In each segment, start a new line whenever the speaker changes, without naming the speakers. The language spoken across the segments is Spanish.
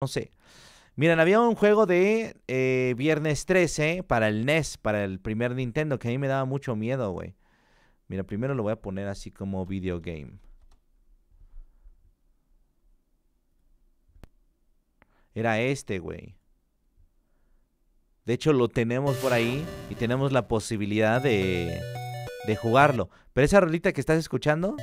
No sé. Miren, había un juego de eh, Viernes 13 para el NES, para el primer Nintendo, que a mí me daba mucho miedo, güey. Mira, primero lo voy a poner así como video game. Era este, güey. De hecho, lo tenemos por ahí y tenemos la posibilidad de, de jugarlo. Pero esa rolita que estás escuchando,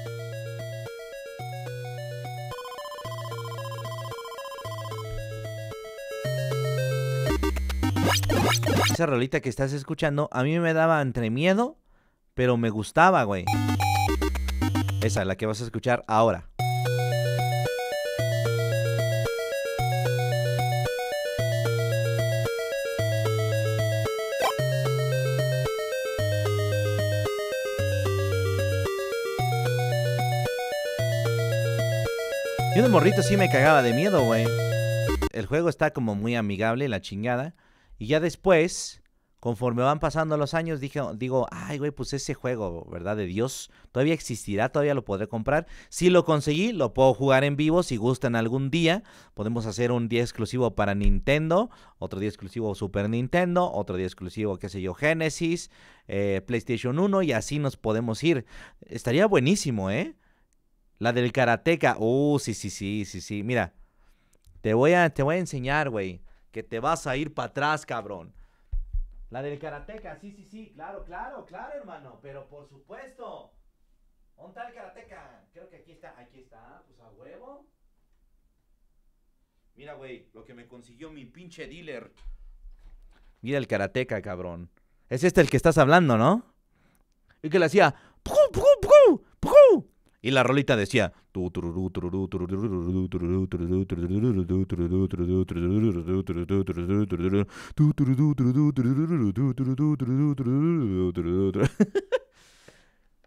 Esa rolita que estás escuchando a mí me daba entre miedo, pero me gustaba, güey. Esa, es la que vas a escuchar ahora. Y un morrito sí me cagaba de miedo, güey. El juego está como muy amigable, la chingada. Y ya después, conforme van pasando los años, dije, digo, ay, güey, pues ese juego, ¿verdad? De Dios, todavía existirá, todavía lo podré comprar. Si lo conseguí, lo puedo jugar en vivo. Si gustan algún día, podemos hacer un día exclusivo para Nintendo, otro día exclusivo Super Nintendo, otro día exclusivo, qué sé yo, Genesis, eh, PlayStation 1, y así nos podemos ir. Estaría buenísimo, ¿eh? La del Karateka. Uh, sí, sí, sí, sí, sí. Mira, te voy a, te voy a enseñar, güey que te vas a ir para atrás, cabrón. La del karateca, sí, sí, sí, claro, claro, claro, hermano, pero por supuesto. ¿Dónde está el karateca? Creo que aquí está, aquí está, pues a huevo. Mira, güey, lo que me consiguió mi pinche dealer. Mira el karateca, cabrón. Es este el que estás hablando, ¿no? Y que le hacía... Y la rolita decía...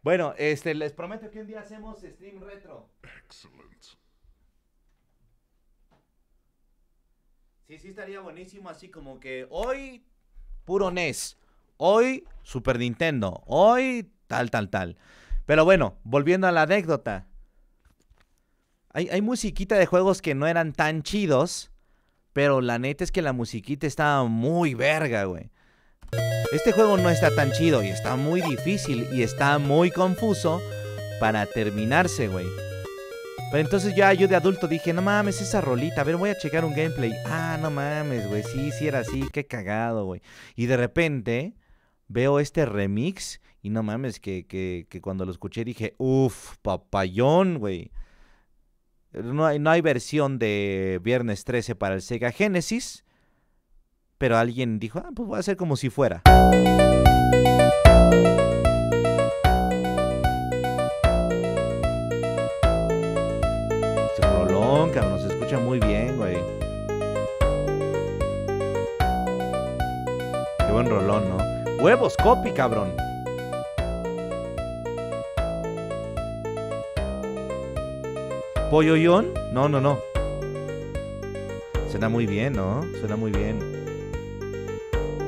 Bueno, este, les prometo que un día hacemos stream retro. Sí, sí, estaría buenísimo así como que hoy puro NES, hoy Super Nintendo, hoy tal, tal, tal. Pero bueno, volviendo a la anécdota. Hay, musiquita de juegos que no eran tan chidos, pero la neta es que la musiquita estaba muy verga, güey. Este juego no está tan chido y está muy difícil y está muy confuso para terminarse, güey. Pero entonces ya yo de adulto dije, no mames, esa rolita, a ver, voy a checar un gameplay. Ah, no mames, güey, sí, sí era así, qué cagado, güey. Y de repente veo este remix y no mames, que, que, que cuando lo escuché dije, uff, papayón, güey. No hay, versión de Viernes 13 para el Sega Genesis, pero alguien dijo, ah, pues voy a hacer como si fuera. Rolón, cabrón, se escucha muy bien, güey. Qué buen rolón, ¿no? Huevos, copy, cabrón. Pollo Ion, No, no, no. Suena muy bien, ¿no? Suena muy bien.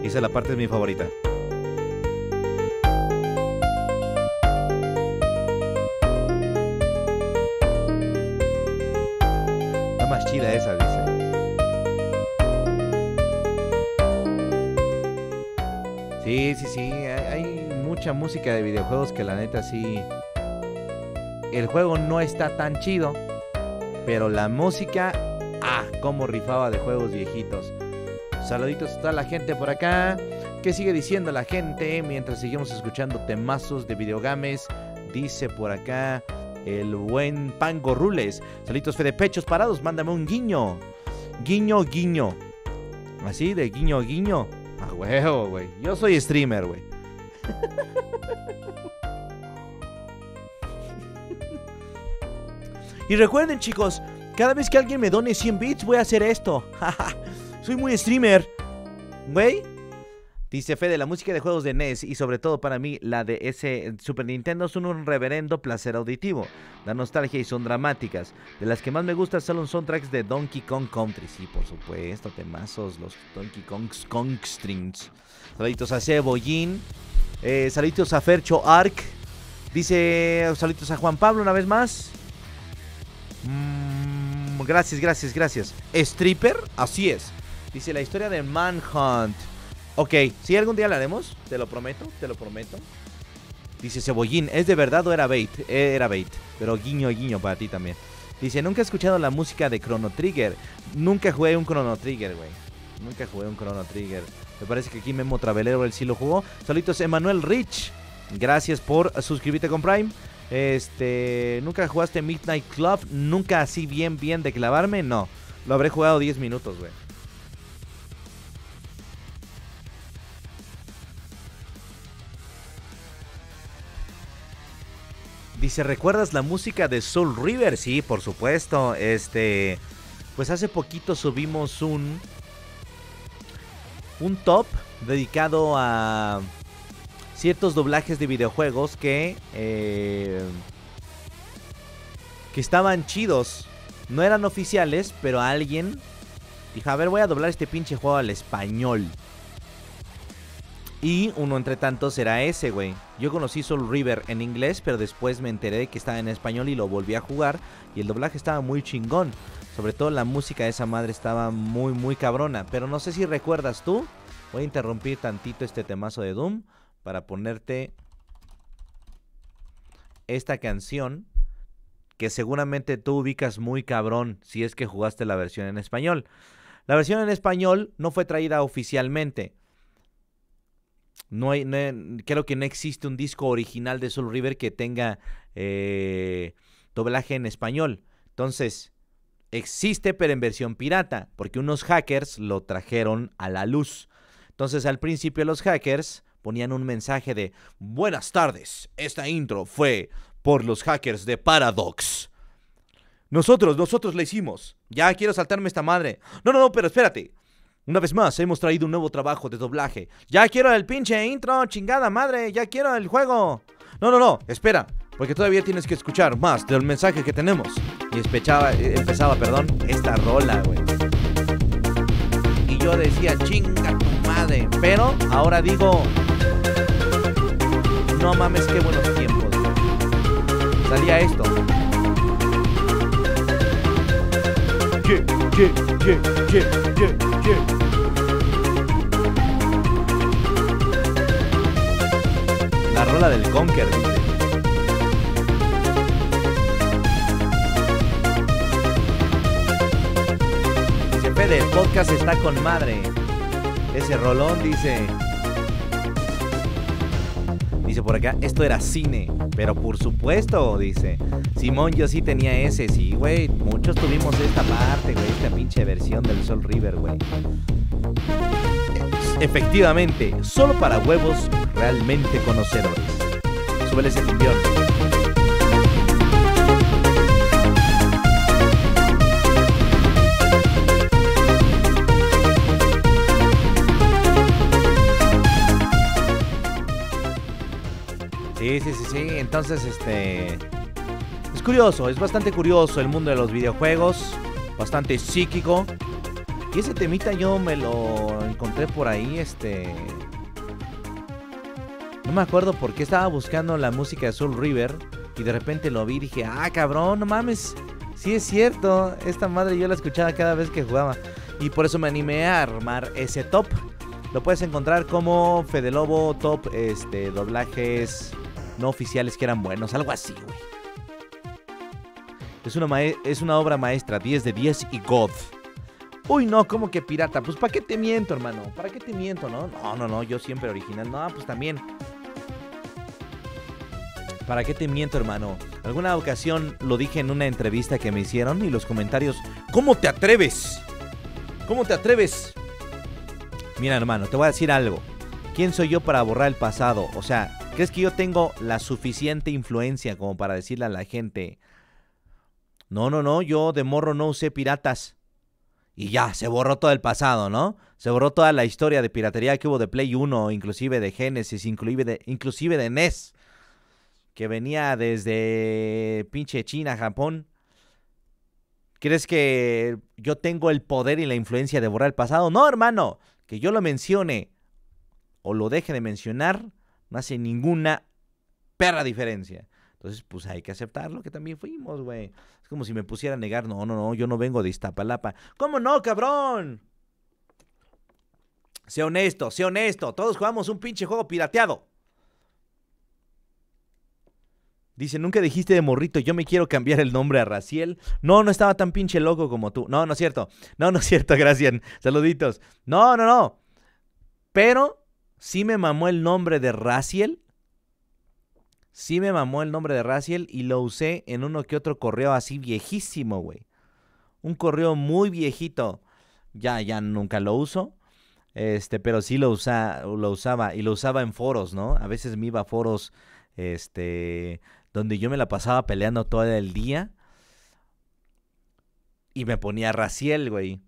Esa la parte de mi favorita. La más chida esa, dice. Sí, sí, sí. Hay mucha música de videojuegos que la neta sí... El juego no está tan chido pero la música, ah, cómo rifaba de juegos viejitos. Saluditos a toda la gente por acá. ¿Qué sigue diciendo la gente mientras seguimos escuchando temazos de videogames? Dice por acá el buen Pango Rules. Saluditos de Pechos Parados, mándame un guiño. Guiño, guiño. Así de guiño, guiño. Ah, huevo, güey. Yo soy streamer, güey. Y recuerden chicos, cada vez que alguien me done 100 bits voy a hacer esto. Soy muy streamer. Güey. Dice Fede, la música de juegos de NES y sobre todo para mí la de ese Super Nintendo son un reverendo placer auditivo. La nostalgia y son dramáticas. De las que más me gustan son tracks de Donkey Kong Country. Sí, por supuesto, temazos, los Donkey Kong Kong Strings. Saluditos a Cebollín. Eh, saluditos a Fercho Arc. Dice saluditos a Juan Pablo una vez más. Mm, gracias, gracias, gracias. ¿Stripper? Así es. Dice la historia de Manhunt. Ok, si algún día la haremos, te lo prometo, te lo prometo. Dice Cebollín, ¿es de verdad o era bait? Eh, era bait, pero guiño, guiño para ti también. Dice, nunca he escuchado la música de Chrono Trigger. Nunca jugué un Chrono Trigger, güey. Nunca jugué un Chrono Trigger. Me parece que aquí Memo Travelero él sí lo jugó. Solitos Emanuel Rich. Gracias por suscribirte con Prime. Este, ¿nunca jugaste Midnight Club? Nunca así bien, bien de clavarme, no. Lo habré jugado 10 minutos, güey. Dice, ¿recuerdas la música de Soul River? Sí, por supuesto. Este, pues hace poquito subimos un un top dedicado a ciertos doblajes de videojuegos que, eh, que estaban chidos. No eran oficiales, pero alguien dijo, a ver, voy a doblar este pinche juego al español. Y uno entre tantos era ese, güey. Yo conocí Soul River en inglés, pero después me enteré de que estaba en español y lo volví a jugar. Y el doblaje estaba muy chingón. Sobre todo la música de esa madre estaba muy, muy cabrona. Pero no sé si recuerdas tú. Voy a interrumpir tantito este temazo de Doom para ponerte esta canción que seguramente tú ubicas muy cabrón si es que jugaste la versión en español. La versión en español no fue traída oficialmente. No, hay, creo que no existe un disco original de Soul River que tenga eh, doblaje en español. Entonces, existe pero en versión pirata, porque unos hackers lo trajeron a la luz. Entonces, al principio los hackers ponían un mensaje de Buenas tardes, esta intro fue por los hackers de Paradox. Nosotros, nosotros la hicimos. Ya quiero saltarme esta madre. No, no, no, pero espérate. Una vez más, hemos traído un nuevo trabajo de doblaje. Ya quiero el pinche intro, chingada madre, ya quiero el juego. No, no, no, espera, porque todavía tienes que escuchar más del mensaje que tenemos. Y eh, empezaba, perdón, esta rola, güey. Y yo decía, chinga tu madre, pero ahora digo, no mames, qué buenos tiempos. Salía esto. La rola del Conker, dice. Pede de podcast está con madre. Ese rolón dice. Dice por acá, esto era cine. Pero por supuesto, dice. Simón, yo sí tenía ese, sí, güey. Muchos tuvimos esta parte, güey. Esta pinche versión del Sol River, güey. Efectivamente, solo para huevos realmente conocedores. Súbele ese timbión. Sí, sí, sí, sí. Entonces, este. Es curioso, es bastante curioso el mundo de los videojuegos. Bastante psíquico. Y ese temita yo me lo encontré por ahí, este. No me acuerdo por qué estaba buscando la música de Soul River. Y de repente lo vi y dije, ah, cabrón, no mames. Sí es cierto, esta madre yo la escuchaba cada vez que jugaba. Y por eso me animé a armar ese top. Lo puedes encontrar como Fede Lobo Top este, Doblajes no oficiales que eran buenos, algo así, güey. Es una, es una obra maestra, 10 de 10 y God. Uy, no, como que pirata. Pues, ¿para qué te miento, hermano? ¿Para qué te miento, no? No, no, no, yo siempre original. No, pues también. ¿Para qué te miento, hermano? Alguna ocasión lo dije en una entrevista que me hicieron y los comentarios. ¿Cómo te atreves? ¿Cómo te atreves? Mira, hermano, te voy a decir algo. ¿Quién soy yo para borrar el pasado? O sea, ¿Crees que yo tengo la suficiente influencia como para decirle a la gente, no, no, no, yo de morro no usé piratas? Y ya, se borró todo el pasado, ¿no? Se borró toda la historia de piratería que hubo de Play 1, inclusive de Genesis, inclusive de, inclusive de NES, que venía desde pinche China, Japón. ¿Crees que yo tengo el poder y la influencia de borrar el pasado? No, hermano, que yo lo mencione o lo deje de mencionar no hace ninguna perra diferencia. Entonces, pues hay que aceptarlo, que también fuimos, güey. Es como si me pusiera a negar, no, no, no, yo no vengo de Iztapalapa. ¿Cómo no, cabrón? Sea honesto, sea honesto. Todos jugamos un pinche juego pirateado. Dice, nunca dijiste de morrito, yo me quiero cambiar el nombre a Raciel. No, no estaba tan pinche loco como tú. No, no es cierto. No, no es cierto, gracias. Saluditos. No, no, no. Pero Sí me mamó el nombre de Raciel. Sí me mamó el nombre de Raciel y lo usé en uno que otro correo así viejísimo, güey. Un correo muy viejito. Ya, ya nunca lo uso. Este, pero sí lo, lo usaba y lo usaba en foros, ¿no? A veces me iba a foros, este, donde yo me la pasaba peleando todo el día. Y me ponía Raciel, güey.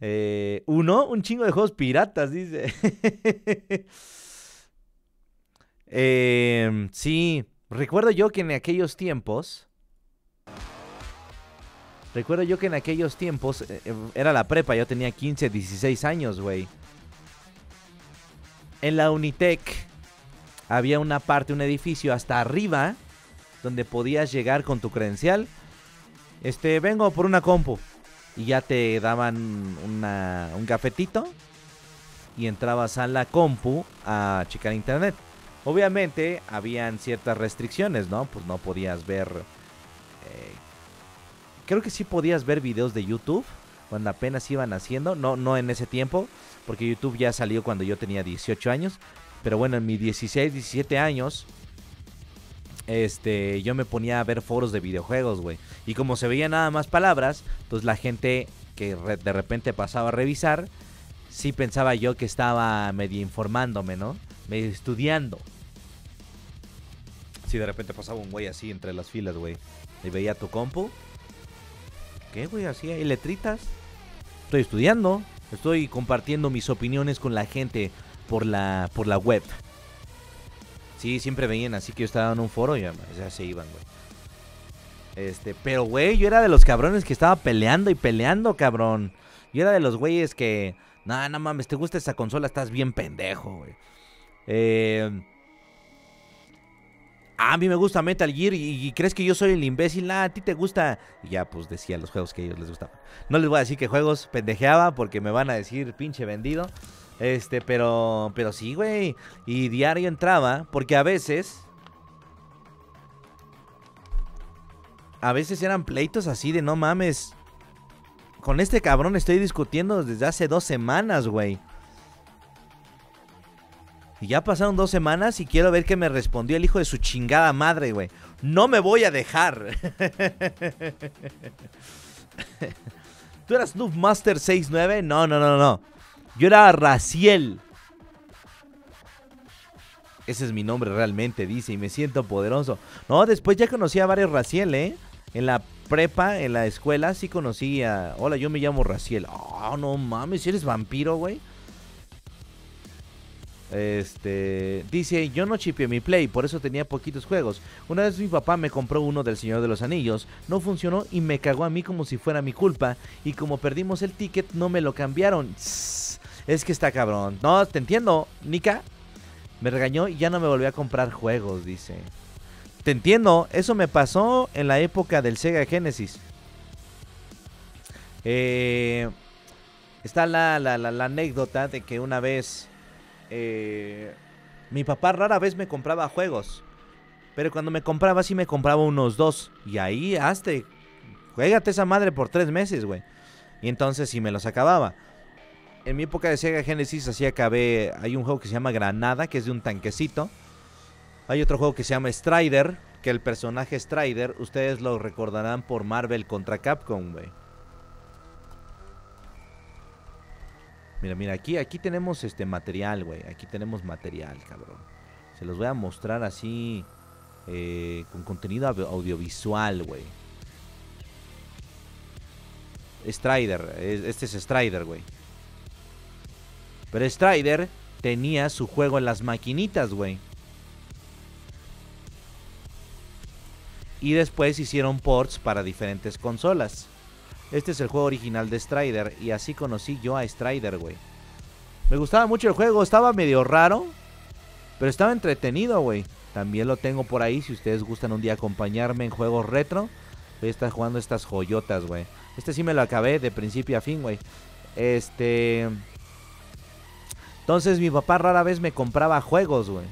Eh, uno, un chingo de juegos piratas, dice. Em, sí, recuerdo yo que en aquellos tiempos... Recuerdo yo que en aquellos tiempos eh, eh, era la prepa, yo tenía 15, 16 años, güey. En la Unitec había una parte, un edificio hasta arriba, donde podías llegar con tu credencial. Este, vengo por una compu y ya te daban un gafetito y entrabas a la compu a checar internet. Obviamente habían ciertas restricciones, ¿no? Pues no podías ver... Eh, creo que sí podías ver videos de YouTube cuando apenas iban haciendo, no, no en ese tiempo, porque YouTube ya salió cuando yo tenía 18 años, pero bueno, en mis 16, 17 años este, yo me ponía a ver foros de videojuegos, güey. Y como se veía nada más palabras, pues la gente que de repente pasaba a revisar, sí pensaba yo que estaba medio informándome, ¿no? Medio estudiando. Si de repente pasaba un güey así entre las filas, güey. Y veía tu compu. ¿Qué, güey? Así hay letritas. Estoy estudiando. Estoy compartiendo mis opiniones con la gente por la, por la web. Sí, siempre venían así que yo estaba en un foro y ya, se iban, güey. Este, pero güey, yo era de los cabrones que estaba peleando y peleando, cabrón. Yo era de los güeyes que, nada, no mames, te gusta esa consola, estás bien pendejo, güey. Eh, a mí me gusta Metal Gear y, crees que yo soy el imbécil, ah, a ti te gusta. Y ya, pues decía los juegos que a ellos les gustaban. No les voy a decir que juegos pendejeaba porque me van a decir pinche vendido. Este, pero, pero sí, güey. Y diario entraba, porque a veces... A veces eran pleitos así de no mames. Con este cabrón estoy discutiendo desde hace dos semanas, güey. Y ya pasaron dos semanas y quiero ver que me respondió el hijo de su chingada madre, güey. No me voy a dejar. ¿Tú eras noobmaster Master 69? No, no, no, no. Yo era Raciel. Ese es mi nombre realmente, dice, y me siento poderoso. No, después ya conocí a varios Raciel, ¿eh? En la prepa, en la escuela, sí conocí a... Hola, yo me llamo Raciel. Oh, no mames, eres vampiro, güey. Este dice, yo no chipé mi play, por eso tenía poquitos juegos. Una vez mi papá me compró uno del Señor de los Anillos, no funcionó y me cagó a mí como si fuera mi culpa. Y como perdimos el ticket, no me lo cambiaron. Es que está cabrón. No, te entiendo, Nika. Me regañó y ya no me volvió a comprar juegos, dice. Te entiendo, eso me pasó en la época del Sega Genesis. Eh, está la, anécdota de que una vez eh, mi papá rara vez me compraba juegos. Pero cuando me compraba, sí me compraba unos dos. Y ahí hazte. Juégate esa madre por tres meses, güey. Y entonces sí me los acababa en mi época de Sega Genesis así acabé. Hay un juego que se llama Granada, que es de un tanquecito. Hay otro juego que se llama Strider, que el personaje Strider, ustedes lo recordarán por Marvel contra Capcom, güey. Mira, mira, aquí, aquí tenemos este material, güey. Aquí tenemos material, cabrón. Se los voy a mostrar así eh, con contenido audiovisual, güey. Strider, este es Strider, güey. Pero Strider tenía su juego en las maquinitas, güey. Y después hicieron ports para diferentes consolas. Este es el juego original de Strider y así conocí yo a Strider, güey. Me gustaba mucho el juego, estaba medio raro, pero estaba entretenido, güey. También lo tengo por ahí si ustedes gustan un día acompañarme en juegos retro. Voy a estar jugando estas joyotas, güey. Este sí me lo acabé de principio a fin, güey. Este. Entonces mi papá rara vez me compraba juegos, güey.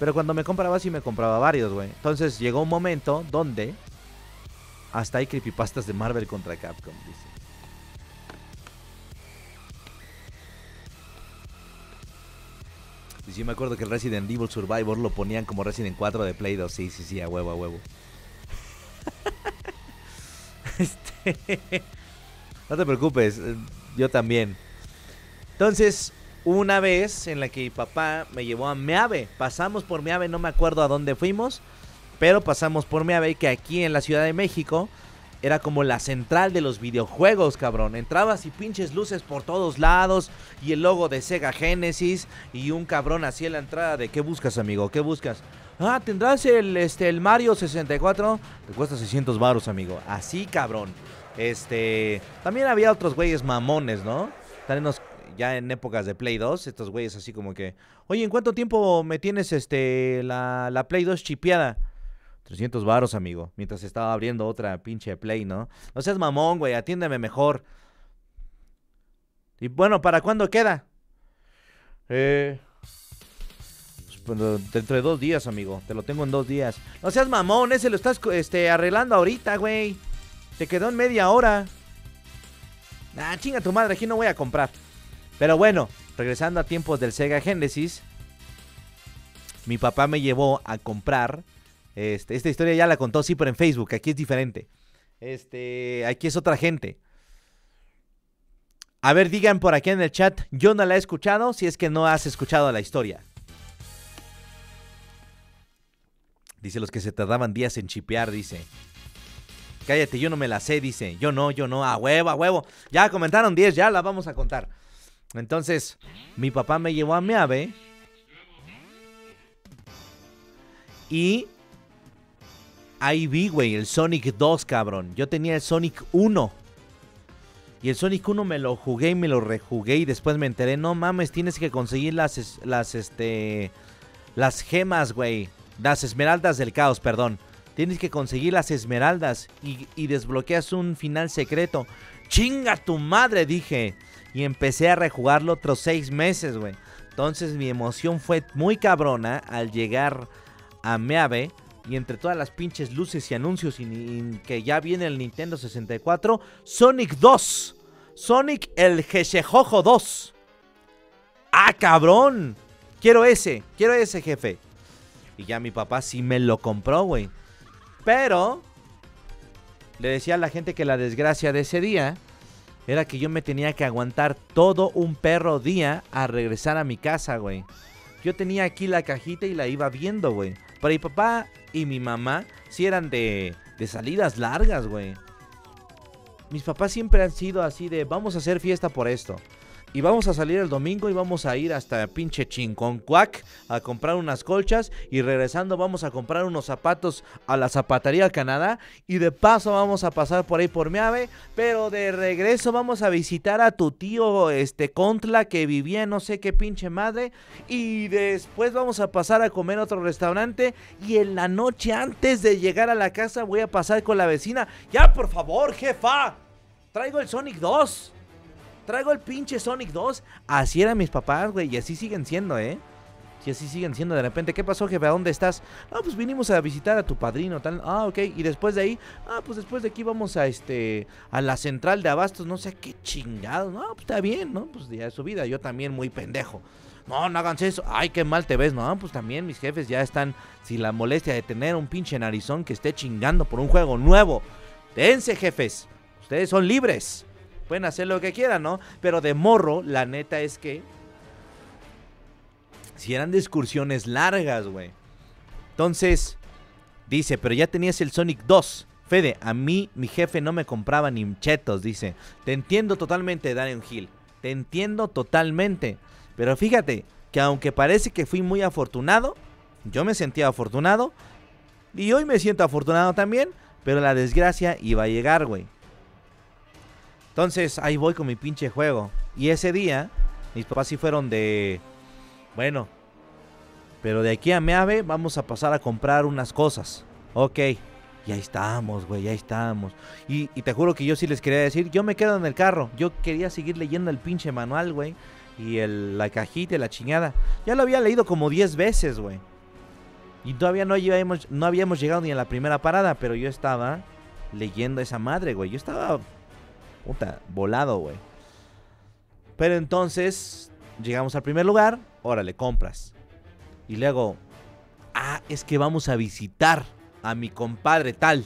Pero cuando me compraba sí me compraba varios, güey. Entonces llegó un momento donde hasta hay creepypastas de Marvel contra Capcom, dice. Y sí me acuerdo que el Resident Evil Survivor lo ponían como Resident 4 de Play 2. Sí, sí, sí, a huevo, a huevo. este... No te preocupes, eh, yo también. Entonces, una vez en la que mi papá me llevó a Meave. Pasamos por Meave, no me acuerdo a dónde fuimos, pero pasamos por Meave, que aquí en la Ciudad de México era como la central de los videojuegos, cabrón. Entrabas y pinches luces por todos lados y el logo de Sega Genesis y un cabrón así en la entrada de ¿qué buscas, amigo? ¿Qué buscas? Ah, tendrás el, este, el Mario 64. Te cuesta 600 baros, amigo. Así, cabrón. Este, también había otros güeyes mamones, ¿no? en los ya en épocas de Play 2, estos güeyes así como que, oye, ¿en cuánto tiempo me tienes este la, Play 2 chipeada? 300 varos, amigo. Mientras estaba abriendo otra pinche Play, ¿no? No seas mamón, güey, atiéndeme mejor. Y bueno, ¿para cuándo queda? Eh... Pues, dentro de dos días, amigo. Te lo tengo en dos días. No seas mamón, ese lo estás este, arreglando ahorita, güey. Te quedó en media hora. Ah, chinga tu madre, aquí no voy a comprar. Pero bueno, regresando a tiempos del Sega Genesis, mi papá me llevó a comprar. Este, esta historia ya la contó, sí, pero en Facebook. Aquí es diferente. Este, aquí es otra gente. A ver, digan por aquí en el chat, yo no la he escuchado si es que no has escuchado la historia. Dice los que se tardaban días en chipear, dice. Cállate, yo no me la sé, dice. Yo no, yo no, a huevo, a huevo. Ya comentaron 10, ya la vamos a contar. Entonces, mi papá me llevó a mi ave Y ahí vi, güey, el Sonic 2, cabrón. Yo tenía el Sonic 1. Y el Sonic 1 me lo jugué y me lo rejugué. Y después me enteré, no mames, tienes que conseguir las, las, este, las gemas, güey. Las esmeraldas del caos, perdón. Tienes que conseguir las esmeraldas y, y desbloqueas un final secreto. Chinga tu madre, dije y empecé a rejugarlo otros seis meses, güey. Entonces mi emoción fue muy cabrona al llegar a Meave y entre todas las pinches luces y anuncios y, que ya viene el Nintendo 64, Sonic 2. Sonic el Jejejojo 2. ¡Ah, cabrón! Quiero ese, quiero ese jefe. Y ya mi papá sí me lo compró, güey. Pero le decía a la gente que la desgracia de ese día era que yo me tenía que aguantar todo un perro día a regresar a mi casa, güey. Yo tenía aquí la cajita y la iba viendo, güey. Pero mi papá y mi mamá sí eran de, de salidas largas, güey. Mis papás siempre han sido así de vamos a hacer fiesta por esto. Y vamos a salir el domingo y vamos a ir hasta pinche Chinconcuac a comprar unas colchas y regresando vamos a comprar unos zapatos a la zapatería Canadá y de paso vamos a pasar por ahí por miave. pero de regreso vamos a visitar a tu tío este Contla que vivía en no sé qué pinche madre y después vamos a pasar a comer a otro restaurante y en la noche antes de llegar a la casa voy a pasar con la vecina. Ya, por favor, jefa. Traigo el Sonic 2. Traigo el pinche Sonic 2. Así eran mis papás, güey. Y así siguen siendo, ¿eh? Si así siguen siendo de repente. ¿Qué pasó, jefe? ¿A dónde estás? Ah, pues vinimos a visitar a tu padrino, tal. Ah, ok. Y después de ahí, ah, pues después de aquí vamos a este. a la central de abastos. No sé qué chingado. No, pues está bien, ¿no? Pues ya es su vida. Yo también muy pendejo. No, no hagan eso. Ay, qué mal te ves. No, pues también mis jefes ya están. Sin la molestia de tener un pinche narizón que esté chingando por un juego nuevo. Dense, jefes. Ustedes son libres. Pueden hacer lo que quieran, ¿no? Pero de morro, la neta es que. Si eran de excursiones largas, güey. Entonces, dice, pero ya tenías el Sonic 2. Fede, a mí mi jefe no me compraba ni chetos, dice. Te entiendo totalmente, Darren Hill. Te entiendo totalmente. Pero fíjate que aunque parece que fui muy afortunado, yo me sentía afortunado. Y hoy me siento afortunado también. Pero la desgracia iba a llegar, güey. Entonces ahí voy con mi pinche juego. Y ese día, mis papás sí fueron de. Bueno, pero de aquí a Meave vamos a pasar a comprar unas cosas. Ok. Y ahí estamos, güey, ahí estamos. Y, te juro que yo sí les quería decir, yo me quedo en el carro. Yo quería seguir leyendo el pinche manual, güey. Y el, la cajita y la chiñada. Ya lo había leído como 10 veces, güey. Y todavía no habíamos, no habíamos llegado ni a la primera parada, pero yo estaba leyendo esa madre, güey. Yo estaba Puta, volado, güey. Pero entonces, llegamos al primer lugar, órale, compras. Y luego, ah, es que vamos a visitar a mi compadre tal,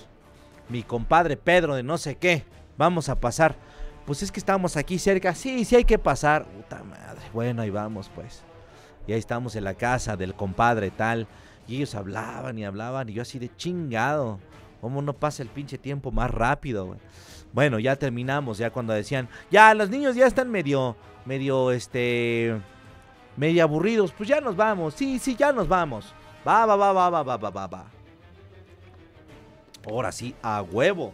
mi compadre Pedro de no sé qué, vamos a pasar. Pues es que estamos aquí cerca, sí, sí hay que pasar. Puta madre, bueno, ahí vamos pues. Y ahí estamos en la casa del compadre tal. Y ellos hablaban y hablaban y yo así de chingado. ¿Cómo no pasa el pinche tiempo más rápido, güey? bueno, ya terminamos, ya cuando decían, ya los niños ya están medio, medio, este, medio aburridos, pues ya nos vamos, sí, sí, ya nos vamos. Va, va, va, va, va, va, va, va, Ahora sí, a huevo.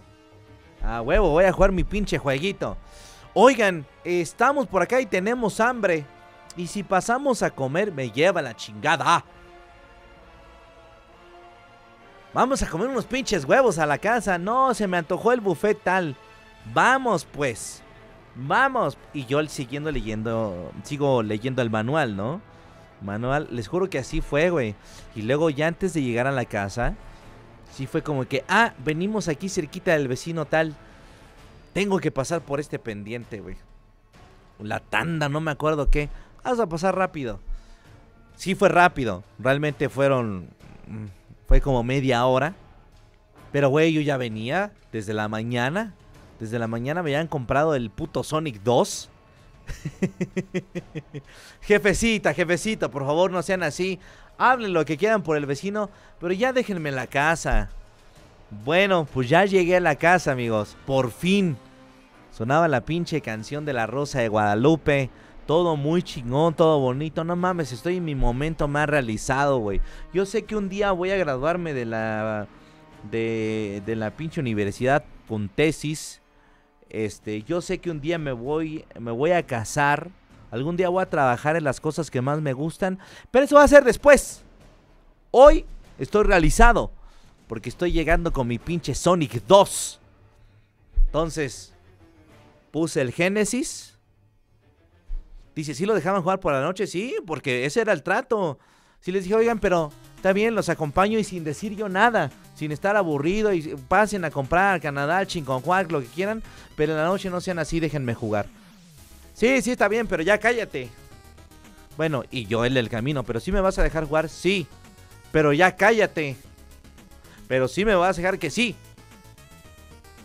A huevo, voy a jugar mi pinche jueguito. Oigan, estamos por acá y tenemos hambre. Y si pasamos a comer, me lleva la chingada. Vamos a comer unos pinches huevos a la casa. No, se me antojó el buffet tal. Vamos pues. Vamos. Y yo siguiendo leyendo, sigo leyendo el manual, ¿no? Manual, les juro que así fue, güey. Y luego ya antes de llegar a la casa, sí fue como que, ah, venimos aquí cerquita del vecino tal. Tengo que pasar por este pendiente, güey. La tanda, no me acuerdo qué. Vamos a pasar rápido. Sí fue rápido. Realmente fueron... Mm, fue como media hora. Pero, güey, yo ya venía desde la mañana desde la mañana me habían comprado el puto Sonic 2. jefecita, jefecita, por favor no sean así. Hablen lo que quieran por el vecino, pero ya déjenme en la casa. Bueno, pues ya llegué a la casa, amigos. Por fin. Sonaba la pinche canción de la Rosa de Guadalupe. Todo muy chingón, todo bonito. No mames, estoy en mi momento más realizado, güey. Yo sé que un día voy a graduarme de la... De, de la pinche universidad con tesis este, yo sé que un día me voy, me voy a casar. Algún día voy a trabajar en las cosas que más me gustan. Pero eso va a ser después. Hoy estoy realizado. Porque estoy llegando con mi pinche Sonic 2. Entonces, puse el Genesis, Dice, si lo dejaban jugar por la noche? Sí, porque ese era el trato. Sí les dije, oigan, pero está bien, los acompaño y sin decir yo nada sin estar aburrido y pasen a comprar Al Canadá, al Chinconcuac, lo que quieran, pero en la noche no sean así, déjenme jugar. Sí, sí, está bien, pero ya cállate. Bueno, y yo el del camino, pero sí me vas a dejar jugar, sí. Pero ya cállate. Pero sí me vas a dejar que sí.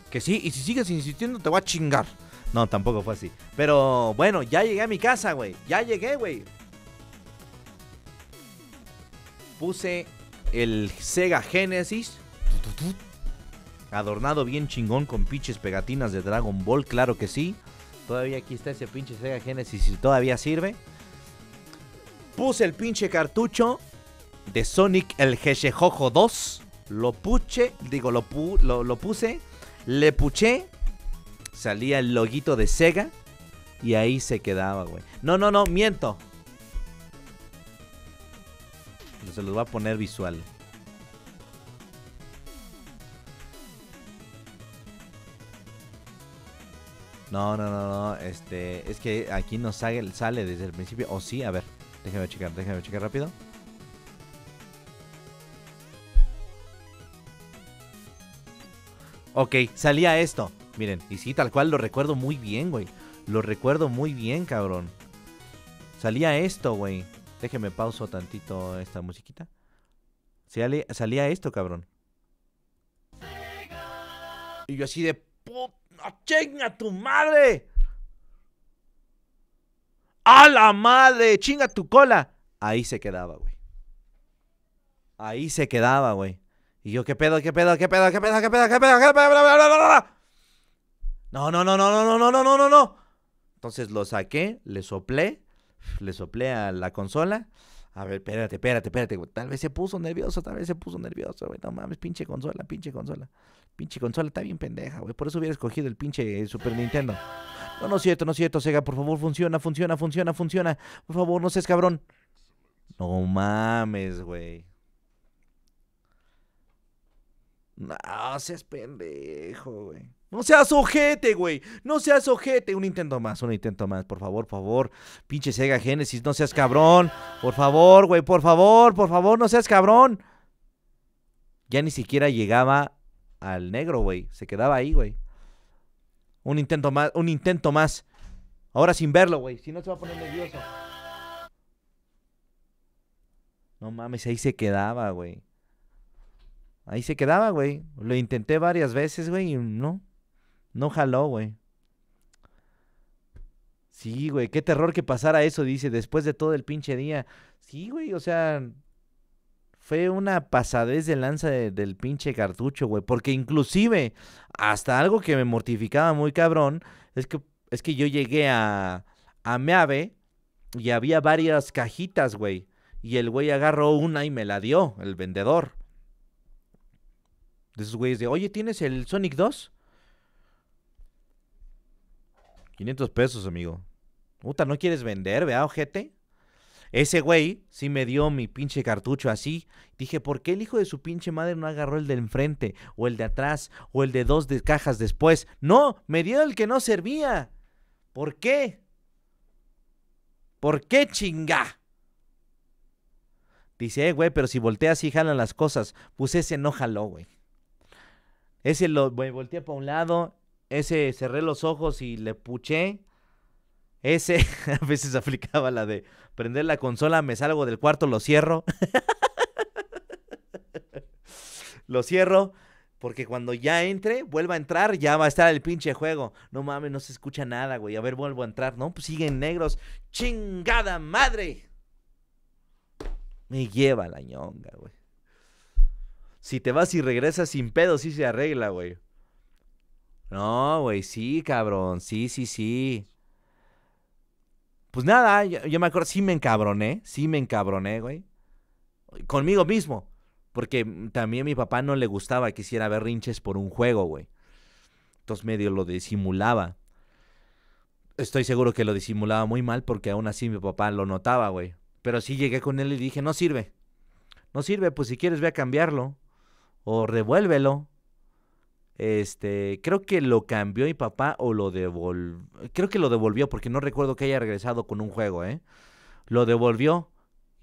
Que sí, y si sigues insistiendo te voy a chingar. No, tampoco fue así. Pero bueno, ya llegué a mi casa, güey. Ya llegué, güey. Puse el Sega Genesis Adornado bien chingón con pinches pegatinas de Dragon Ball, claro que sí. Todavía aquí está ese pinche Sega Genesis y todavía sirve. Puse el pinche cartucho de Sonic el Jojo 2. Lo puche, digo, lo, pu, lo, puse, le puché. Salía el loguito de Sega. Y ahí se quedaba, güey. No, no, no, miento. Se los va a poner visual. No, no, no, no. Este, es que aquí no sale, desde el principio. O sí, a ver. Déjame checar, déjame checar rápido. Ok, salía esto. Miren, y sí, tal cual lo recuerdo muy bien, güey. Lo recuerdo muy bien, cabrón. Salía esto, güey. Déjeme pauso tantito esta musiquita. salía esto, cabrón. Y yo así de ¡No chinga tu madre! ¡A la madre! ¡Chinga tu cola! Ahí se quedaba, güey. Ahí se quedaba, güey. Y yo, ¿qué pedo, qué pedo, qué pedo, qué pedo, qué pedo, qué pedo, qué pedo? No, no, no, no, no, no, no, no, no, no, no. Entonces lo saqué, le soplé, le soplé a la consola. A ver, espérate, espérate, espérate, Tal vez se puso nervioso, tal vez se puso nervioso, güey. No mames, pinche consola, pinche consola. Pinche consola está bien pendeja, güey. Por eso hubiera escogido el pinche eh, Super Nintendo. No, no es cierto, no es cierto, Sega. Por favor, funciona, funciona, funciona, funciona. Por favor, no seas cabrón. No mames, güey. No seas pendejo, güey. No seas ojete, güey. No seas ojete. Un intento más, un intento más. Por favor, por favor. Pinche Sega Genesis, no seas cabrón. Por favor, güey. Por favor, por favor, no seas cabrón. Ya ni siquiera llegaba al negro, güey. Se quedaba ahí, güey. Un intento más, un intento más. Ahora sin verlo, güey. Si no se va a poner nervioso. No mames, ahí se quedaba, güey. Ahí se quedaba, güey. Lo intenté varias veces, güey, no. No jaló, güey. Sí, güey, qué terror que pasara eso, dice, después de todo el pinche día. Sí, güey, o sea, fue una pasadez de lanza del pinche cartucho, güey. Porque inclusive, hasta algo que me mortificaba muy cabrón, es que, es que yo llegué a, a Meave y había varias cajitas, güey. Y el güey agarró una y me la dio, el vendedor. De esos güeyes de, oye, ¿tienes el Sonic 2? 500 pesos, amigo. Puta, ¿no quieres vender, vea, ojete? Ese güey sí me dio mi pinche cartucho así. Dije, ¿por qué el hijo de su pinche madre no agarró el de enfrente, o el de atrás, o el de dos cajas después? No, me dio el que no servía. ¿Por qué? ¿Por qué chinga? Dice, eh, güey, pero si volteas y jalan las cosas. Pues ese no jaló, güey. Ese lo güey, volteé para un lado, ese cerré los ojos y le puché. Ese a veces aplicaba la de prender la consola, me salgo del cuarto, lo cierro. lo cierro. Porque cuando ya entre, vuelva a entrar, ya va a estar el pinche juego. No mames, no se escucha nada, güey. A ver, vuelvo a entrar, ¿no? Pues siguen negros. ¡Chingada madre! Me lleva la ñonga, güey. Si te vas y regresas sin pedo, sí se arregla, güey. No, güey, sí, cabrón. Sí, sí, sí. Pues nada, yo, me acuerdo, sí me encabroné, sí me encabroné, güey. Conmigo mismo. Porque también a mi papá no le gustaba que hiciera berrinches por un juego, güey. Entonces medio lo disimulaba. Estoy seguro que lo disimulaba muy mal porque aún así mi papá lo notaba, güey. Pero sí llegué con él y dije, no sirve. No sirve, pues si quieres ve a cambiarlo. O revuélvelo. Este, creo que lo cambió mi papá o lo devolvió. Creo que lo devolvió porque no recuerdo que haya regresado con un juego, ¿eh? Lo devolvió.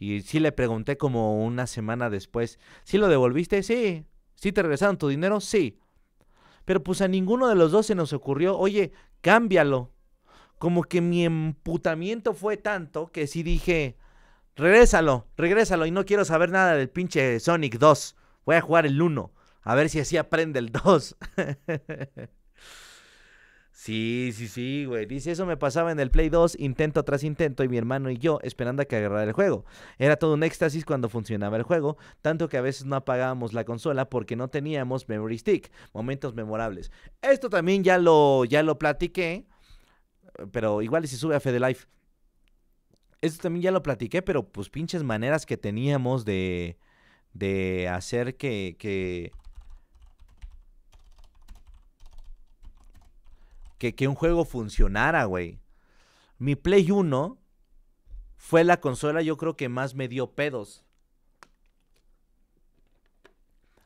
Y sí le pregunté como una semana después, ¿sí lo devolviste? Sí. ¿Sí te regresaron tu dinero? Sí. Pero pues a ninguno de los dos se nos ocurrió, oye, cámbialo. Como que mi emputamiento fue tanto que sí dije, regrésalo, regrésalo y no quiero saber nada del pinche Sonic 2. Voy a jugar el 1. A ver si así aprende el 2. sí, sí, sí, güey. Dice, eso me pasaba en el Play 2, intento tras intento, y mi hermano y yo esperando a que agarrara el juego. Era todo un éxtasis cuando funcionaba el juego, tanto que a veces no apagábamos la consola porque no teníamos memory stick. Momentos memorables. Esto también ya lo, ya lo platiqué, pero igual si sube a Fede Life. Esto también ya lo platiqué, pero pues pinches maneras que teníamos de, de hacer que, que que, un juego funcionara, güey. Mi Play 1 fue la consola yo creo que más me dio pedos.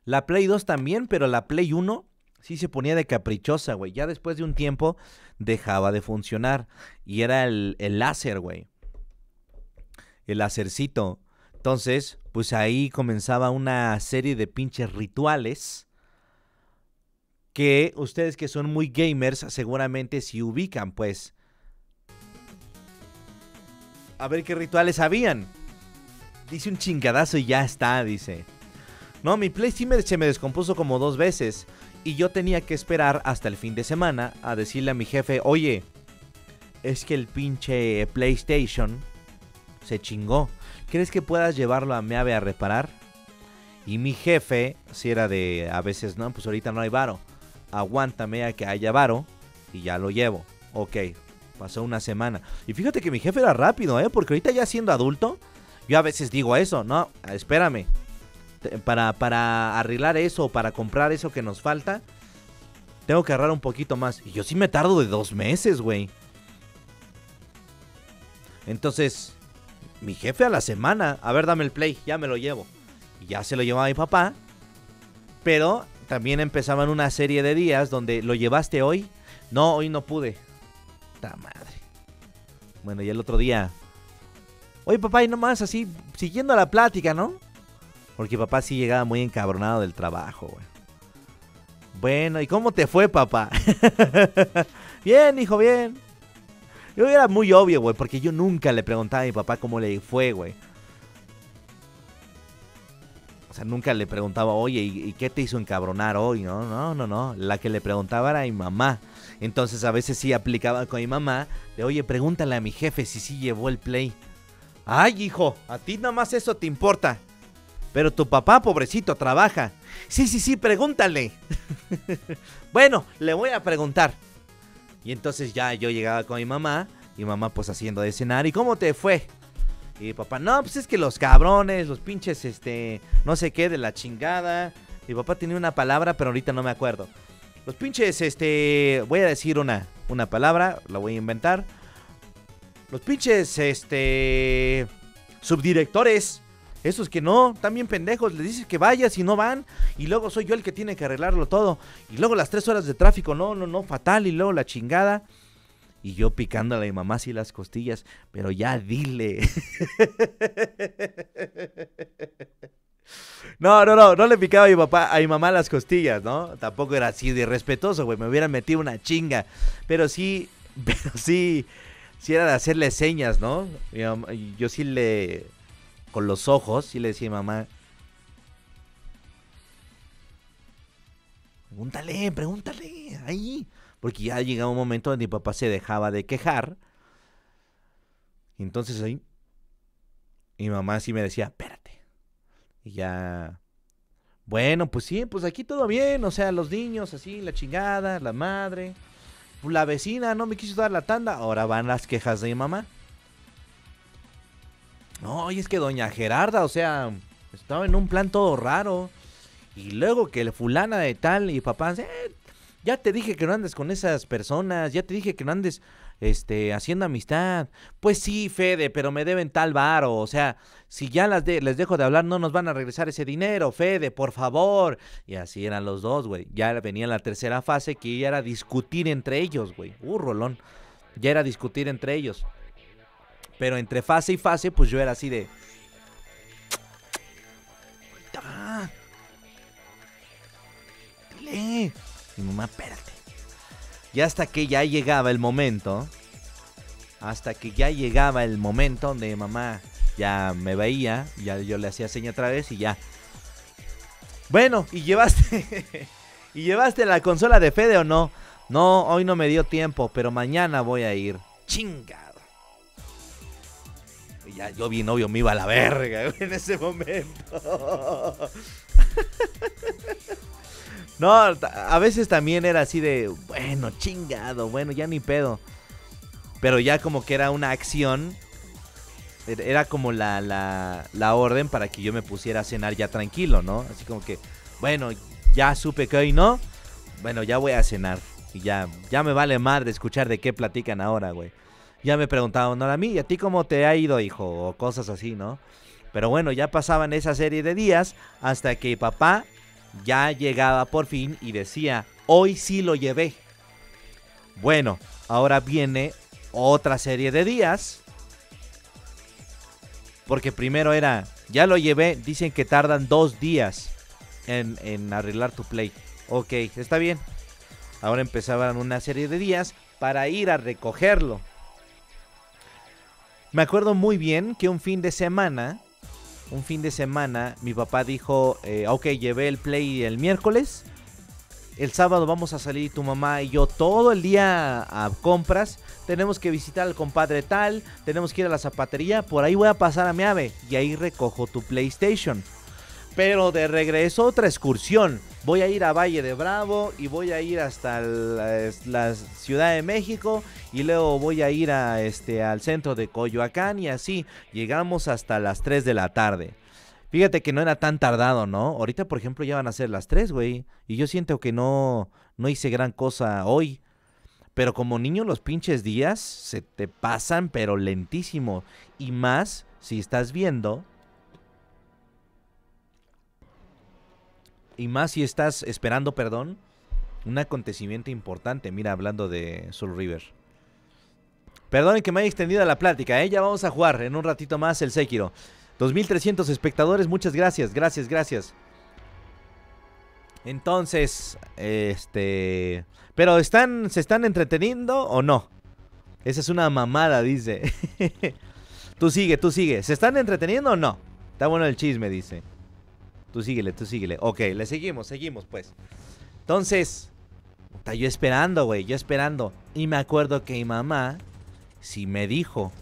La Play 2 también, pero la Play 1 sí se ponía de caprichosa, güey. Ya después de un tiempo dejaba de funcionar. Y era el, el láser, güey. El lásercito. Entonces, pues ahí comenzaba una serie de pinches rituales que ustedes que son muy gamers seguramente si ubican, pues. A ver qué rituales habían. Dice un chingadazo y ya está, dice. No, mi PlayStation se me descompuso como dos veces y yo tenía que esperar hasta el fin de semana a decirle a mi jefe, oye, es que el pinche PlayStation se chingó. ¿Crees que puedas llevarlo a Meave a reparar? Y mi jefe, si era de a veces, no, pues ahorita no hay varo aguántame a que haya varo y ya lo llevo. Ok, pasó una semana. Y fíjate que mi jefe era rápido, ¿eh? Porque ahorita ya siendo adulto, yo a veces digo eso, no, espérame. Para, para arreglar eso, para comprar eso que nos falta, tengo que ahorrar un poquito más. Y yo sí me tardo de dos meses, güey. Entonces, mi jefe a la semana, a ver, dame el play, ya me lo llevo. Y ya se lo llevaba mi papá. Pero también empezaban una serie de días donde lo llevaste hoy. No, hoy no pude. Ta madre. Bueno, y el otro día. Oye, papá, y nomás así, siguiendo la plática, ¿no? Porque papá sí llegaba muy encabronado del trabajo, güey. Bueno, ¿y cómo te fue, papá? bien, hijo, bien. Yo era muy obvio, güey, porque yo nunca le preguntaba a mi papá cómo le fue, güey. O sea, nunca le preguntaba, oye, ¿y, qué te hizo encabronar hoy? No, no, no, no. La que le preguntaba era mi mamá. Entonces a veces sí aplicaba con mi mamá Le, oye, pregúntale a mi jefe si sí llevó el play. Ay, hijo, a ti nada más eso te importa. Pero tu papá, pobrecito, trabaja. Sí, sí, sí, pregúntale. bueno, le voy a preguntar. Y entonces ya yo llegaba con mi mamá, y mamá pues haciendo de cenar, ¿y cómo te fue? Y papá, no, pues es que los cabrones, los pinches, este, no sé qué, de la chingada. Mi papá tenía una palabra, pero ahorita no me acuerdo. Los pinches, este, voy a decir una, una palabra, la voy a inventar. Los pinches, este, subdirectores. Esos que no, también pendejos, les dices que vayas y no van, y luego soy yo el que tiene que arreglarlo todo. Y luego las tres horas de tráfico, no, no, no, fatal, y luego la chingada y yo picándole a mi mamá así las costillas, pero ya dile. No, no, no, no le picaba a mi papá, a mi mamá las costillas, ¿no? Tampoco era así de respetuoso, güey, me hubiera metido una chinga. Pero sí, pero sí, si era de hacerle señas, ¿no? Yo sí le, con los ojos, sí le decía a mi mamá. Pregúntale, pregúntale, ahí porque ya llegaba un momento donde mi papá se dejaba de quejar. Entonces ahí, mi mamá sí me decía, espérate. Y ya, bueno, pues sí, pues aquí todo bien, o sea, los niños así, la chingada, la madre. Pues la vecina no me quiso dar la tanda, ahora van las quejas de mi mamá. No, y es que doña Gerarda, o sea, estaba en un plan todo raro. Y luego que el fulana de tal y papá, eh, ya te dije que no andes con esas personas, ya te dije que no andes este, haciendo amistad. Pues sí, Fede, pero me deben tal varo. O sea, si ya las les dejo de hablar, no nos van a regresar ese dinero, Fede, por favor. Y así eran los dos, güey. Ya venía la tercera fase que ya era discutir entre ellos, güey. Uh, rolón. Ya era discutir entre ellos. Pero entre fase y fase, pues yo era así de. Ah, mi mamá, espérate. Y hasta que ya llegaba el momento, hasta que ya llegaba el momento donde mamá ya me veía, ya yo le hacía seña otra vez y ya. Bueno, y llevaste y llevaste la consola de Fede o no? No, hoy no me dio tiempo, pero mañana voy a ir. Chingado. ya yo vi novio me iba a la verga en ese momento. No, a veces también era así de, bueno, chingado, bueno, ya ni pedo. Pero ya como que era una acción. Er, era como la, orden para que yo me pusiera a cenar ya tranquilo, ¿no? Así como que, bueno, ya supe que hoy no. Bueno, ya voy a cenar. Y ya, ya me vale madre escuchar de qué platican ahora, güey. Ya me preguntaban, no, a mí, ¿y a ti cómo te ha ido, hijo? O cosas así, ¿no? Pero bueno, ya pasaban esa serie de días hasta que papá ya llegaba por fin y decía, hoy sí lo llevé. Bueno, ahora viene otra serie de días. Porque primero era, ya lo llevé, dicen que tardan dos días en, en arreglar tu play. Ok, está bien. Ahora empezaban una serie de días para ir a recogerlo. Me acuerdo muy bien que un fin de semana un fin de semana mi papá dijo, eh, ok, llevé el play el miércoles, el sábado vamos a salir tu mamá y yo todo el día a compras, tenemos que visitar al compadre tal, tenemos que ir a la zapatería, por ahí voy a pasar a mi ave y ahí recojo tu PlayStation. Pero de regreso, otra excursión. Voy a ir a Valle de Bravo y voy a ir hasta la, Ciudad de México y luego voy a ir a, este, al centro de Coyoacán y así llegamos hasta las 3 de la tarde. Fíjate que no era tan tardado, ¿no? Ahorita, por ejemplo, ya van a ser las 3, güey. Y yo siento que no, no hice gran cosa hoy. Pero como niño los pinches días se te pasan pero lentísimo. Y más si estás viendo y más si estás esperando, perdón, un acontecimiento importante. Mira, hablando de Soul River. Perdonen que me haya extendido la plática, ¿eh? ya vamos a jugar en un ratito más el Sekiro. 2300 espectadores, muchas gracias, gracias, gracias. Entonces, este... Pero están, ¿se están entreteniendo o no? Esa es una mamada, dice. tú sigue, tú sigue. ¿Se están entreteniendo o no? Está bueno el chisme, dice. Tú síguele, tú síguele. Ok, le seguimos, seguimos, pues. Entonces, está yo esperando, güey, yo esperando. Y me acuerdo que mi mamá sí me dijo,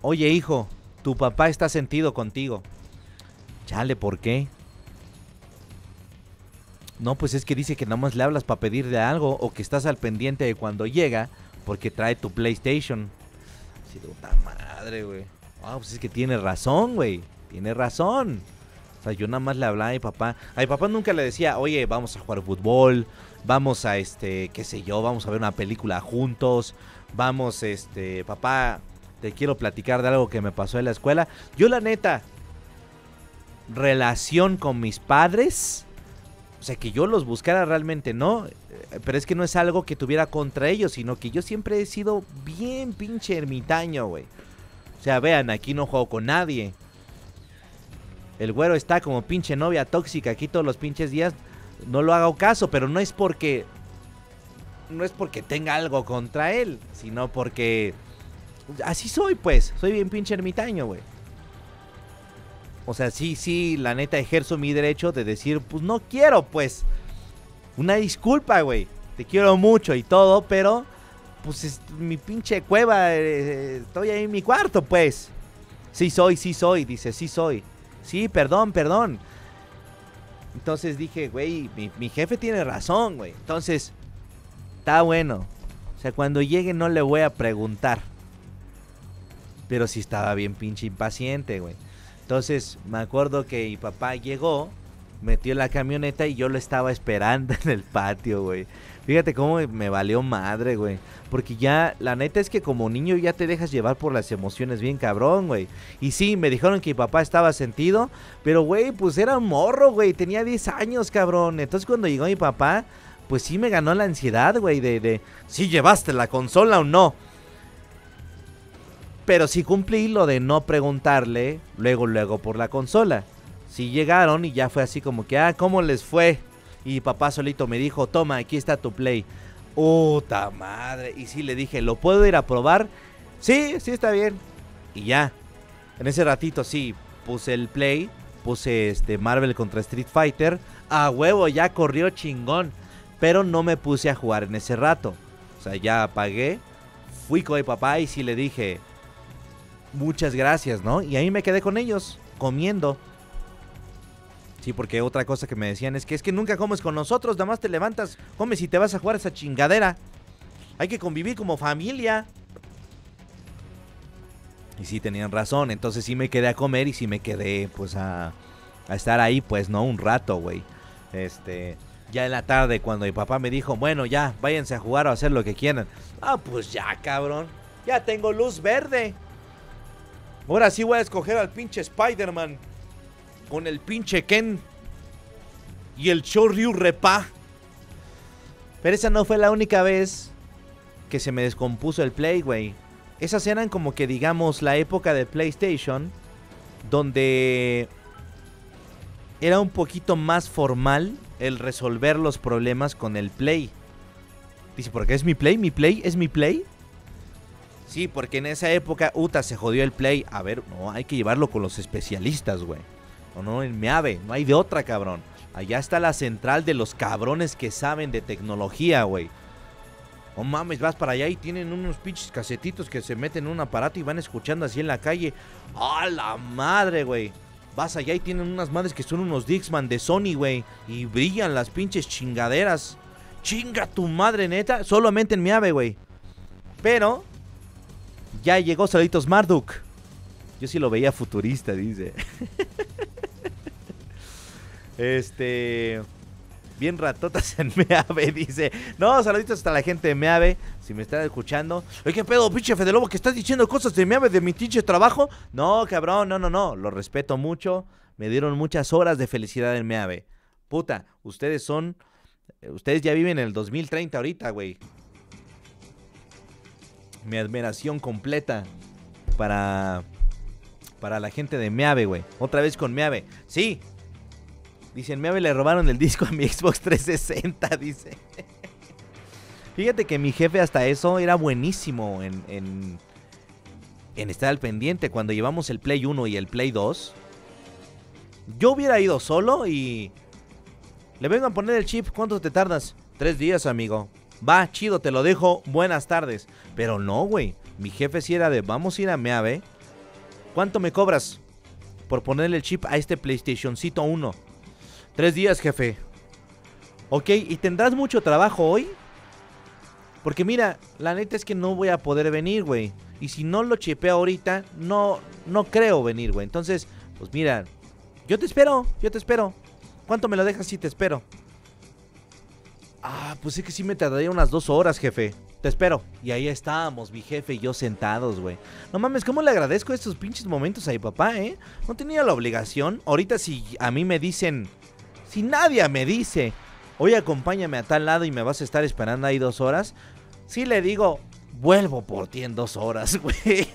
oye hijo, tu papá está sentido contigo. Chale, ¿por qué? No, pues es que dice que nada más le hablas para pedirle algo o que estás al pendiente de cuando llega porque trae tu PlayStation. Si de puta madre, güey. Ah, pues es que tiene razón, güey. Tiene razón sea, yo nada más le hablaba a mi papá. A mi papá nunca le decía, oye, vamos a jugar fútbol, vamos a, este, qué sé yo, vamos a ver una película juntos, vamos, este, papá, te quiero platicar de algo que me pasó en la escuela. Yo la neta, relación con mis padres, o sea, que yo los buscara realmente, ¿no? Eh, pero es que no es algo que tuviera contra ellos, sino que yo siempre he sido bien pinche ermitaño, güey. O sea, vean, aquí no juego con nadie. El güero está como pinche novia tóxica aquí todos los pinches días. No lo hago caso, pero no es porque. No es porque tenga algo contra él, sino porque. Así soy, pues. Soy bien pinche ermitaño, güey. O sea, sí, sí, la neta ejerzo mi derecho de decir, pues no quiero, pues. Una disculpa, güey. Te quiero mucho y todo, pero. Pues mi pinche cueva. Eh, estoy ahí en mi cuarto, pues. Sí soy, sí soy, dice, sí soy. Sí, perdón, perdón. Entonces dije, güey, mi, jefe tiene razón, güey. Entonces, está bueno. O sea, cuando llegue no le voy a preguntar. Pero sí estaba bien pinche impaciente, güey. Entonces, me acuerdo que mi papá llegó, metió la camioneta y yo lo estaba esperando en el patio, güey. Fíjate cómo me valió madre, güey. Porque ya, la neta es que como niño ya te dejas llevar por las emociones bien cabrón, güey. Y sí, me dijeron que mi papá estaba sentido, pero, güey, pues era un morro, güey. Tenía 10 años, cabrón. Entonces cuando llegó mi papá, pues sí me ganó la ansiedad, güey, de, de si llevaste la consola o no. Pero sí cumplí lo de no preguntarle luego, luego por la consola. Sí llegaron y ya fue así como que, ah, ¿cómo les fue? Y papá solito me dijo, toma, aquí está tu play. Puta madre. Y sí le dije, ¿lo puedo ir a probar? Sí, sí está bien. Y ya. En ese ratito sí, puse el play, puse este Marvel contra Street Fighter. A huevo, ya corrió chingón. Pero no me puse a jugar en ese rato. O sea, ya apagué. Fui con mi papá y sí le dije, muchas gracias, ¿no? Y ahí me quedé con ellos, comiendo. Sí, porque otra cosa que me decían es que es que nunca comes con nosotros, nada más te levantas, comes y te vas a jugar esa chingadera. Hay que convivir como familia. Y sí, tenían razón, entonces sí me quedé a comer y sí me quedé pues a, a estar ahí, pues no, un rato, güey. Este, ya en la tarde cuando mi papá me dijo, bueno, ya, váyanse a jugar o a hacer lo que quieran. Ah, pues ya, cabrón, ya tengo luz verde. Ahora sí voy a escoger al pinche Spider-Man con el pinche Ken y el Chorryu Repa. Pero esa no fue la única vez que se me descompuso el Play, güey. Esas eran como que, digamos, la época de PlayStation, donde era un poquito más formal el resolver los problemas con el Play. Dice, ¿por qué es mi Play? ¿Mi Play? ¿Es mi Play? Sí, porque en esa época, Uta, se jodió el Play. A ver, no, hay que llevarlo con los especialistas, güey. No, no, en Meave, no hay de otra, cabrón. Allá está la central de los cabrones que saben de tecnología, güey. oh, mames, vas para allá y tienen unos pinches casetitos que se meten en un aparato y van escuchando así en la calle. ¡A la madre, güey! Vas allá y tienen unas madres que son unos Dixman de Sony, güey. Y brillan las pinches chingaderas. ¡Chinga tu madre, neta! Solamente en mi güey. Pero... Ya llegó Saluditos Marduk. Yo sí lo veía futurista, dice. Este. Bien ratotas en Meave, dice. No, saluditos hasta la gente de Meave. Si me están escuchando. Oye, qué pedo, pinche Fede Lobo, que estás diciendo cosas de Meave de mi pinche trabajo. No, cabrón, no, no, no. Lo respeto mucho. Me dieron muchas horas de felicidad en Meave. Puta, ustedes son. Eh, ustedes ya viven en el 2030 ahorita, güey. Mi admiración completa para. Para la gente de Meave, güey. Otra vez con Meave. Sí, Dicen, me le robaron el disco a mi Xbox 360, dice. Fíjate que mi jefe hasta eso era buenísimo en, en, estar al pendiente. Cuando llevamos el Play 1 y el Play 2, yo hubiera ido solo y... Le vengo a poner el chip, ¿cuánto te tardas? Tres días, amigo. Va, chido, te lo dejo, buenas tardes. Pero no, güey. Mi jefe sí era de, vamos a ir a Meave. ¿Cuánto me cobras por ponerle el chip a este PlayStationcito 1? Tres días, jefe. Ok, ¿y tendrás mucho trabajo hoy? Porque mira, la neta es que no voy a poder venir, güey. Y si no lo chipeo ahorita, no, no creo venir, güey. Entonces, pues mira, yo te espero, yo te espero. ¿Cuánto me lo dejas si te espero? Ah, pues es que sí me tardaría unas dos horas, jefe. Te espero. Y ahí estábamos, mi jefe y yo sentados, güey. No mames, ¿cómo le agradezco estos pinches momentos ahí, papá, eh? No tenía la obligación. Ahorita si a mí me dicen, si nadie me dice, hoy acompáñame a tal lado y me vas a estar esperando ahí dos horas, si le digo, vuelvo por ti en dos horas, güey.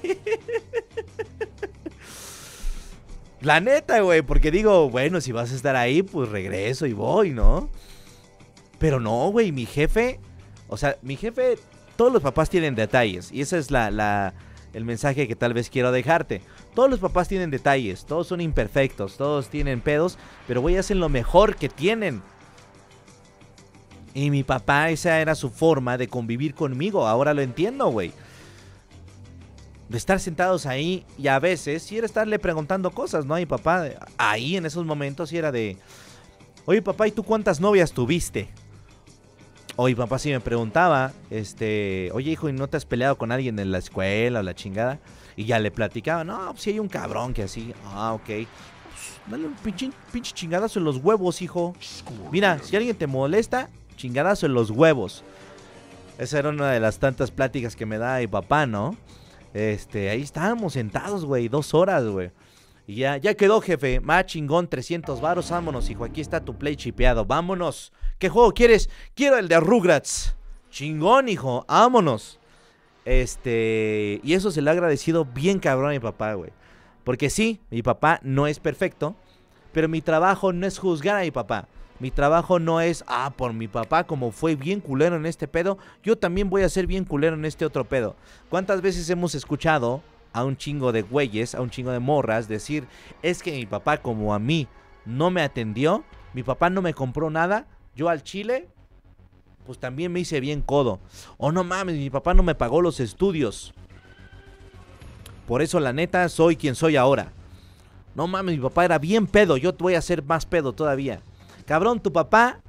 La neta, güey, porque digo, bueno, si vas a estar ahí, pues regreso y voy, ¿no? Pero no, güey, mi jefe, o sea, mi jefe, todos los papás tienen detalles y ese es la, el mensaje que tal vez quiero dejarte. Todos los papás tienen detalles, todos son imperfectos, todos tienen pedos, pero güey, hacen lo mejor que tienen. Y mi papá, esa era su forma de convivir conmigo, ahora lo entiendo, güey. De estar sentados ahí y a veces si era estarle preguntando cosas, ¿no? A papá, ahí en esos momentos si era de, oye papá, ¿y tú cuántas novias tuviste? Oye, papá si me preguntaba, este, oye hijo, ¿y no te has peleado con alguien en la escuela o la chingada? Y ya le platicaba, no, si pues, hay un cabrón que así, ah, ok. Pues, dale un pinche, chingadazo en los huevos, hijo. Mira, si alguien te molesta, chingadazo en los huevos. Esa era una de las tantas pláticas que me da mi papá, ¿no? Este, ahí estábamos sentados, güey, dos horas, güey. Y ya, ya quedó, jefe. Más chingón, 300 varos, vámonos, hijo. Aquí está tu play chipeado, vámonos. ¿Qué juego quieres? Quiero el de Rugrats. Chingón, hijo, vámonos. Este, y eso se lo ha agradecido bien cabrón a mi papá, güey. Porque sí, mi papá no es perfecto, pero mi trabajo no es juzgar a mi papá. Mi trabajo no es, ah, por mi papá, como fue bien culero en este pedo, yo también voy a ser bien culero en este otro pedo. ¿Cuántas veces hemos escuchado a un chingo de güeyes, a un chingo de morras decir, es que mi papá como a mí no me atendió, mi papá no me compró nada, yo al chile pues también me hice bien codo. Oh, no mames, mi papá no me pagó los estudios. Por eso la neta soy quien soy ahora. No mames, mi papá era bien pedo, yo te voy a ser más pedo todavía. Cabrón, tu papá,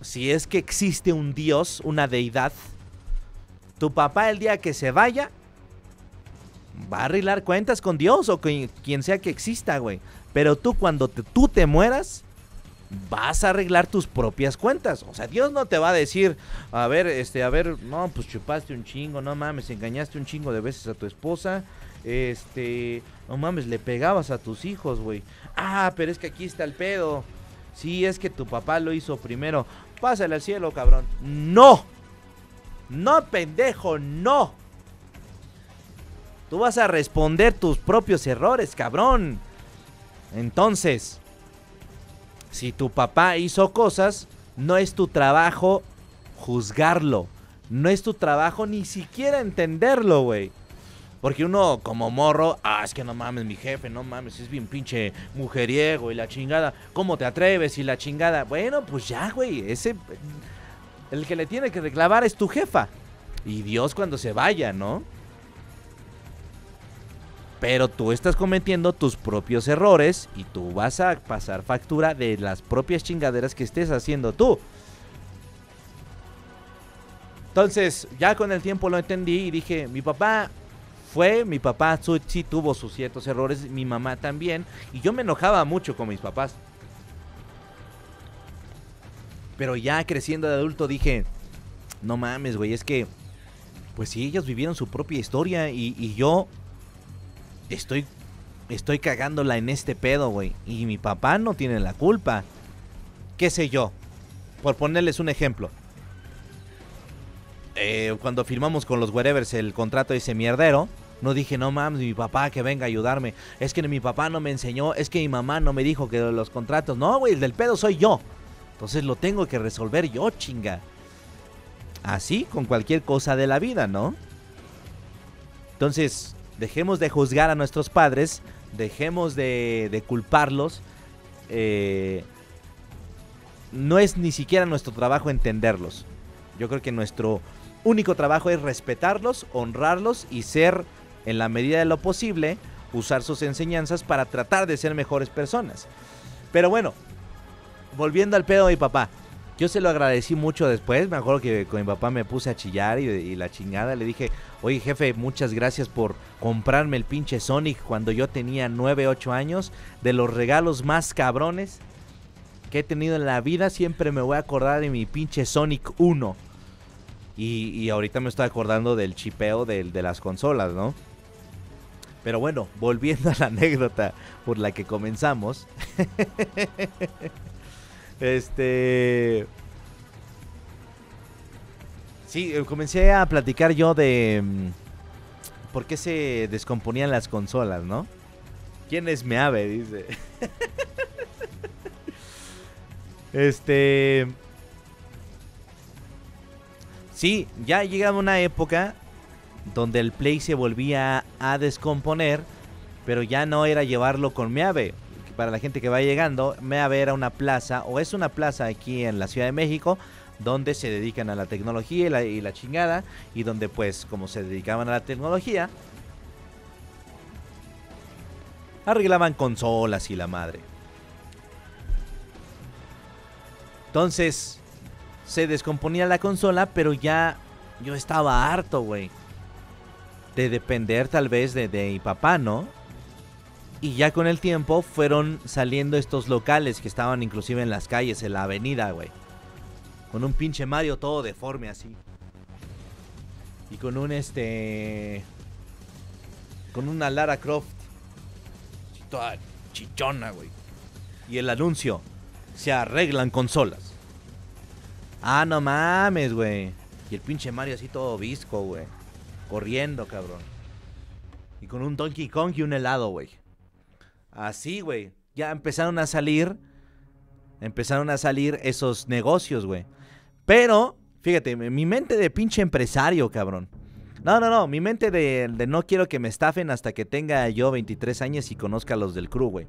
si es que existe un dios, una deidad, tu papá el día que se vaya, va a arreglar cuentas con Dios o con quien sea que exista, güey. Pero tú cuando tú te mueras, vas a arreglar tus propias cuentas. O sea, Dios no te va a decir, a ver, este, a ver, no, pues chupaste un chingo, no mames, engañaste un chingo de veces a tu esposa. Este, no mames, le pegabas a tus hijos, güey. Ah, pero es que aquí está el pedo. Sí, es que tu papá lo hizo primero. Pásale al cielo, cabrón. No. No, pendejo, no. Tú vas a responder tus propios errores, cabrón. Entonces, si tu papá hizo cosas, no es tu trabajo juzgarlo. No es tu trabajo ni siquiera entenderlo, güey. Porque uno como morro, ah, es que no mames, mi jefe, no mames, es bien pinche mujeriego y la chingada. ¿Cómo te atreves y la chingada? Bueno, pues ya, güey, ese... El que le tiene que reclamar es tu jefa. Y Dios cuando se vaya, ¿no? Pero tú estás cometiendo tus propios errores y tú vas a pasar factura de las propias chingaderas que estés haciendo tú. Entonces, ya con el tiempo lo entendí y dije, mi papá fue, mi papá sí tuvo sus ciertos errores, mi mamá también, y yo me enojaba mucho con mis papás. Pero ya creciendo de adulto dije, no mames, güey, es que, pues sí, ellos vivieron su propia historia y, y yo estoy, estoy cagándola en este pedo, güey. Y mi papá no tiene la culpa. ¿Qué sé yo? Por ponerles un ejemplo. Eh, cuando firmamos con los whatevers el contrato de ese mierdero, no dije, no mames, mi papá que venga a ayudarme. Es que mi papá no me enseñó, es que mi mamá no me dijo que los contratos. No, güey, el del pedo soy yo. Entonces lo tengo que resolver yo, chinga. Así con cualquier cosa de la vida, ¿no? Entonces, Dejemos de juzgar a nuestros padres, dejemos de, culparlos. Eh, no es ni siquiera nuestro trabajo entenderlos. Yo creo que nuestro único trabajo es respetarlos, honrarlos y ser, en la medida de lo posible, usar sus enseñanzas para tratar de ser mejores personas. Pero bueno, volviendo al pedo de papá. Yo se lo agradecí mucho después. Me acuerdo que con mi papá me puse a chillar y, la chingada. Le dije, oye jefe, muchas gracias por comprarme el pinche Sonic cuando yo tenía 9, 8 años. De los regalos más cabrones que he tenido en la vida. Siempre me voy a acordar de mi pinche Sonic 1. Y, ahorita me estoy acordando del chipeo de, de las consolas, ¿no? Pero bueno, volviendo a la anécdota por la que comenzamos. Este. Sí, eh, comencé a platicar yo de. Mm, ¿Por qué se descomponían las consolas, no? ¿Quién es Meave? Dice. este. Sí, ya llegaba una época donde el Play se volvía a descomponer, pero ya no era llevarlo con Meave para la gente que va llegando, me a ver a una plaza, o es una plaza aquí en la Ciudad de México, donde se dedican a la tecnología y la, chingada, y donde pues como se dedicaban a la tecnología, arreglaban consolas y la madre. Entonces, se descomponía la consola, pero ya yo estaba harto, güey. De depender tal vez de, de mi papá, ¿no? y ya con el tiempo fueron saliendo estos locales que estaban inclusive en las calles, en la avenida, güey. Con un pinche Mario todo deforme así. Y con un este... Con una Lara Croft. Toda chichona, güey. Y el anuncio. Se arreglan consolas. Ah, no mames, güey. Y el pinche Mario así todo visco, güey. Corriendo, cabrón. Y con un Donkey Kong y un helado, güey. Así, güey. Ya empezaron a salir. Empezaron a salir esos negocios, güey. Pero, fíjate, mi mente de pinche empresario, cabrón. No, no, no, mi mente de, no quiero que me estafen hasta que tenga yo 23 años y conozca a los del crew, güey.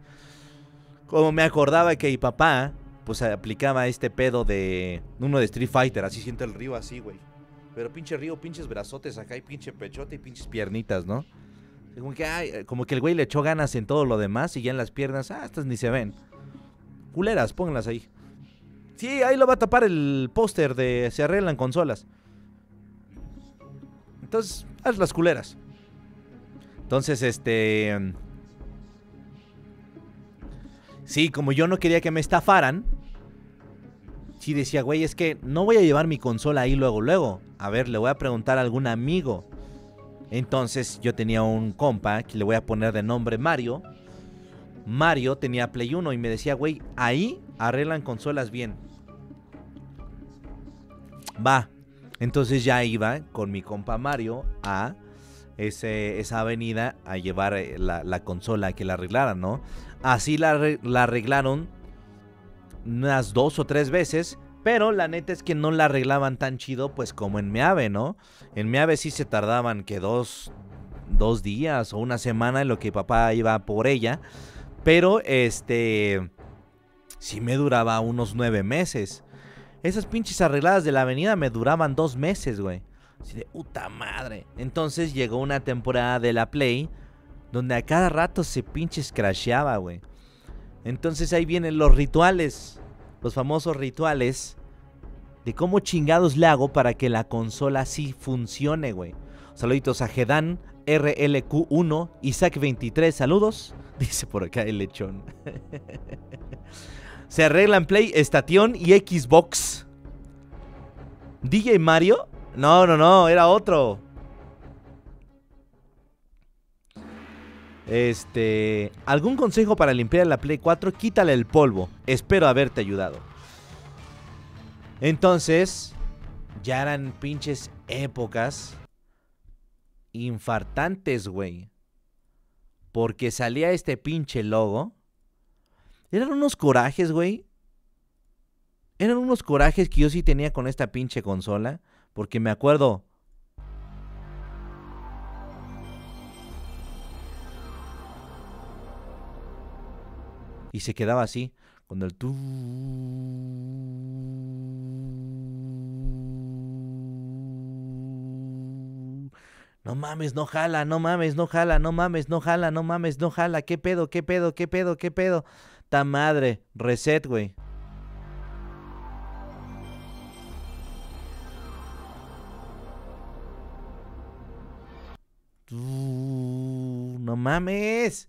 Como me acordaba que mi papá, pues aplicaba este pedo de uno de Street Fighter, así siento el río así, güey. Pero pinche río, pinches brazotes acá y pinche pechote y pinches piernitas, ¿no? Como que, eh, como que el güey le echó ganas en todo lo demás y ya en las piernas, ah, estas ni se ven. Culeras, pónganlas ahí. Sí, ahí lo va a tapar el póster de Se arreglan consolas. Entonces, haz las culeras. Entonces, este... Em, sí, como yo no quería que me estafaran, sí decía, güey, es que no voy a llevar mi consola ahí luego, luego. A ver, le voy a preguntar a algún amigo. Entonces yo tenía un compa que le voy a poner de nombre Mario. Mario tenía Play 1 y me decía, güey, ahí arreglan consolas bien. Va. Entonces ya iba con mi compa Mario a ese, esa avenida a llevar eh, la, consola que la arreglaran, ¿no? Así la, la arreglaron unas dos o tres veces pero la neta es que no la arreglaban tan chido, pues como en ave, ¿no? En ave sí se tardaban que dos, dos días o una semana en lo que papá iba por ella. Pero este. Sí me duraba unos nueve meses. Esas pinches arregladas de la avenida me duraban dos meses, güey. Así de puta madre. Entonces llegó una temporada de la Play donde a cada rato se pinches crasheaba, güey. Entonces ahí vienen los rituales los famosos rituales de cómo chingados le hago para que la consola sí funcione, güey. Saluditos a Gedan, RLQ1, Isaac23, saludos. Dice por acá el lechón. Se arreglan Play, Estación y Xbox. DJ Mario. No, no, no, era otro. Este, ¿algún consejo para limpiar la Play 4? Quítale el polvo. Espero haberte ayudado. Entonces, ya eran pinches épocas infartantes, güey. Porque salía este pinche logo. Eran unos corajes, güey. Eran unos corajes que yo sí tenía con esta pinche consola. Porque me acuerdo, Y se quedaba así, con el tu. No mames, no jala, no mames, no jala, no mames, no jala, no mames, no jala. ¿Qué pedo, qué pedo, qué pedo, qué pedo? Ta madre, reset, güey. No mames.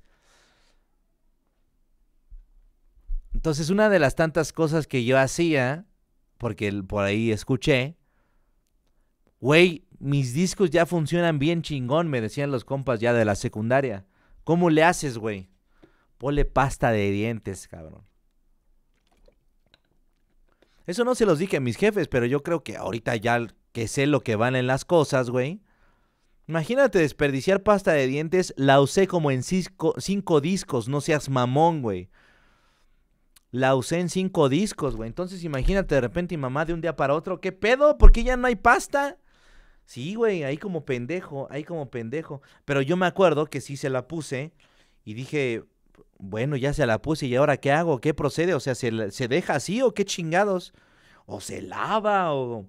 Entonces, una de las tantas cosas que yo hacía, porque por ahí escuché, güey, mis discos ya funcionan bien chingón, me decían los compas ya de la secundaria. ¿Cómo le haces, güey? Ponle pasta de dientes, cabrón. Eso no se los dije a mis jefes, pero yo creo que ahorita ya que sé lo que van en las cosas, güey. Imagínate desperdiciar pasta de dientes, la usé como en cinco discos, no seas mamón, güey la usé en cinco discos, güey. Entonces imagínate de repente mi mamá de un día para otro, ¿qué pedo? ¿Por qué ya no hay pasta? Sí, güey, ahí como pendejo, ahí como pendejo. Pero yo me acuerdo que sí se la puse y dije, bueno, ya se la puse y ahora qué hago, qué procede, o sea, ¿se, se deja así o qué chingados? O se lava o...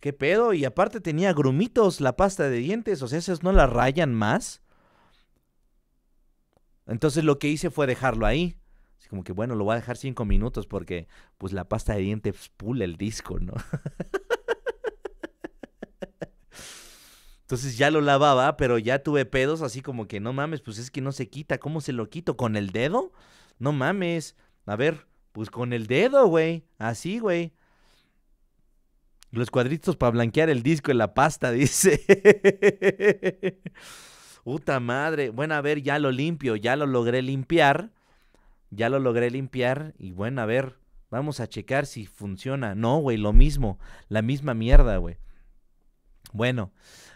¿Qué pedo? Y aparte tenía grumitos la pasta de dientes, o sea, esas no la rayan más. Entonces lo que hice fue dejarlo ahí como que, bueno, lo voy a dejar cinco minutos porque pues la pasta de dientes pula el disco, ¿no? Entonces ya lo lavaba, pero ya tuve pedos así como que, no mames, pues es que no se quita. ¿Cómo se lo quito? ¿Con el dedo? No mames. A ver, pues con el dedo, güey. Así, güey. Los cuadritos para blanquear el disco en la pasta, dice. Puta madre. Bueno, a ver, ya lo limpio, ya lo logré limpiar ya lo logré limpiar y bueno, a ver, vamos a checar si funciona. No, güey, lo mismo, la misma mierda, güey. Bueno,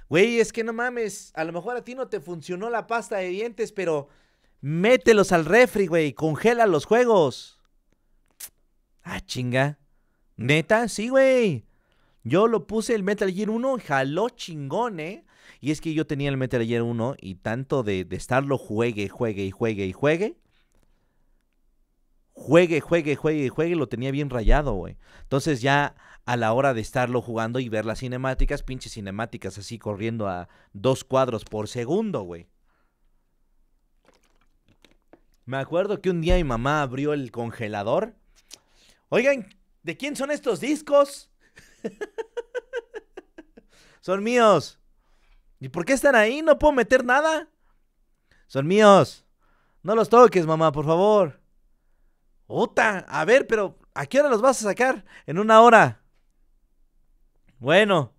güey, es que no mames, a lo mejor a ti no te funcionó la pasta de dientes, pero mételos al refri, güey, congela los juegos. Ah, chinga. Neta, sí, güey. Yo lo puse el Metal Gear 1, jaló chingón, ¿eh? Y es que yo tenía el Metal Gear 1 y tanto de, de estarlo juegue, juegue y juegue y juegue, juegue, juegue, juegue, juegue, lo tenía bien rayado, güey. Entonces ya a la hora de estarlo jugando y ver las cinemáticas, pinches cinemáticas así corriendo a dos cuadros por segundo, güey. Me acuerdo que un día mi mamá abrió el congelador. Oigan, ¿de quién son estos discos? son míos. ¿Y por qué están ahí? ¿No puedo meter nada? Son míos. No los toques, mamá, por favor. Ota, a ver, pero ¿a qué hora los vas a sacar? En una hora. Bueno.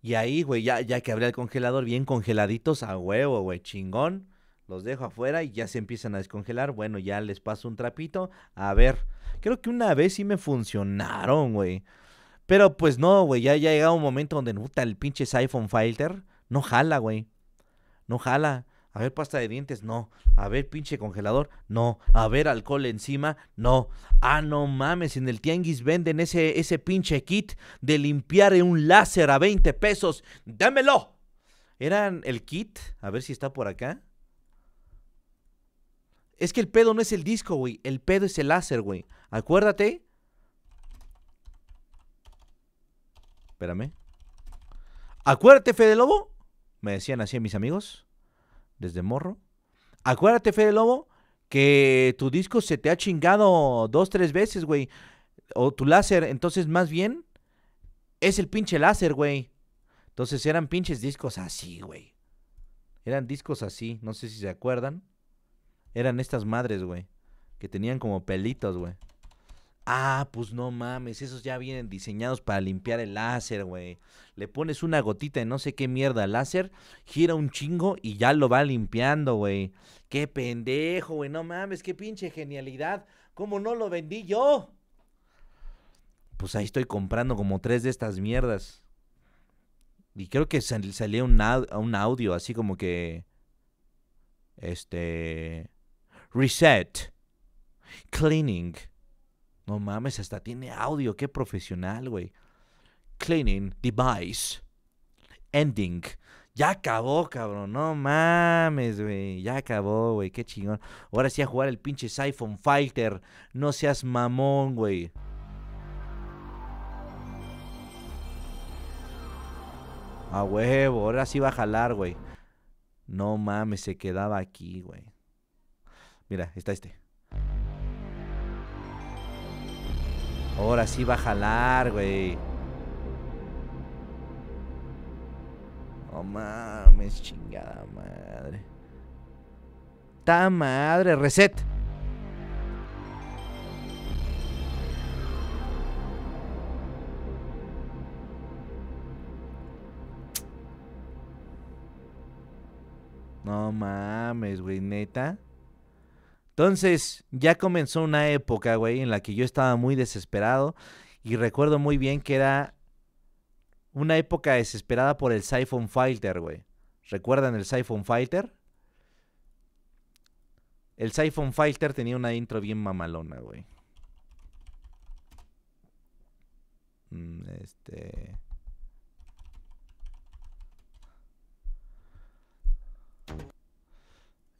Y ahí, güey, ya, que abrí el congelador, bien congeladitos a huevo, güey, chingón. Los dejo afuera y ya se empiezan a descongelar. Bueno, ya les paso un trapito. A ver, creo que una vez sí me funcionaron, güey. Pero pues no, güey, ya, ya llegado un momento donde, puta, el pinche iPhone Filter no jala, güey. No jala. A ver, pasta de dientes, no. A ver, pinche congelador, no. A ver, alcohol encima, no. Ah, no mames, en el tianguis venden ese, ese pinche kit de limpiar un láser a 20 pesos. ¡Dámelo! Eran el kit, a ver si está por acá. Es que el pedo no es el disco, güey. El pedo es el láser, güey. Acuérdate. Espérame. Acuérdate, Fede Lobo. Me decían así mis amigos desde morro. Acuérdate, Fede Lobo, que tu disco se te ha chingado dos, tres veces, güey. O tu láser, entonces más bien es el pinche láser, güey. Entonces eran pinches discos así, güey. Eran discos así, no sé si se acuerdan. Eran estas madres, güey. Que tenían como pelitos, güey. Ah, pues no mames, esos ya vienen diseñados para limpiar el láser, güey. Le pones una gotita de no sé qué mierda láser, gira un chingo y ya lo va limpiando, güey. Qué pendejo, güey, no mames, qué pinche genialidad. ¿Cómo no lo vendí yo? Pues ahí estoy comprando como tres de estas mierdas. Y creo que salió salía un, un audio así como que... Este... Reset. Cleaning. No mames, hasta tiene audio, qué profesional, güey. Cleaning device. Ending. Ya acabó, cabrón. No mames, güey. Ya acabó, güey. Qué chingón. Ahora sí a jugar el pinche iPhone Fighter. No seas mamón, güey. A huevo, ahora sí va a jalar, güey. No mames, se quedaba aquí, güey. Mira, está este. Ahora sí va a jalar, güey. No mames, chingada madre. Ta madre, reset. No mames, güey, neta. Entonces, ya comenzó una época, güey, en la que yo estaba muy desesperado y recuerdo muy bien que era una época desesperada por el Siphon Fighter, güey. ¿Recuerdan el Siphon Fighter? El Siphon Fighter tenía una intro bien mamalona, güey. Mm, este.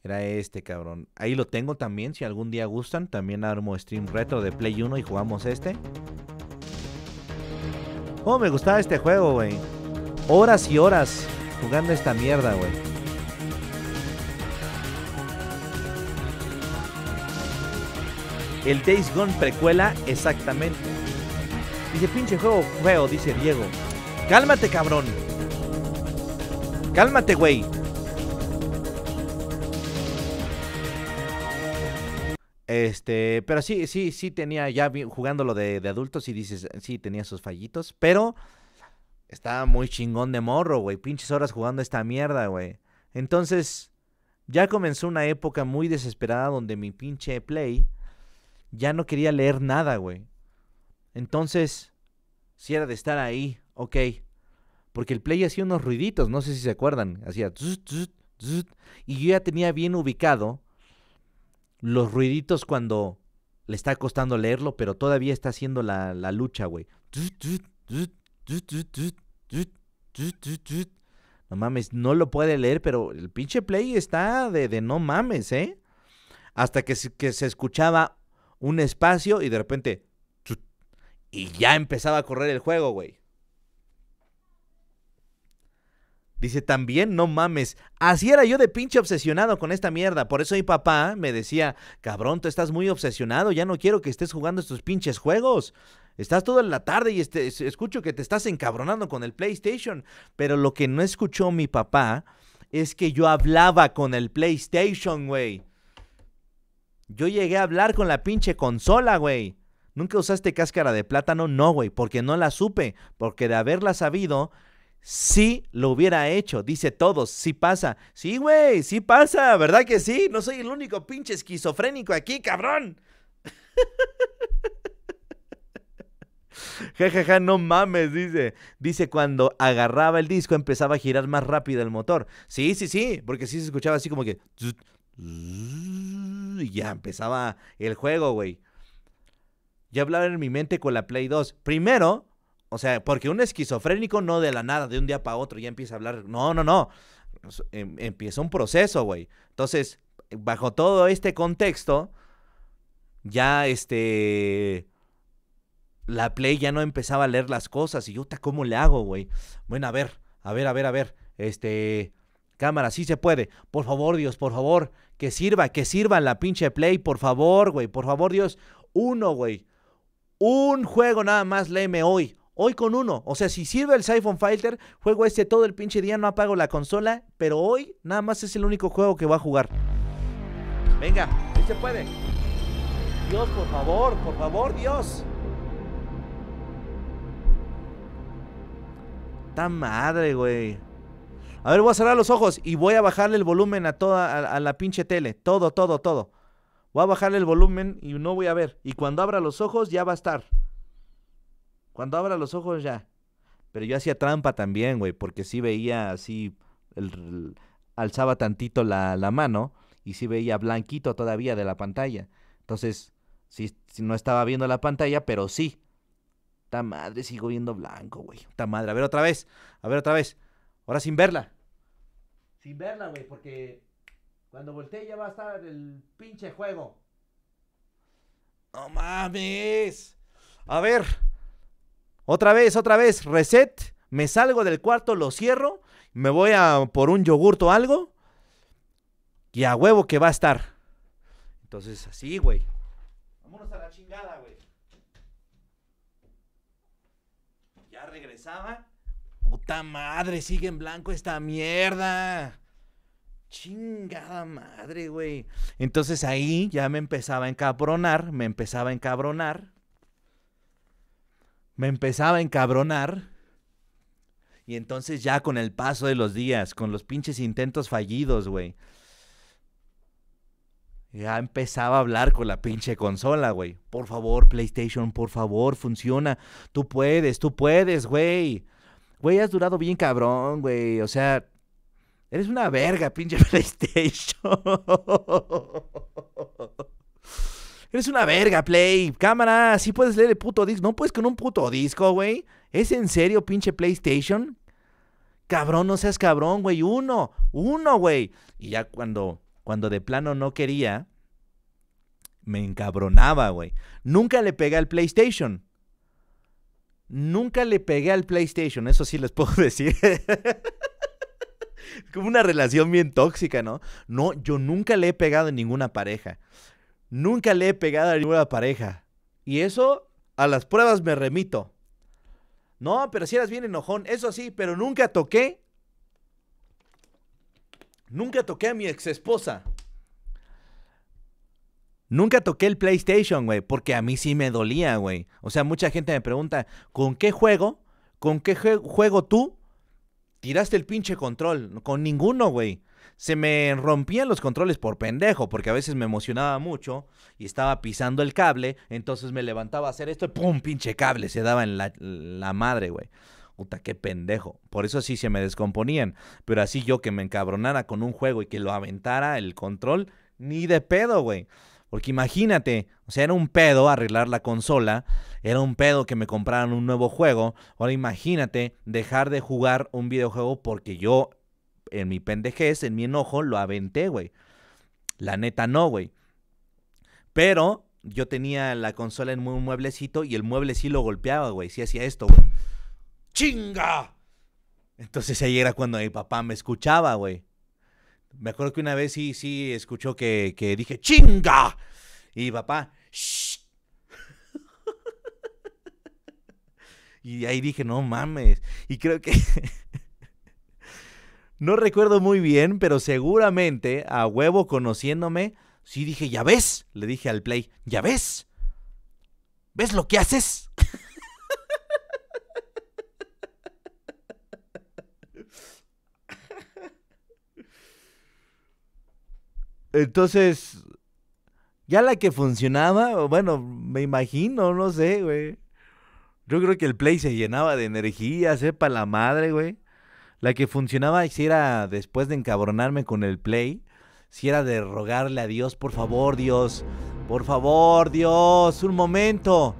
Era este, cabrón. Ahí lo tengo también, si algún día gustan. También armo stream retro de Play 1 y jugamos este. Oh, me gustaba este juego, güey. Horas y horas jugando esta mierda, güey. El Days Gone precuela exactamente. Dice, pinche juego feo, dice Diego. Cálmate, cabrón. Cálmate, güey. Este, pero sí, sí, sí tenía ya jugándolo de, de adultos y dices, sí tenía sus fallitos, pero estaba muy chingón de morro, güey. Pinches horas jugando esta mierda, güey. Entonces, ya comenzó una época muy desesperada donde mi pinche play ya no quería leer nada, güey. Entonces, si era de estar ahí, ok. Porque el play hacía unos ruiditos, no sé si se acuerdan. Hacía. y yo ya tenía bien ubicado los ruiditos cuando le está costando leerlo, pero todavía está haciendo la, lucha, güey. No mames, no lo puede leer, pero el pinche play está de, no mames, ¿eh? Hasta que, que se escuchaba un espacio y de repente... Y ya empezaba a correr el juego, güey. Dice también, no mames, así era yo de pinche obsesionado con esta mierda. Por eso mi papá me decía, cabrón, tú estás muy obsesionado, ya no quiero que estés jugando estos pinches juegos. Estás toda la tarde y este, escucho que te estás encabronando con el PlayStation. Pero lo que no escuchó mi papá es que yo hablaba con el PlayStation, güey. Yo llegué a hablar con la pinche consola, güey. ¿Nunca usaste cáscara de plátano? No, güey, porque no la supe. Porque de haberla sabido sí lo hubiera hecho, dice todos, sí pasa. Sí, güey, sí pasa, ¿verdad que sí? No soy el único pinche esquizofrénico aquí, cabrón. Ja, ja, ja, no mames, dice. Dice cuando agarraba el disco empezaba a girar más rápido el motor. Sí, sí, sí, porque sí se escuchaba así como que... Y ya empezaba el juego, güey. Ya hablaba en mi mente con la Play 2. Primero, o sea, porque un esquizofrénico no de la nada, de un día para otro, ya empieza a hablar. No, no, no. Em, empieza un proceso, güey. Entonces, bajo todo este contexto, ya este. La Play ya no empezaba a leer las cosas. Y yo, ¿cómo le hago, güey? Bueno, a ver, a ver, a ver, a ver. Este. Cámara, sí se puede. Por favor, Dios, por favor. Que sirva, que sirva la pinche Play, por favor, güey. Por favor, Dios. Uno, güey. Un juego nada más, léeme hoy Hoy con uno. O sea, si sirve el Siphon Fighter, juego este todo el pinche día, no apago la consola. Pero hoy nada más es el único juego que va a jugar. Venga, ahí se puede. Dios, por favor, por favor, Dios. ¡Tan madre, güey. A ver, voy a cerrar los ojos y voy a bajarle el volumen a toda a la pinche tele. Todo, todo, todo. Voy a bajarle el volumen y no voy a ver. Y cuando abra los ojos ya va a estar. Cuando abra los ojos ya. Pero yo hacía trampa también, güey, porque sí veía así, el, alzaba tantito la, mano y sí veía blanquito todavía de la pantalla. Entonces, sí, no estaba viendo la pantalla, pero sí. Ta madre, sigo viendo blanco, güey. Ta madre, a ver otra vez, a ver otra vez. Ahora sin verla. Sin verla, güey, porque cuando volteé ya va a estar el pinche juego. No mames. A ver, otra vez, otra vez, reset. Me salgo del cuarto, lo cierro. Me voy a por un yogurto o algo. Y a huevo que va a estar. Entonces, así, güey. Vámonos a la chingada, güey. Ya regresaba. Puta madre, sigue en blanco esta mierda. Chingada madre, güey. Entonces ahí ya me empezaba a encabronar, me empezaba a encabronar me empezaba a encabronar. Y entonces ya con el paso de los días, con los pinches intentos fallidos, güey. Ya empezaba a hablar con la pinche consola, güey. Por favor, PlayStation, por favor, funciona. Tú puedes, tú puedes, güey. Güey, has durado bien cabrón, güey. O sea, eres una verga, pinche PlayStation. Eres una verga, Play. Cámara, si puedes leer el puto disco. No puedes con un puto disco, güey. ¿Es en serio, pinche PlayStation? Cabrón, no seas cabrón, güey. Uno, uno, güey. Y ya cuando, cuando de plano no quería, me encabronaba, güey. Nunca le pegué al PlayStation. Nunca le pegué al PlayStation, eso sí les puedo decir. como una relación bien tóxica, ¿no? No, yo nunca le he pegado en ninguna pareja. Nunca le he pegado a ninguna pareja. Y eso a las pruebas me remito. No, pero si eras bien enojón, eso sí, pero nunca toqué. Nunca toqué a mi ex esposa. Nunca toqué el PlayStation, güey, porque a mí sí me dolía, güey. O sea, mucha gente me pregunta, ¿con qué juego? ¿Con qué juego tú tiraste el pinche control? Con ninguno, güey se me rompían los controles por pendejo, porque a veces me emocionaba mucho y estaba pisando el cable, entonces me levantaba a hacer esto y ¡pum! Pinche cable, se daba en la, madre, güey. Puta, qué pendejo. Por eso sí se me descomponían. Pero así yo que me encabronara con un juego y que lo aventara el control, ni de pedo, güey. Porque imagínate, o sea, era un pedo arreglar la consola, era un pedo que me compraran un nuevo juego. Ahora imagínate dejar de jugar un videojuego porque yo en mi pendejez, en mi enojo, lo aventé, güey. La neta no, güey. Pero yo tenía la consola en un mueblecito y el mueble sí lo golpeaba, güey. Sí hacía esto, güey. ¡Chinga! Entonces ahí era cuando mi papá me escuchaba, güey. Me acuerdo que una vez sí, sí escuchó que, que dije ¡Chinga! Y papá, ¡Shh! y ahí dije, no mames. Y creo que No recuerdo muy bien, pero seguramente, a huevo conociéndome, sí dije, ya ves, le dije al Play, ya ves. ¿Ves lo que haces? Entonces, ya la que funcionaba, bueno, me imagino, no sé, güey. Yo creo que el play se llenaba de energía, sepa la madre, güey. La que funcionaba si era después de encabronarme con el play, si era de rogarle a Dios, por favor, Dios, por favor, Dios, un momento.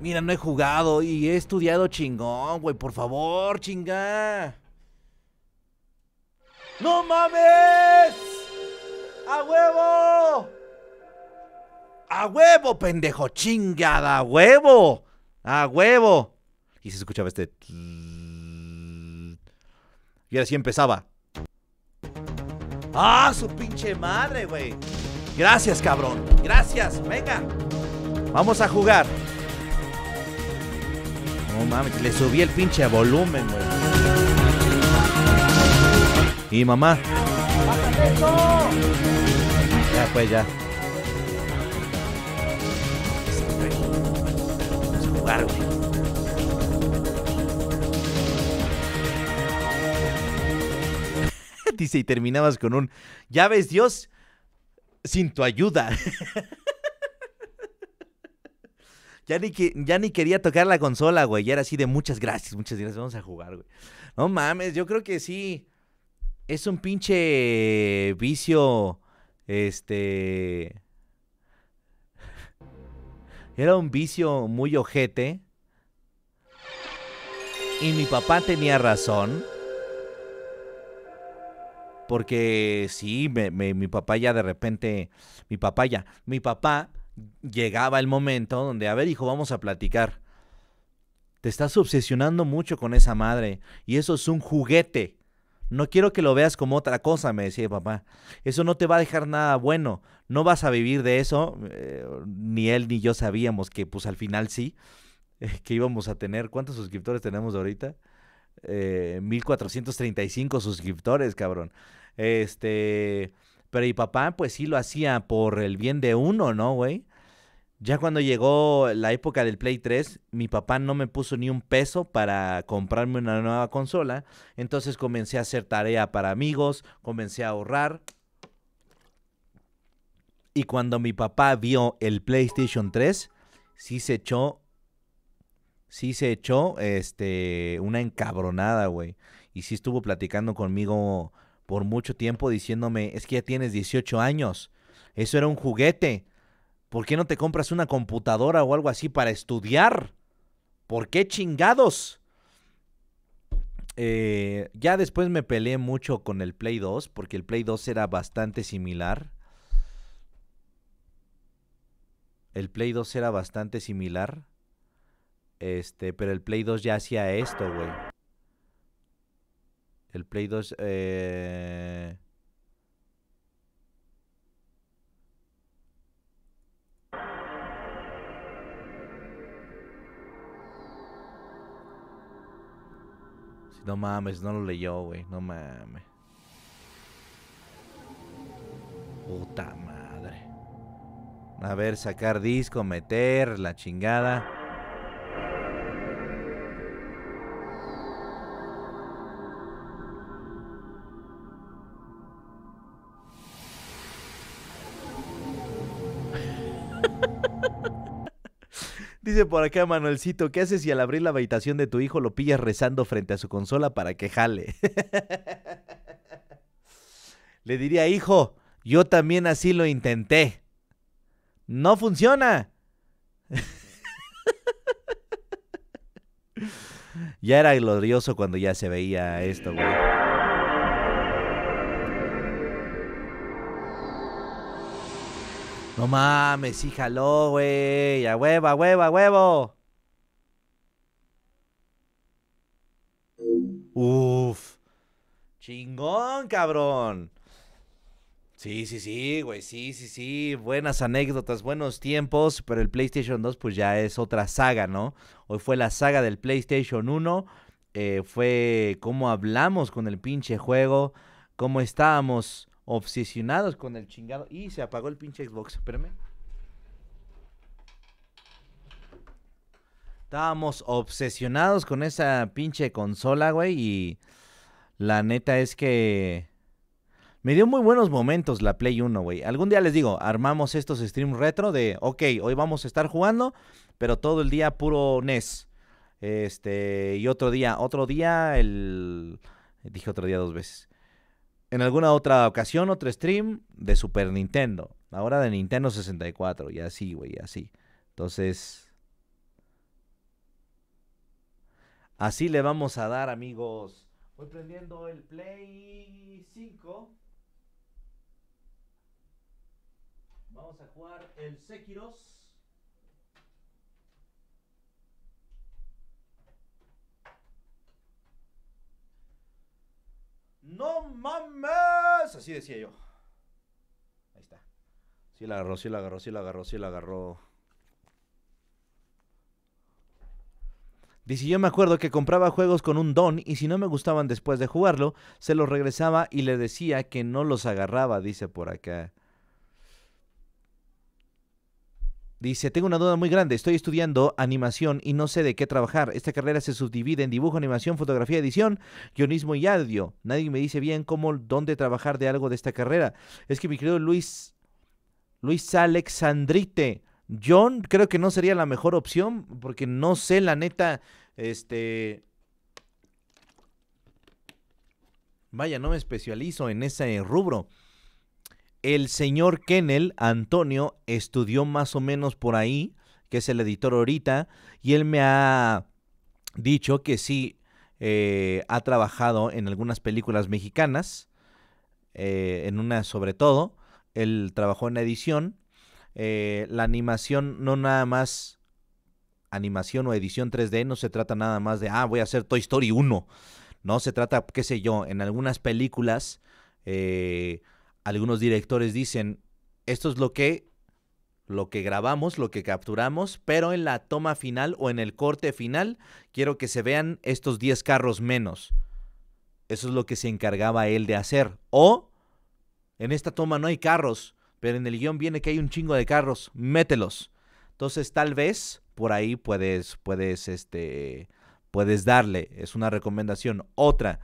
Mira, no he jugado y he estudiado chingón, güey, por favor, chinga. ¡No mames! ¡A huevo! ¡A huevo, pendejo! ¡Chingada! ¡A huevo! ¡A huevo! Y se escuchaba este... Y así empezaba. ¡Ah, su pinche madre, güey! Gracias, cabrón. Gracias, venga. Vamos a jugar. No mames, le subí el pinche volumen, güey. Y mamá. Ya, pues ya. Vamos a jugar, güey. y terminabas con un, ya ves Dios, sin tu ayuda. ya, ni ya ni quería tocar la consola, güey. Ya era así de muchas gracias, muchas gracias, vamos a jugar, güey. No mames, yo creo que sí. Es un pinche vicio, este... Era un vicio muy ojete. Y mi papá tenía razón. Porque sí, me, mi papá ya de repente, mi papá ya, mi papá llegaba el momento donde, a ver hijo, vamos a platicar. Te estás obsesionando mucho con esa madre y eso es un juguete. No quiero que lo veas como otra cosa, me decía papá. Eso no te va a dejar nada bueno. No vas a vivir de eso. Eh, ni él ni yo sabíamos que pues al final sí, que íbamos a tener. ¿Cuántos suscriptores tenemos ahorita? 1435 eh, suscriptores, cabrón. Este, pero mi papá, pues sí lo hacía por el bien de uno, ¿no, güey? Ya cuando llegó la época del Play 3, mi papá no me puso ni un peso para comprarme una nueva consola. Entonces comencé a hacer tarea para amigos, comencé a ahorrar. Y cuando mi papá vio el PlayStation 3, sí se echó sí se echó este, una encabronada, güey. Y sí estuvo platicando conmigo por mucho tiempo diciéndome, es que ya tienes 18 años, eso era un juguete. ¿Por qué no te compras una computadora o algo así para estudiar? ¿Por qué chingados? Eh, ya después me peleé mucho con el Play 2, porque el Play 2 era bastante similar. El Play 2 era bastante similar. Este, pero el Play 2 ya hacía esto, güey. El Play 2, eh... No mames, no lo leyó, güey. No mames. Puta madre. A ver, sacar disco, meter la chingada. dice por acá Manuelcito, ¿qué haces si al abrir la habitación de tu hijo lo pillas rezando frente a su consola para que jale? Le diría, hijo, yo también así lo intenté. No funciona. ya era glorioso cuando ya se veía esto, güey. No mames, ¡Híjalo, güey. A huevo, a huevo, a huevo. Uf. Chingón, cabrón. Sí, sí, sí, güey, sí, sí, sí, buenas anécdotas, buenos tiempos, pero el PlayStation 2 pues ya es otra saga, ¿no? Hoy fue la saga del PlayStation 1, eh, fue cómo hablamos con el pinche juego, cómo estábamos obsesionados con el chingado. Y se apagó el pinche Xbox. Espérame. Estábamos obsesionados con esa pinche consola, güey. Y la neta es que me dio muy buenos momentos la Play 1, güey. Algún día les digo, armamos estos streams retro de, ok, hoy vamos a estar jugando, pero todo el día puro NES. Este, y otro día, otro día, el... Dije otro día dos veces en alguna otra ocasión, otro stream de Super Nintendo. Ahora de Nintendo 64, y así, güey, así. Entonces, así le vamos a dar, amigos. Voy prendiendo el Play 5. Vamos a jugar el Sekiros. ¡No mames! Así decía yo. Ahí está. Sí la agarró, sí la agarró, sí la agarró, sí la agarró. Dice, yo me acuerdo que compraba juegos con un don y si no me gustaban después de jugarlo, se los regresaba y le decía que no los agarraba, dice por acá. Dice, tengo una duda muy grande, estoy estudiando animación y no sé de qué trabajar. Esta carrera se subdivide en dibujo, animación, fotografía, edición, guionismo y audio. Nadie me dice bien cómo, dónde trabajar de algo de esta carrera. Es que mi querido Luis, Luis Alexandrite, John, creo que no sería la mejor opción porque no sé, la neta, este... Vaya, no me especializo en ese rubro. El señor Kennel, Antonio, estudió más o menos por ahí, que es el editor ahorita, y él me ha dicho que sí eh, ha trabajado en algunas películas mexicanas, eh, en una sobre todo. Él trabajó en la edición. Eh, la animación no nada más animación o edición 3D, no se trata nada más de, ah, voy a hacer Toy Story 1. No, se trata, qué sé yo, en algunas películas eh, algunos directores dicen, esto es lo que lo que grabamos, lo que capturamos, pero en la toma final o en el corte final quiero que se vean estos 10 carros menos. Eso es lo que se encargaba él de hacer. O en esta toma no hay carros, pero en el guión viene que hay un chingo de carros, mételos. Entonces tal vez por ahí puedes, puedes, este, puedes darle. Es una recomendación. Otra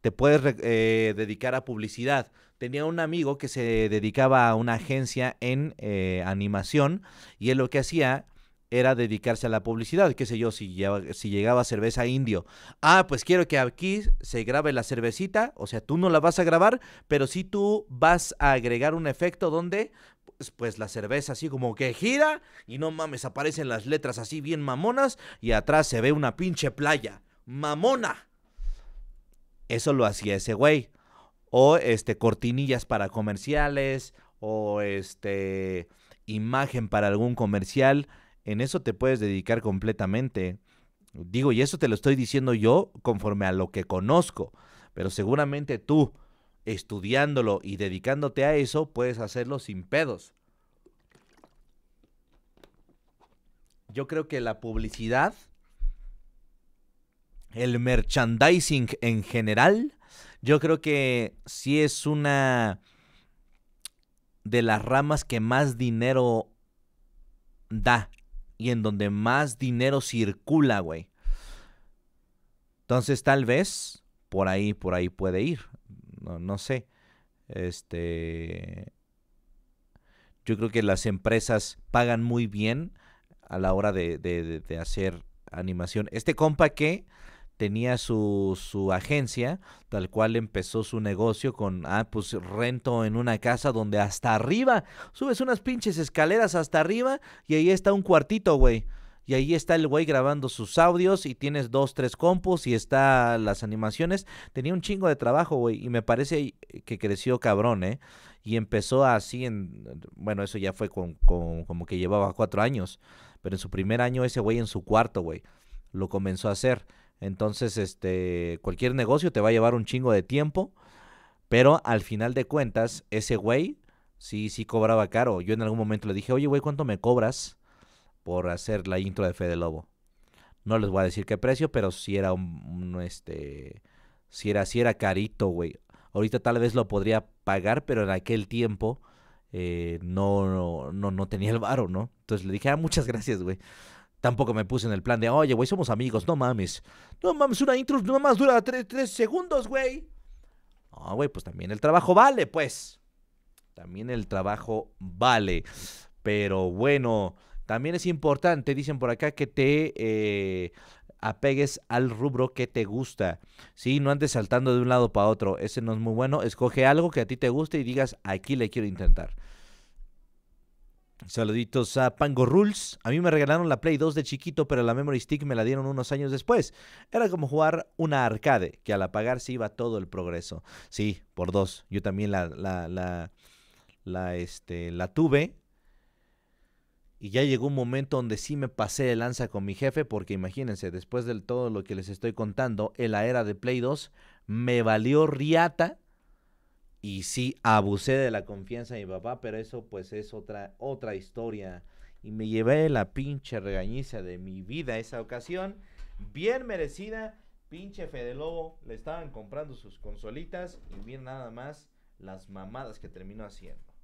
te puedes eh, dedicar a publicidad. Tenía un amigo que se dedicaba a una agencia en eh, animación y él lo que hacía era dedicarse a la publicidad, qué sé yo, si, llegaba, si llegaba cerveza indio. Ah, pues quiero que aquí se grabe la cervecita, o sea, tú no la vas a grabar, pero sí tú vas a agregar un efecto donde pues, pues la cerveza así como que gira y no mames, aparecen las letras así bien mamonas y atrás se ve una pinche playa. Mamona. Eso lo hacía ese güey. O este, cortinillas para comerciales, o este, imagen para algún comercial. En eso te puedes dedicar completamente. Digo, y eso te lo estoy diciendo yo conforme a lo que conozco. Pero seguramente tú, estudiándolo y dedicándote a eso, puedes hacerlo sin pedos. Yo creo que la publicidad el merchandising en general, yo creo que sí es una de las ramas que más dinero da y en donde más dinero circula, güey. Entonces tal vez por ahí, por ahí puede ir. No, sé. Este... Yo creo que las empresas pagan muy bien a la hora de, de hacer animación. Este compa que tenía su, su agencia, tal cual empezó su negocio con, ah, pues rento en una casa donde hasta arriba, subes unas pinches escaleras hasta arriba y ahí está un cuartito, güey. Y ahí está el güey grabando sus audios y tienes dos, tres compos y está las animaciones. Tenía un chingo de trabajo, güey. Y me parece que creció cabrón, ¿eh? Y empezó así en... Bueno, eso ya fue con, con, como que llevaba cuatro años. Pero en su primer año ese güey en su cuarto, güey. Lo comenzó a hacer. Entonces, este, cualquier negocio te va a llevar un chingo de tiempo, pero al final de cuentas, ese güey sí, sí cobraba caro. Yo en algún momento le dije, oye, güey, ¿cuánto me cobras por hacer la intro de Fede Lobo? No les voy a decir qué precio, pero sí era un, este, si era, sí era carito, güey. Ahorita tal vez lo podría pagar, pero en aquel tiempo eh, no, no, no, no tenía el varo, ¿no? Entonces le dije, ah, muchas gracias, güey. Tampoco me puse en el plan de, oye, güey, somos amigos, no mames. No mames, una intro más dura tres, segundos, güey. Ah, güey, pues también el trabajo vale, pues. También el trabajo vale. Pero bueno, también es importante, dicen por acá, que te eh, apegues al rubro que te gusta. Sí, no andes saltando de un lado para otro. Ese no es muy bueno. Escoge algo que a ti te guste y digas, aquí le quiero intentar. Saluditos a Pango Rules. A mí me regalaron la Play 2 de chiquito, pero la Memory Stick me la dieron unos años después. Era como jugar una arcade, que al apagar se iba todo el progreso. Sí, por dos. Yo también la, la, este, la tuve. Y ya llegó un momento donde sí me pasé de lanza con mi jefe, porque imagínense, después de todo lo que les estoy contando, en la era de Play 2, me valió riata y sí abusé de la confianza de mi papá, pero eso pues es otra, otra historia. Y me llevé la pinche regañiza de mi vida esa ocasión, bien merecida. Pinche Fede Lobo, le estaban comprando sus consolitas y bien nada más las mamadas que terminó haciendo.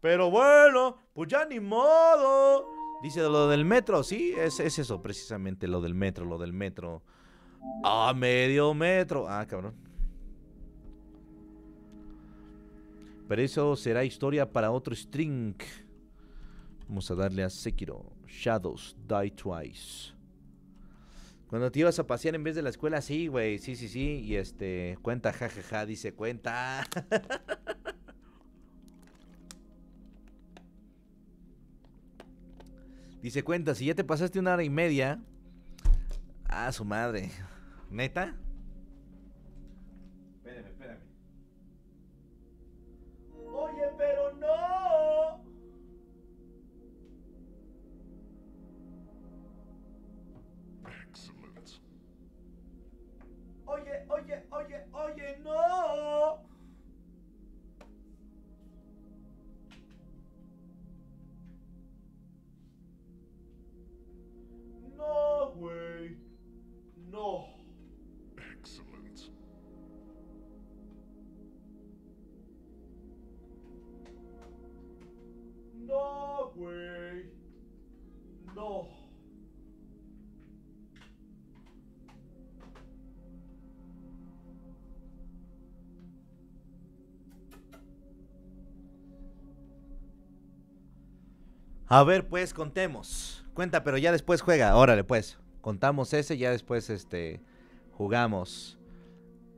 Pero bueno, pues ya ni modo. Dice lo del metro, sí, es, es eso precisamente, lo del metro, lo del metro. A ah, medio metro. Ah, cabrón. Pero eso será historia para otro string. Vamos a darle a Sekiro. Shadows Die Twice. Cuando te ibas a pasear en vez de la escuela, sí, güey. Sí, sí, sí. Y este, cuenta, jajaja, ja, ja, dice cuenta. dice cuenta, si ya te pasaste una hora y media. Ah, su madre. ¿Neta? A ver, pues contemos. Cuenta, pero ya después juega. Órale, pues. Contamos ese, ya después este jugamos.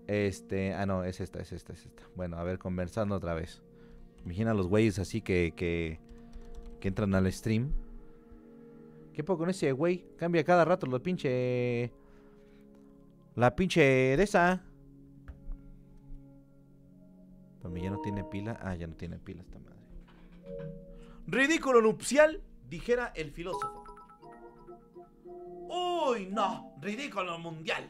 Este, ah no, es esta, es esta, es esta. Bueno, a ver, conversando otra vez. Imagina los güeyes así que, que entran al stream. ¿Qué poco con ese güey? Cambia cada rato la pinche la pinche de esa. también ya no tiene pila. Ah, ya no tiene pila esta madre. Ridículo nupcial, dijera el filósofo. ¡Uy, no! Ridículo mundial.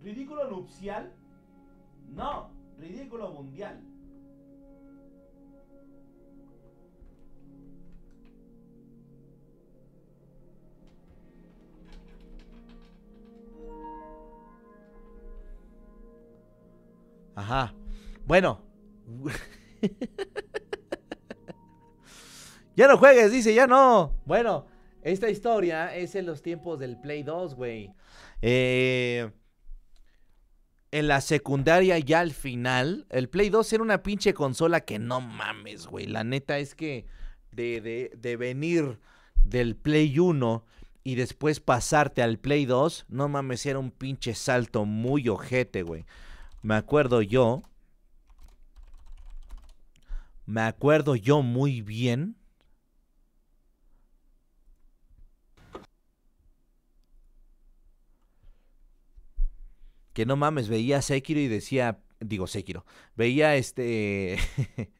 ¿Ridículo nupcial? No, ridículo mundial. Ajá. Bueno. ya no juegues, dice, ya no. Bueno, esta historia es en los tiempos del Play 2, güey. Eh, en la secundaria ya al final, el Play 2 era una pinche consola que no mames, güey. La neta es que de, de venir del Play 1 y después pasarte al Play 2, no mames, era un pinche salto muy ojete, güey. Me acuerdo yo. Me acuerdo yo muy bien. Que no mames, veía Sekiro y decía, digo Sekiro, veía este...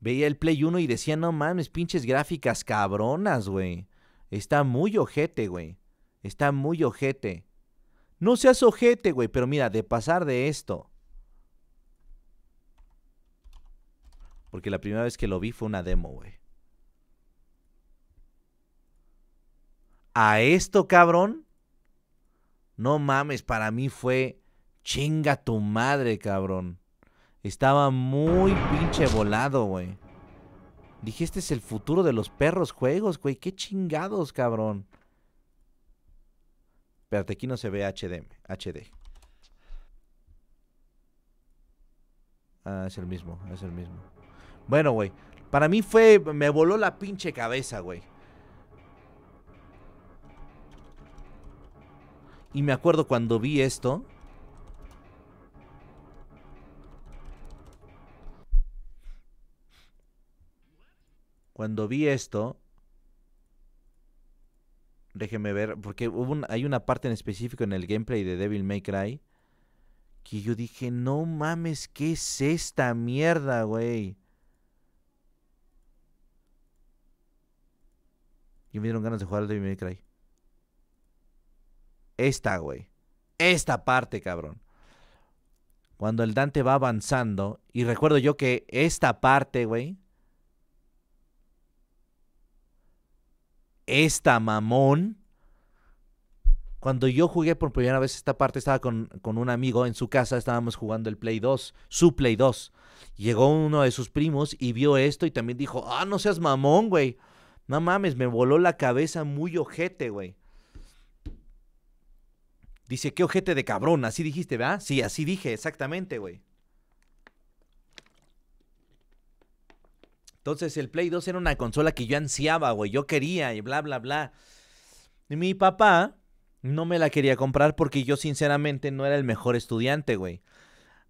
veía el Play 1 y decía, no mames, pinches gráficas cabronas, güey. Está muy ojete, güey. Está muy ojete. No seas ojete, güey. Pero mira, de pasar de esto. Porque la primera vez que lo vi fue una demo, güey. A esto, cabrón. No mames, para mí fue chinga tu madre, cabrón. Estaba muy pinche volado, güey. Dije, este es el futuro de los perros juegos, güey. Qué chingados, cabrón. Espérate, aquí no se ve HDM, HD. Ah, es el mismo, es el mismo. Bueno, güey. Para mí fue. Me voló la pinche cabeza, güey. Y me acuerdo cuando vi esto. Cuando vi esto, Déjeme ver, porque hay una parte en específico en el gameplay de Devil May Cry que yo dije, no mames, ¿qué es esta mierda, güey? Y me dieron ganas de jugar a Devil May Cry. Esta, güey. Esta parte, cabrón. Cuando el Dante va avanzando, y recuerdo yo que esta parte, güey, esta mamón. Cuando yo jugué por primera vez esta parte, estaba con, un amigo en su casa, estábamos jugando el Play 2, su Play 2. Llegó uno de sus primos y vio esto y también dijo, ah, no seas mamón, güey. No mames, me voló la cabeza muy ojete, güey. Dice, qué ojete de cabrón, así dijiste, ¿verdad? Sí, así dije, exactamente, güey. Entonces el Play 2 era una consola que yo ansiaba, güey, yo quería y bla, bla, bla. mi papá no me la quería comprar porque yo sinceramente no era el mejor estudiante, güey.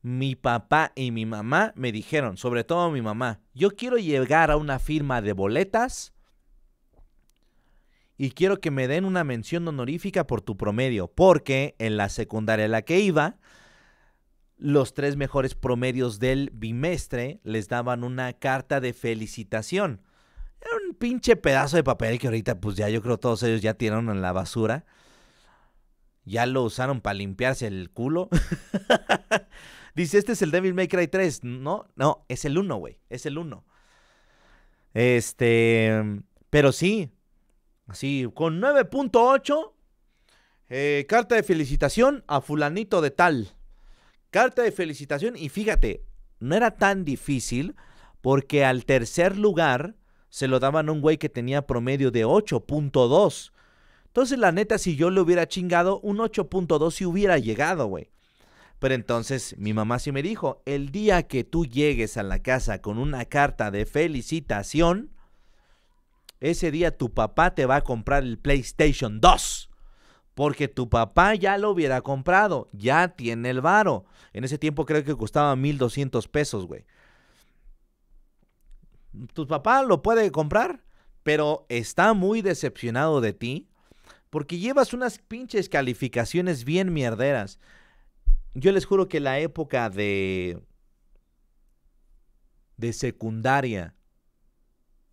Mi papá y mi mamá me dijeron, sobre todo mi mamá, yo quiero llegar a una firma de boletas y quiero que me den una mención honorífica por tu promedio, porque en la secundaria en la que iba los tres mejores promedios del bimestre les daban una carta de felicitación. Era un pinche pedazo de papel que ahorita pues ya yo creo todos ellos ya tiraron en la basura. Ya lo usaron para limpiarse el culo. Dice, este es el Devil May Cry 3. No, no, es el uno, güey. Es el 1. Este, pero sí. Así, con 9.8, eh, carta de felicitación a fulanito de tal. Carta de felicitación y fíjate, no era tan difícil porque al tercer lugar se lo daban a un güey que tenía promedio de 8.2. Entonces, la neta, si yo le hubiera chingado un 8.2 si hubiera llegado, güey. Pero entonces mi mamá sí me dijo, el día que tú llegues a la casa con una carta de felicitación, ese día tu papá te va a comprar el PlayStation 2 porque tu papá ya lo hubiera comprado, ya tiene el varo. En ese tiempo creo que costaba 1200 pesos, güey. Tu papá lo puede comprar, pero está muy decepcionado de ti porque llevas unas pinches calificaciones bien mierderas. Yo les juro que la época de de secundaria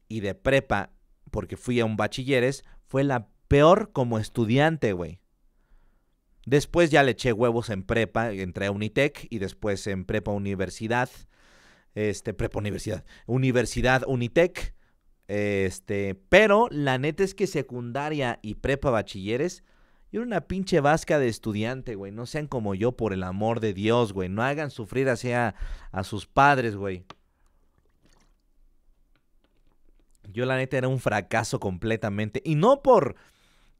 y de prepa, porque fui a un bachilleres, fue la peor como estudiante, güey. Después ya le eché huevos en prepa, entré a Unitec y después en prepa universidad, este, prepa universidad, universidad Unitec, este, pero la neta es que secundaria y prepa bachilleres, yo era una pinche vasca de estudiante, güey, no sean como yo por el amor de Dios, güey, no hagan sufrir así a sus padres, güey. Yo la neta era un fracaso completamente y no por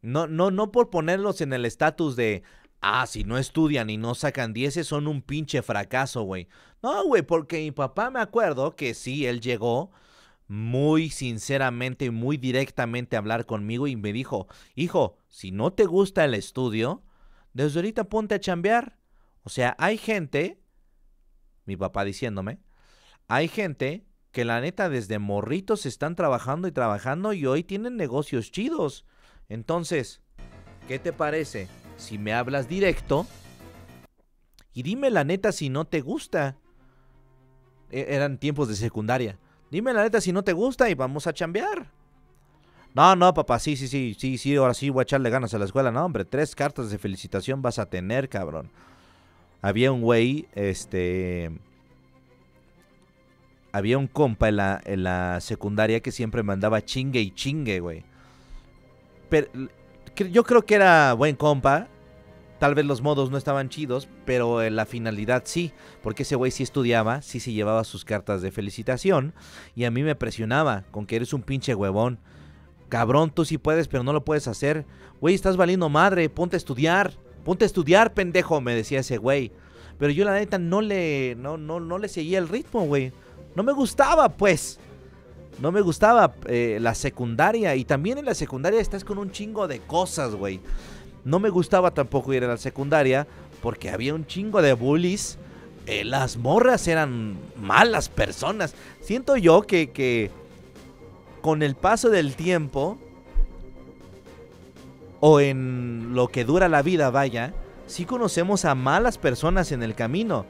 no, no, no por ponerlos en el estatus de, ah, si no estudian y no sacan 10 son un pinche fracaso, güey. No, güey, porque mi papá me acuerdo que sí, él llegó muy sinceramente, y muy directamente a hablar conmigo y me dijo, hijo, si no te gusta el estudio, desde ahorita ponte a chambear. O sea, hay gente, mi papá diciéndome, hay gente que la neta desde morritos están trabajando y trabajando y hoy tienen negocios chidos. Entonces, ¿qué te parece si me hablas directo? Y dime la neta si no te gusta. E, eran tiempos de secundaria. Dime la neta si no te gusta y vamos a chambear. No, no, papá, sí, sí, sí, sí, sí, ahora sí voy a echarle ganas a la escuela. No, hombre, tres cartas de felicitación vas a tener, cabrón. Había un güey, este... Había un compa en la, en la secundaria que siempre mandaba chingue y chingue, güey yo creo que era buen compa. Tal vez los modos no estaban chidos, pero eh, la finalidad sí, porque ese güey sí estudiaba, sí se llevaba sus cartas de felicitación y a mí me presionaba con que eres un pinche huevón. Cabrón, tú sí puedes, pero no lo puedes hacer. Güey, estás valiendo madre, ponte a estudiar. Ponte a estudiar, pendejo, me decía ese güey. Pero yo la neta no le no no no le seguía el ritmo, güey. No me gustaba, pues. No me gustaba eh, la secundaria. Y también en la secundaria estás con un chingo de cosas, güey. No me gustaba tampoco ir a la secundaria porque había un chingo de bullies. Eh, las morras eran malas personas. Siento yo que, que con el paso del tiempo, o en lo que dura la vida, vaya, sí conocemos a malas personas en el camino.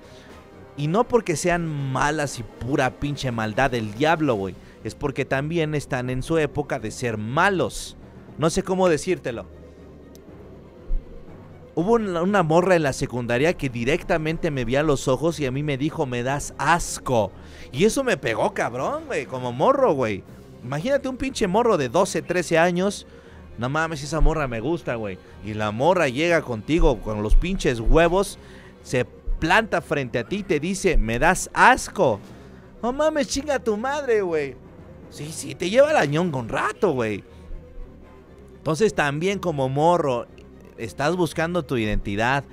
Y no porque sean malas y pura pinche maldad del diablo, güey es porque también están en su época de ser malos. No sé cómo decírtelo. Hubo una morra en la secundaria que directamente me a los ojos y a mí me dijo, me das asco. Y eso me pegó, cabrón, güey, como morro, güey. Imagínate un pinche morro de 12, 13 años. No mames, esa morra me gusta, güey. Y la morra llega contigo con los pinches huevos, se planta frente a ti y te dice, me das asco. No mames, chinga tu madre, güey. Sí, sí, te lleva el ñonga con rato, güey. Entonces también como morro, estás buscando tu identidad,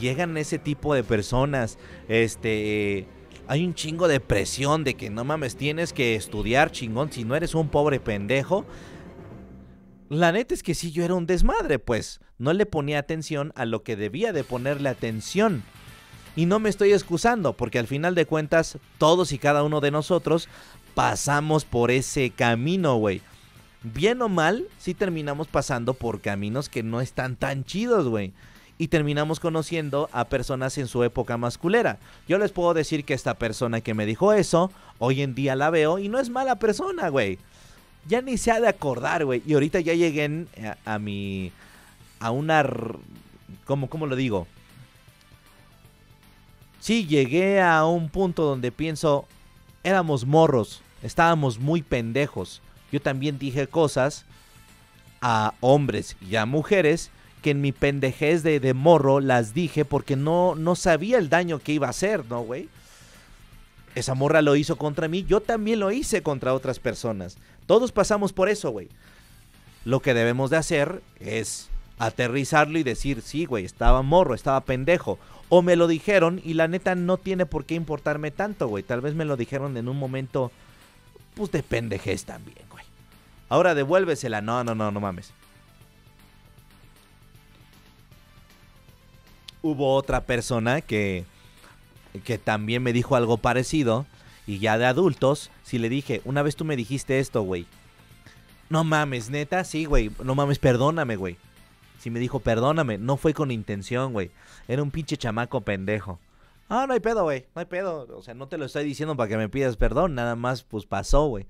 llegan ese tipo de personas, este... Hay un chingo de presión de que no mames, tienes que estudiar chingón si no eres un pobre pendejo. La neta es que sí, yo era un desmadre, pues no le ponía atención a lo que debía de ponerle atención. Y no me estoy excusando, porque al final de cuentas, todos y cada uno de nosotros pasamos por ese camino, güey. Bien o mal, sí terminamos pasando por caminos que no están tan chidos, güey. Y terminamos conociendo a personas en su época masculera. Yo les puedo decir que esta persona que me dijo eso, hoy en día la veo y no es mala persona, güey. Ya ni se ha de acordar, güey. Y ahorita ya llegué eh, a, mi... A una... como ¿Cómo lo digo? Sí, llegué a un punto donde pienso, éramos morros. Estábamos muy pendejos. Yo también dije cosas a hombres y a mujeres que en mi pendejez de, morro las dije porque no, no sabía el daño que iba a hacer, ¿no, güey? Esa morra lo hizo contra mí, yo también lo hice contra otras personas. Todos pasamos por eso, güey. Lo que debemos de hacer es aterrizarlo y decir, sí, güey, estaba morro, estaba pendejo. O me lo dijeron y la neta no tiene por qué importarme tanto, güey. Tal vez me lo dijeron en un momento pues de pendejez también, güey. Ahora devuélvesela. No, no, no, no mames. Hubo otra persona que, que también me dijo algo parecido. Y ya de adultos, si le dije, una vez tú me dijiste esto, güey. No mames, neta, sí, güey. No mames, perdóname, güey. Si me dijo, perdóname, no fue con intención, güey. Era un pinche chamaco pendejo. Ah, no hay pedo, güey. No hay pedo. O sea, no te lo estoy diciendo para que me pidas perdón. Nada más, pues pasó, güey.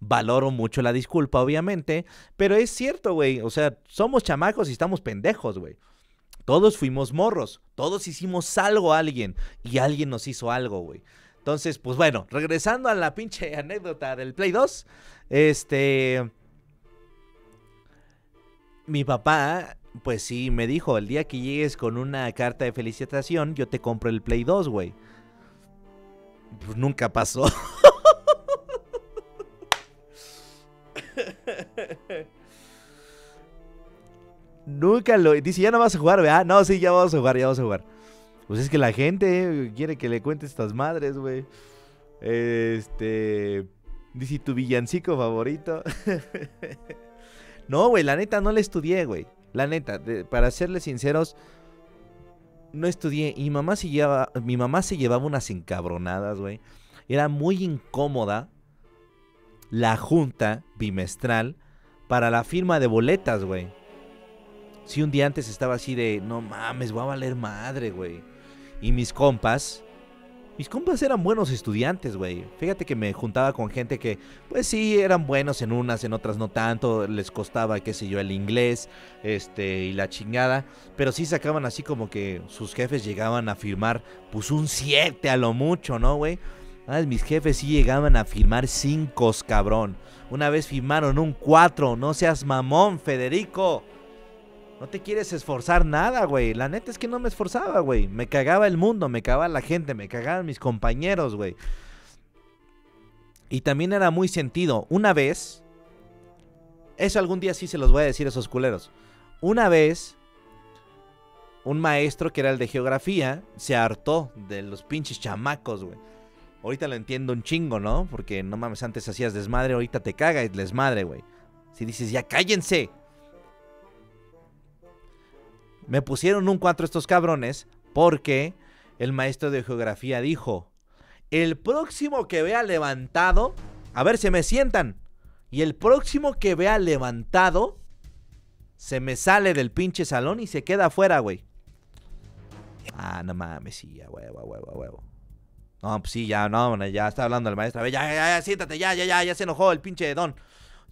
Valoro mucho la disculpa, obviamente. Pero es cierto, güey. O sea, somos chamacos y estamos pendejos, güey. Todos fuimos morros. Todos hicimos algo a alguien. Y alguien nos hizo algo, güey. Entonces, pues bueno, regresando a la pinche anécdota del Play 2. Este. Mi papá pues sí, me dijo, el día que llegues con una carta de felicitación, yo te compro el Play 2, güey. Pues nunca pasó. nunca lo... Dice, ya no vas a jugar, ¿verdad? No, sí, ya vamos a jugar, ya vamos a jugar. Pues es que la gente eh, quiere que le cuente estas madres, güey. Este... Dice, tu villancico favorito. no, güey, la neta no le estudié, güey. La neta, para serles sinceros, no estudié. Y mamá mi mamá se llevaba unas encabronadas, güey. Era muy incómoda la junta bimestral para la firma de boletas, güey. Si un día antes estaba así de, no mames, voy a valer madre, güey. Y mis compas, mis compas eran buenos estudiantes, güey. Fíjate que me juntaba con gente que, pues sí, eran buenos en unas, en otras no tanto. Les costaba, qué sé yo, el inglés, este, y la chingada. Pero sí sacaban así como que sus jefes llegaban a firmar, pues un 7 a lo mucho, ¿no, güey? Ah, mis jefes sí llegaban a firmar 5, cabrón. Una vez firmaron un 4, no seas mamón, Federico. No te quieres esforzar nada, güey. La neta es que no me esforzaba, güey. Me cagaba el mundo, me cagaba la gente, me cagaban mis compañeros, güey. Y también era muy sentido. Una vez, eso algún día sí se los voy a decir a esos culeros. Una vez, un maestro que era el de geografía se hartó de los pinches chamacos, güey. Ahorita lo entiendo un chingo, ¿no? Porque no mames, antes hacías desmadre, ahorita te caga y desmadre, güey. Si dices, ya cállense, me pusieron un 4 estos cabrones porque el maestro de geografía dijo, el próximo que vea levantado, a ver, se me sientan. Y el próximo que vea levantado, se me sale del pinche salón y se queda afuera, güey. Ah, no mames, sí, ya, huevo, huevo, huevo. No, pues sí, ya, no, ya está hablando el maestro. A ver, ya, ya, ya, siéntate, ya, ya, ya, ya se enojó el pinche don.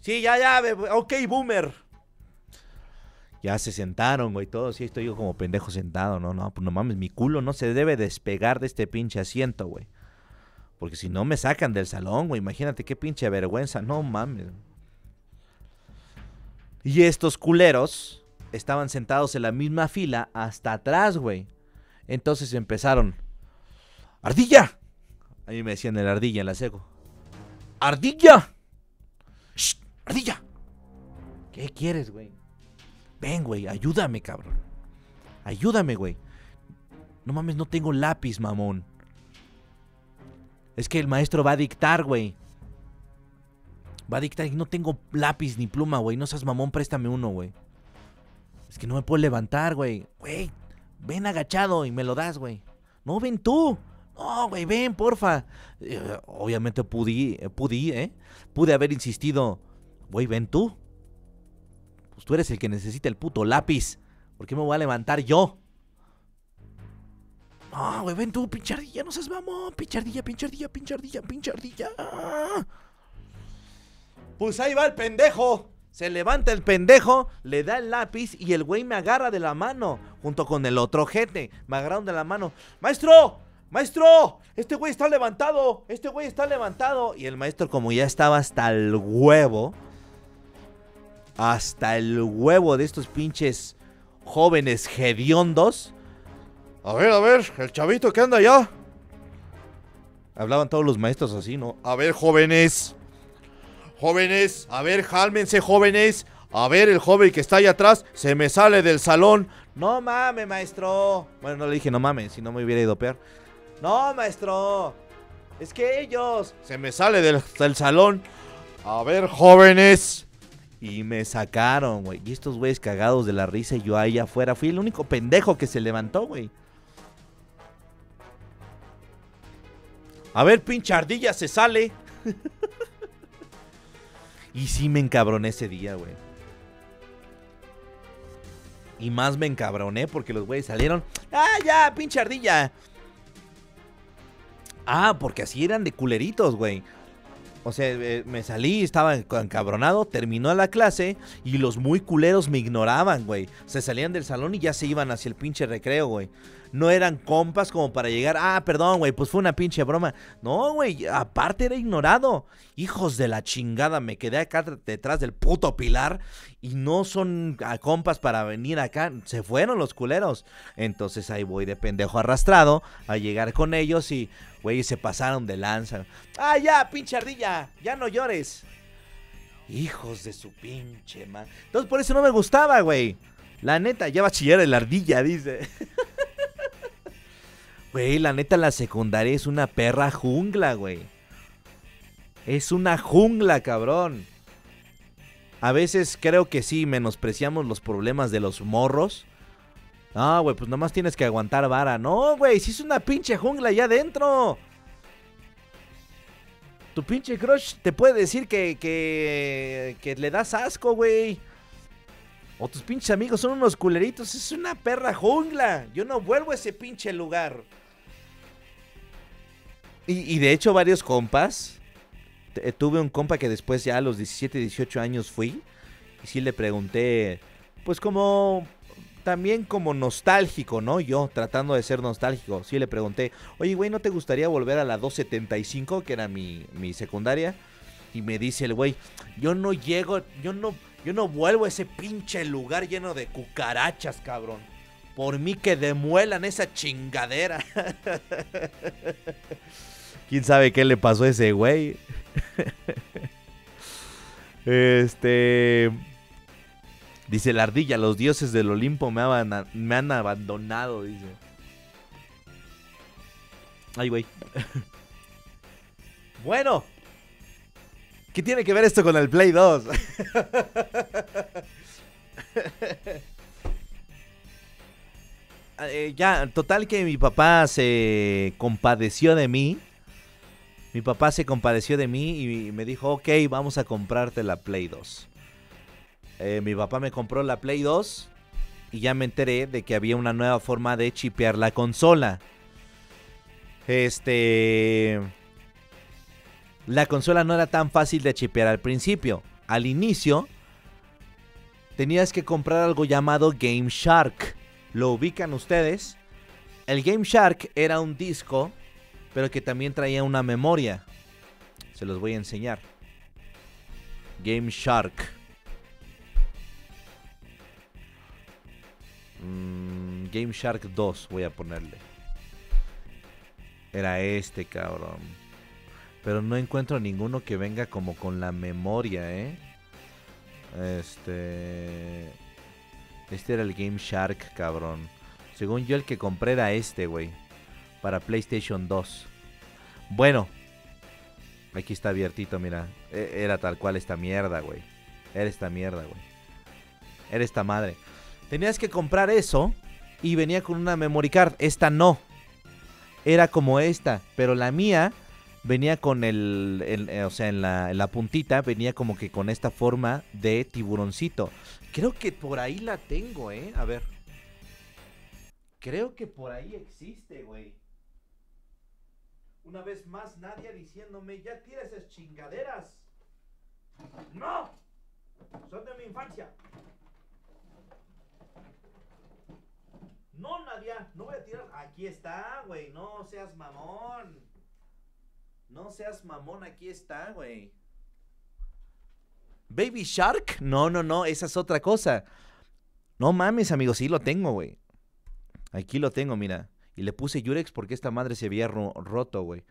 Sí, ya, ya, ok, boomer ya se sentaron, güey, todos. Y estoy yo como pendejo sentado. No, no, pues no mames, mi culo no se debe despegar de este pinche asiento, güey. Porque si no me sacan del salón, güey, imagínate qué pinche vergüenza. No mames. Y estos culeros estaban sentados en la misma fila hasta atrás, güey. Entonces empezaron. ¡Ardilla! A mí me decían el ardilla, la seco. ¡Ardilla! ¡Ardilla! ¿Qué quieres, güey? Ven, güey, ayúdame, cabrón. Ayúdame, güey. No mames, no tengo lápiz, mamón. Es que el maestro va a dictar, güey. Va a dictar y no tengo lápiz ni pluma, güey. No seas mamón, préstame uno, güey. Es que no me puedo levantar, güey. Güey, ven agachado y me lo das, güey. No, ven tú. No, güey, ven, porfa. Eh, obviamente eh, pudí, ¿eh? Pude haber insistido. Güey, ven tú. Pues tú eres el que necesita el puto lápiz. ¿Por qué me voy a levantar yo? Ah, güey, ven tú, pinchardilla, no seas mamón. Pinchardilla, pinchardilla, pinchardilla, pinchardilla. Pues ahí va el pendejo. Se levanta el pendejo, le da el lápiz y el güey me agarra de la mano. Junto con el otro gente, Me agarraron de la mano. ¡Maestro! ¡Maestro! Este güey está levantado. Este güey está levantado. Y el maestro, como ya estaba hasta el huevo, hasta el huevo de estos pinches jóvenes hediondos. A ver, a ver, el chavito que anda allá. Hablaban todos los maestros así, ¿no? A ver, jóvenes. Jóvenes, a ver, jálmense, jóvenes. A ver, el joven que está allá atrás se me sale del salón. No mames, maestro. Bueno, no le dije no mames, si no me hubiera ido peor. No, maestro. Es que ellos. Se me sale del, del salón. A ver, jóvenes. Y me sacaron, güey. Y estos güeyes cagados de la risa y yo ahí afuera. Fui el único pendejo que se levantó, güey. A ver, pinche ardilla, se sale. y sí me encabroné ese día, güey. Y más me encabroné porque los güeyes salieron. ¡Ah, ya, pinche ardilla! Ah, porque así eran de culeritos, güey. O sea, eh, me salí, estaba encabronado, terminó la clase y los muy culeros me ignoraban, güey. Se salían del salón y ya se iban hacia el pinche recreo, güey no eran compas como para llegar, ah, perdón, güey, pues fue una pinche broma. No, güey, aparte era ignorado. Hijos de la chingada, me quedé acá detrás del puto pilar y no son ah, compas para venir acá. Se fueron los culeros. Entonces ahí voy de pendejo arrastrado a llegar con ellos y, güey, se pasaron de lanza. Ah, ya, pinche ardilla, ya no llores. Hijos de su pinche madre. Entonces por eso no me gustaba, güey. La neta, ya bachiller a el ardilla, dice. Güey, la neta, la secundaria es una perra jungla, güey. Es una jungla, cabrón. A veces creo que sí, menospreciamos los problemas de los morros. Ah, güey, pues nomás tienes que aguantar vara. No, güey, si es una pinche jungla allá adentro. Tu pinche crush te puede decir que, que, que le das asco, güey. O tus pinches amigos son unos culeritos. Es una perra jungla. Yo no vuelvo a ese pinche lugar. Y, de hecho varios compas, tuve un compa que después ya a los 17, 18 años fui y sí le pregunté, pues como también como nostálgico, ¿no? Yo tratando de ser nostálgico, sí le pregunté, oye, güey, ¿no te gustaría volver a la 275, que era mi, secundaria? Y me dice el güey, yo no llego, yo no, yo no vuelvo a ese pinche lugar lleno de cucarachas, cabrón. Por mí que demuelan esa chingadera. ¿Quién sabe qué le pasó a ese güey? este... Dice la ardilla, los dioses del Olimpo me, han, me han abandonado, dice. Ay, güey. bueno. ¿Qué tiene que ver esto con el Play 2? Eh, ya, total que mi papá se compadeció de mí mi papá se compadeció de mí y me dijo, ok, vamos a comprarte la Play 2. Eh, mi papá me compró la Play 2 y ya me enteré de que había una nueva forma de chipear la consola. Este... La consola no era tan fácil de chipear al principio. Al inicio, tenías que comprar algo llamado Game Shark. ¿Lo ubican ustedes? El Game Shark era un disco pero que también traía una memoria. Se los voy a enseñar. Game Shark. Mm, Game Shark 2 voy a ponerle. Era este cabrón. Pero no encuentro ninguno que venga como con la memoria, ¿eh? Este... Este era el Game Shark, cabrón. Según yo el que compré era este, güey para PlayStation 2. Bueno, aquí está abiertito, mira. E, era tal cual esta mierda, güey. Era esta mierda, güey. Era esta madre. Tenías que comprar eso y venía con una memory card. Esta no. Era como esta, pero la mía venía con el, eh, o sea, en la, en la puntita venía como que con esta forma de tiburoncito. Creo que por ahí la tengo, ¿eh? A ver. Creo que por ahí existe, güey. Una vez más Nadia diciéndome, ya tira esas chingaderas. No, son de mi infancia. No, Nadia, no voy a tirar. Aquí está, güey. No seas mamón. No seas mamón, aquí está, güey. Baby Shark. No, no, no, esa es otra cosa. No mames, amigos, sí lo tengo, güey. Aquí lo tengo, mira. Y le puse Yurex porque esta madre se había roto, güey.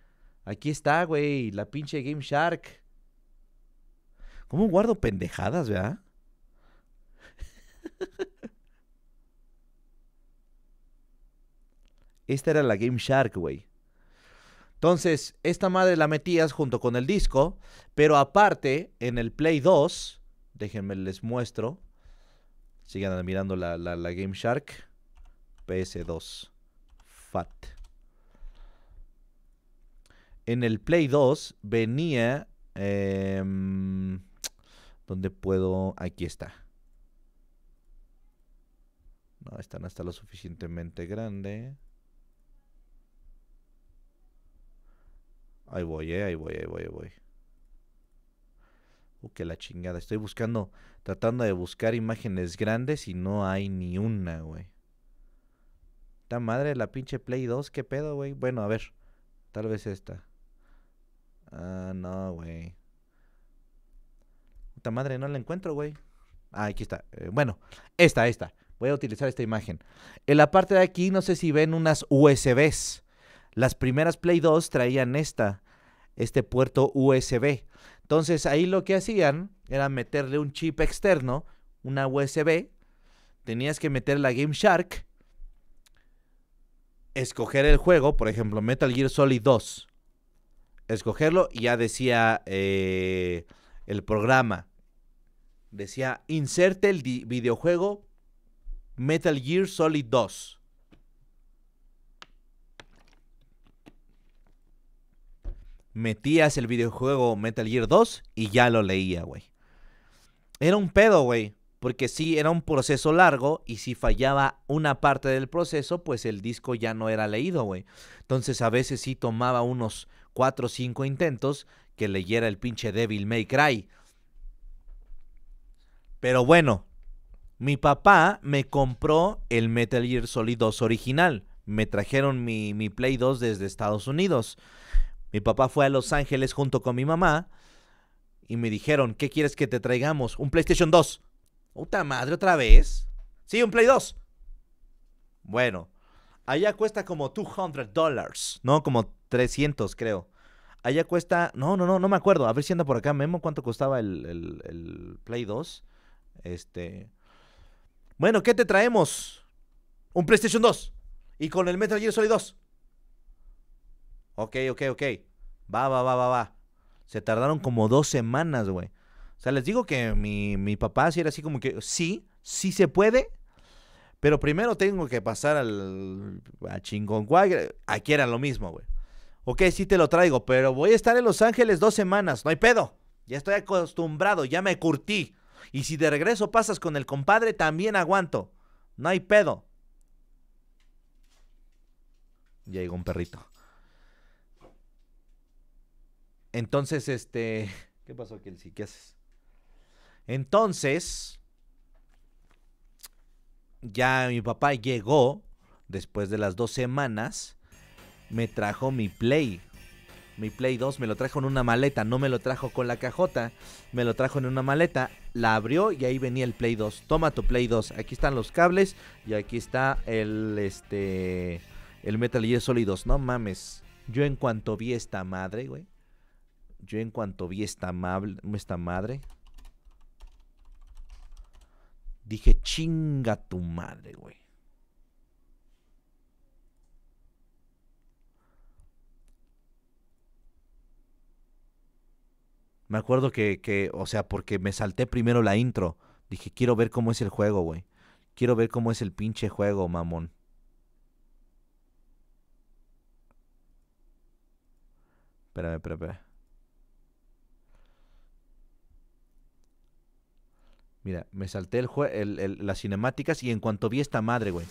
Aquí está, güey, la pinche Game Shark. ¿Cómo guardo pendejadas, verdad? Esta era la Game Shark, güey. Entonces, esta madre la metías junto con el disco, pero aparte, en el Play 2, déjenme les muestro, sigan admirando la, la Game Shark, PS2. Fat. En el Play 2 venía... donde em, ¿Dónde puedo...? Aquí está. No, están hasta lo suficientemente grande. Ahí voy, eh, ahí voy, ahí voy, ahí voy. Uh, que la chingada. Estoy buscando, tratando de buscar imágenes grandes y no hay ni una, güey. Ta madre, la pinche Play 2, qué pedo, güey. Bueno, a ver. Tal vez esta. Ah, no, güey. Puta madre, no la encuentro, güey. Ah, aquí está. Eh, bueno, esta, esta. Voy a utilizar esta imagen. En la parte de aquí, no sé si ven unas USBs. Las primeras Play 2 traían esta, este puerto USB. Entonces ahí lo que hacían era meterle un chip externo, una USB. Tenías que meter la Game Shark escoger el juego, por ejemplo, Metal Gear Solid 2. Escogerlo y ya decía eh, el programa. Decía, inserte el videojuego Metal Gear Solid 2. Metías el videojuego Metal Gear 2 y ya lo leía, güey. Era un pedo, güey porque sí era un proceso largo y si fallaba una parte del proceso, pues el disco ya no era leído, güey. Entonces a veces sí tomaba unos cuatro o cinco intentos que leyera el pinche Devil May Cry. Pero bueno, mi papá me compró el Metal Gear Solid 2 original. Me trajeron mi, mi Play 2 desde Estados Unidos. Mi papá fue a Los Ángeles junto con mi mamá y me dijeron, ¿qué quieres que te traigamos? Un PlayStation 2. Puta madre, otra vez. Sí, un Play 2. Bueno, allá cuesta como 200 dólares, ¿no? Como 300, creo. Allá cuesta, no, no, no, no me acuerdo. A ver si anda por acá, Memo, cuánto costaba el, el, el Play 2. Este. Bueno, ¿qué te traemos? Un PlayStation 2. Y con el Metal Gear Solid 2. Ok, ok, ok. Va, va, va, va, va. Se tardaron como dos semanas, güey. O sea, les digo que mi, papá sí era así como que, sí, sí se puede, pero primero tengo que pasar al, a Aquí era lo mismo, güey. Ok, sí te lo traigo, pero voy a estar en Los Ángeles dos semanas, no hay pedo. Ya estoy acostumbrado, ya me curtí. Y si de regreso pasas con el compadre, también aguanto. No hay pedo. Ya llegó un perrito. Entonces, este... ¿Qué pasó, Kelsey? ¿Qué haces? Entonces, ya mi papá llegó después de las dos semanas, me trajo mi Play. Mi Play 2 me lo trajo en una maleta, no me lo trajo con la cajota, me lo trajo en una maleta, la abrió y ahí venía el Play 2. Toma tu Play 2, aquí están los cables y aquí está el este el Metal Gear Solid 2. No mames, yo en cuanto vi esta madre, güey. Yo en cuanto vi esta, esta madre, Dije, chinga tu madre, güey. Me acuerdo que, o sea, porque me salté primero la intro. Dije, quiero ver cómo es el juego, güey. Quiero ver cómo es el pinche juego, mamón. Espérame, espérame, espérame. Mira, me salté el, las cinemáticas y en cuanto vi esta madre, güey.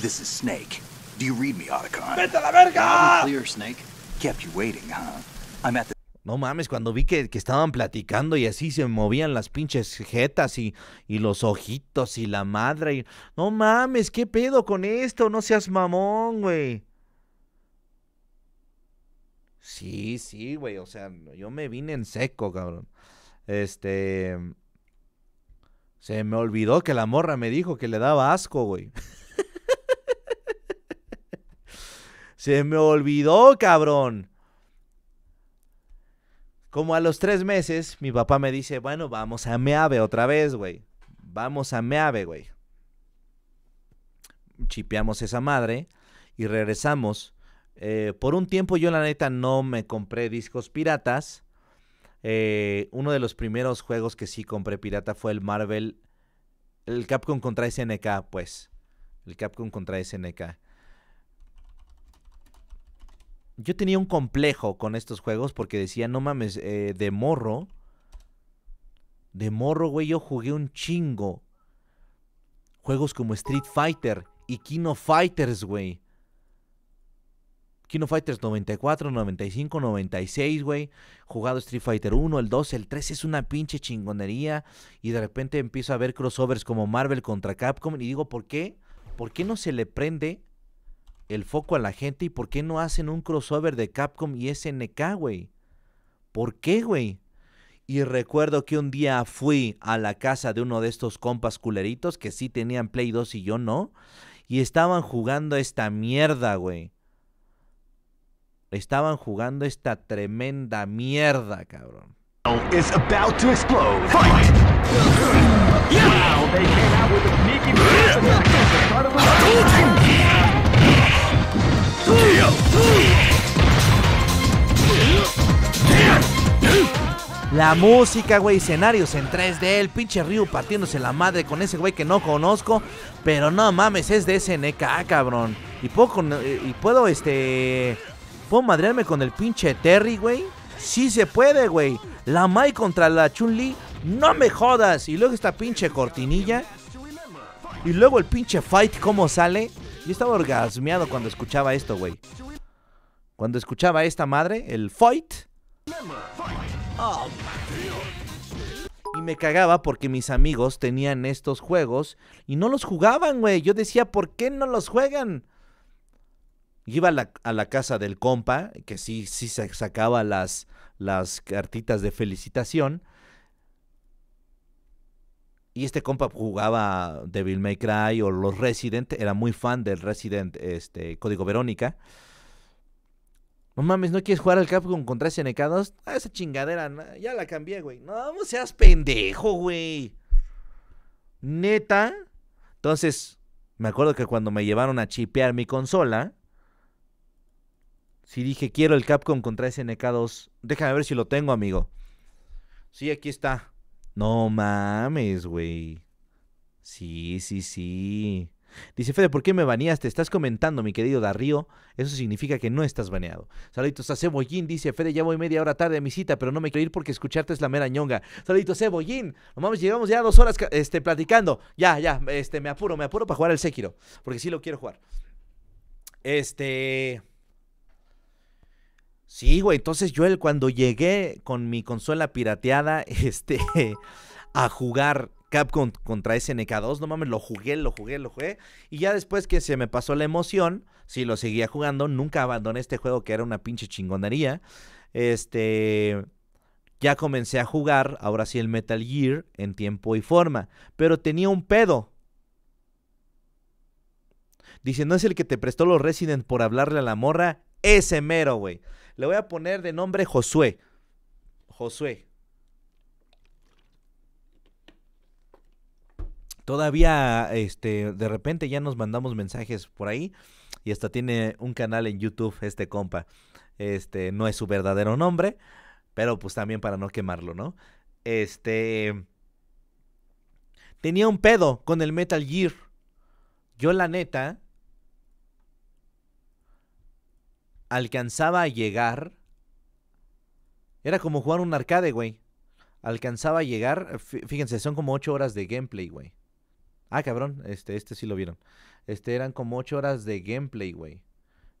This is Snake. Do you read me, ¡Vete a la verga! Clear, Snake. Kept you waiting, the no mames, cuando vi que, estaban platicando y así se movían las pinches jetas y, y los ojitos y la madre. Y, no mames, ¿qué pedo con esto? No seas mamón, güey. Sí, sí, güey. O sea, yo me vine en seco, cabrón. Este. Se me olvidó que la morra me dijo que le daba asco, güey. Se me olvidó, cabrón. Como a los tres meses, mi papá me dice, bueno, vamos a Meave otra vez, güey. Vamos a Meave, güey. Chipeamos esa madre y regresamos eh, por un tiempo yo la neta no me compré discos piratas. Eh, uno de los primeros juegos que sí compré pirata fue el Marvel, el Capcom contra SNK, pues. El Capcom contra SNK. Yo tenía un complejo con estos juegos porque decía, no mames, eh, de morro. De morro, güey, yo jugué un chingo. Juegos como Street Fighter y Kino Fighters, güey. Kino Fighters 94, 95, 96, güey. Jugado Street Fighter 1, el 2, el 3 es una pinche chingonería. Y de repente empiezo a ver crossovers como Marvel contra Capcom. Y digo, ¿por qué? ¿Por qué no se le prende el foco a la gente? ¿Y por qué no hacen un crossover de Capcom y SNK, güey? ¿Por qué, güey? Y recuerdo que un día fui a la casa de uno de estos compas culeritos que sí tenían Play 2 y yo no. Y estaban jugando esta mierda, güey estaban jugando esta tremenda mierda, cabrón. La música, güey, escenarios en 3D, el pinche Ryu partiéndose la madre con ese güey que no conozco, pero no mames, es de SNK, cabrón. Y puedo, eh, y puedo este ¿Puedo madrearme con el pinche Terry, güey? Sí se puede, güey. La Mai contra la Chun-Li. No me jodas. Y luego esta pinche cortinilla. Y luego el pinche fight, ¿cómo sale? Yo estaba orgasmeado cuando escuchaba esto, güey. Cuando escuchaba esta madre, el fight. y me cagaba porque mis amigos tenían estos juegos y no los jugaban, güey. Yo decía, ¿por qué no los juegan? iba a la, casa del compa, que sí, sí sacaba las, las cartitas de felicitación. Y este compa jugaba Devil May Cry o los Resident, era muy fan del Resident este, Código Verónica. No mames, ¿no quieres jugar al Capcom contra SNK 2? Ah, esa chingadera, ya la cambié, güey. No, no seas pendejo, güey. Neta. Entonces, me acuerdo que cuando me llevaron a chipear mi consola, si dije, quiero el Capcom contra SNK 2, déjame ver si lo tengo, amigo. Sí, aquí está. No mames, güey. Sí, sí, sí. Dice Fede, ¿por qué me baneaste? Estás comentando, mi querido Darío. Eso significa que no estás baneado. Saluditos a Cebollín. Dice Fede, ya voy media hora tarde a mi cita, pero no me quiero ir porque escucharte es la mera ñonga. Saluditos a Cebollín. No mames, llevamos ya dos horas este, platicando. Ya, ya, este, me apuro, me apuro para jugar el Sekiro. Porque sí lo quiero jugar. Este. Sí, güey. Entonces yo cuando llegué con mi consola pirateada, este, a jugar Capcom contra SNK2, no mames, lo jugué, lo jugué, lo jugué. Y ya después que se me pasó la emoción, sí lo seguía jugando, nunca abandoné este juego que era una pinche chingonería. Este, ya comencé a jugar, ahora sí el Metal Gear en tiempo y forma, pero tenía un pedo. Dice, ¿no es el que te prestó los Resident por hablarle a la morra? Ese mero, güey. Le voy a poner de nombre Josué. Josué. Todavía, este, de repente ya nos mandamos mensajes por ahí y hasta tiene un canal en YouTube este compa. Este, no es su verdadero nombre, pero pues también para no quemarlo, ¿no? Este, tenía un pedo con el Metal Gear. Yo la neta, alcanzaba a llegar. Era como jugar un arcade, güey. Alcanzaba a llegar. Fíjense, son como 8 horas de gameplay, güey. Ah, cabrón, este, este sí lo vieron. Este eran como 8 horas de gameplay, güey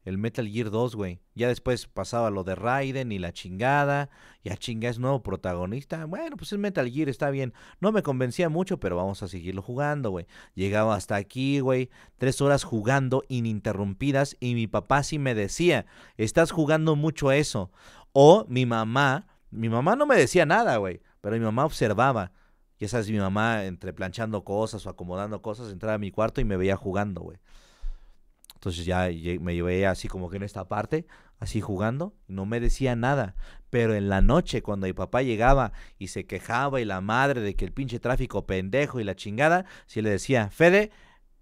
el Metal Gear 2, güey. Ya después pasaba lo de Raiden y la chingada. Ya chinga es nuevo protagonista. Bueno, pues el Metal Gear está bien. No me convencía mucho, pero vamos a seguirlo jugando, güey. Llegaba hasta aquí, güey. Tres horas jugando ininterrumpidas. Y mi papá sí me decía, estás jugando mucho eso. O mi mamá, mi mamá no me decía nada, güey. Pero mi mamá observaba. Ya sabes, mi mamá entre planchando cosas o acomodando cosas, entraba a mi cuarto y me veía jugando, güey. Entonces ya me llevé así como que en esta parte, así jugando, no me decía nada. Pero en la noche, cuando mi papá llegaba y se quejaba y la madre de que el pinche tráfico pendejo y la chingada, sí le decía, Fede,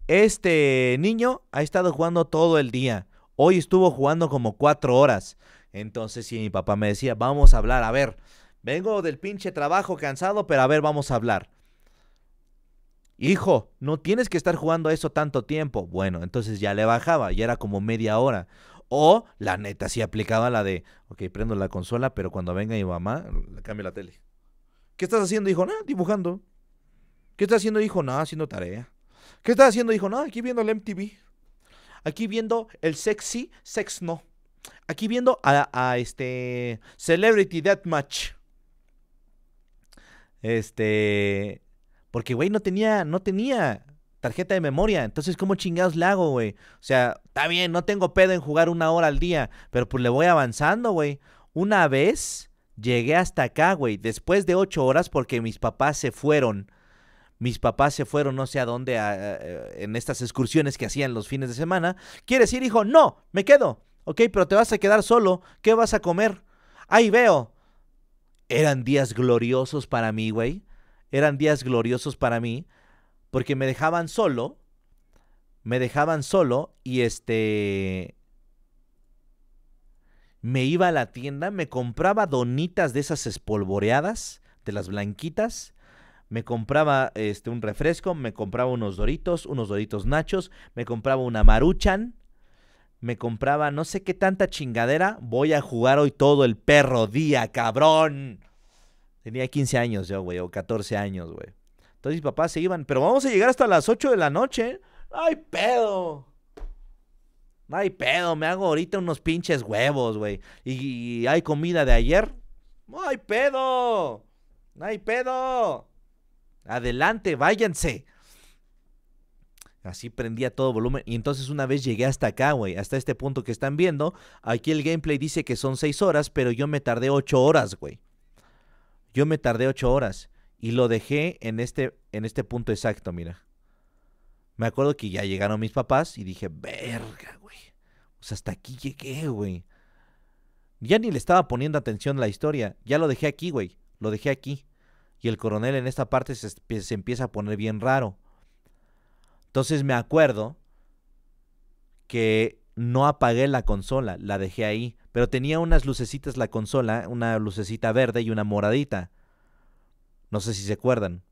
este niño ha estado jugando todo el día. Hoy estuvo jugando como cuatro horas. Entonces si mi papá me decía, vamos a hablar, a ver, vengo del pinche trabajo cansado, pero a ver, vamos a hablar hijo, no tienes que estar jugando a eso tanto tiempo. Bueno, entonces ya le bajaba, ya era como media hora. O la neta si aplicaba la de, ok, prendo la consola, pero cuando venga mi mamá, le cambio la tele. ¿Qué estás haciendo, hijo? No, dibujando. ¿Qué estás haciendo, hijo? Nada, haciendo tarea. ¿Qué estás haciendo, hijo? No, aquí viendo el MTV. Aquí viendo el sexy, sex no. Aquí viendo a, a este Celebrity Deathmatch. Este, porque, güey, no tenía, no tenía tarjeta de memoria. Entonces, ¿cómo chingados le hago, güey? O sea, está bien, no tengo pedo en jugar una hora al día, pero pues le voy avanzando, güey. Una vez llegué hasta acá, güey, después de ocho horas porque mis papás se fueron. Mis papás se fueron no sé a dónde en estas excursiones que hacían los fines de semana. ¿Quieres ir, hijo? No, me quedo. Ok, pero te vas a quedar solo. ¿Qué vas a comer? Ahí veo. Eran días gloriosos para mí, güey eran días gloriosos para mí porque me dejaban solo, me dejaban solo y este me iba a la tienda, me compraba donitas de esas espolvoreadas, de las blanquitas, me compraba este un refresco, me compraba unos Doritos, unos Doritos Nachos, me compraba una Maruchan, me compraba no sé qué tanta chingadera, voy a jugar hoy todo el perro día, cabrón. Tenía 15 años yo, güey, o 14 años, güey. Entonces mis papás se iban, pero vamos a llegar hasta las 8 de la noche. ¡Ay, pedo! ¡Ay, pedo! Me hago ahorita unos pinches huevos, güey. Y, hay comida de ayer. ¡Ay, pedo! ¡Ay, pedo! Adelante, váyanse. Así prendía todo volumen. Y entonces una vez llegué hasta acá, güey, hasta este punto que están viendo. Aquí el gameplay dice que son 6 horas, pero yo me tardé 8 horas, güey. Yo me tardé ocho horas y lo dejé en este, en este punto exacto, mira. Me acuerdo que ya llegaron mis papás y dije, verga, güey. O sea, hasta aquí llegué, güey. Ya ni le estaba poniendo atención la historia. Ya lo dejé aquí, güey. Lo dejé aquí. Y el coronel en esta parte se, se empieza a poner bien raro. Entonces me acuerdo que no apagué la consola, la dejé ahí. Pero tenía unas lucecitas la consola, una lucecita verde y una moradita. No sé si se acuerdan.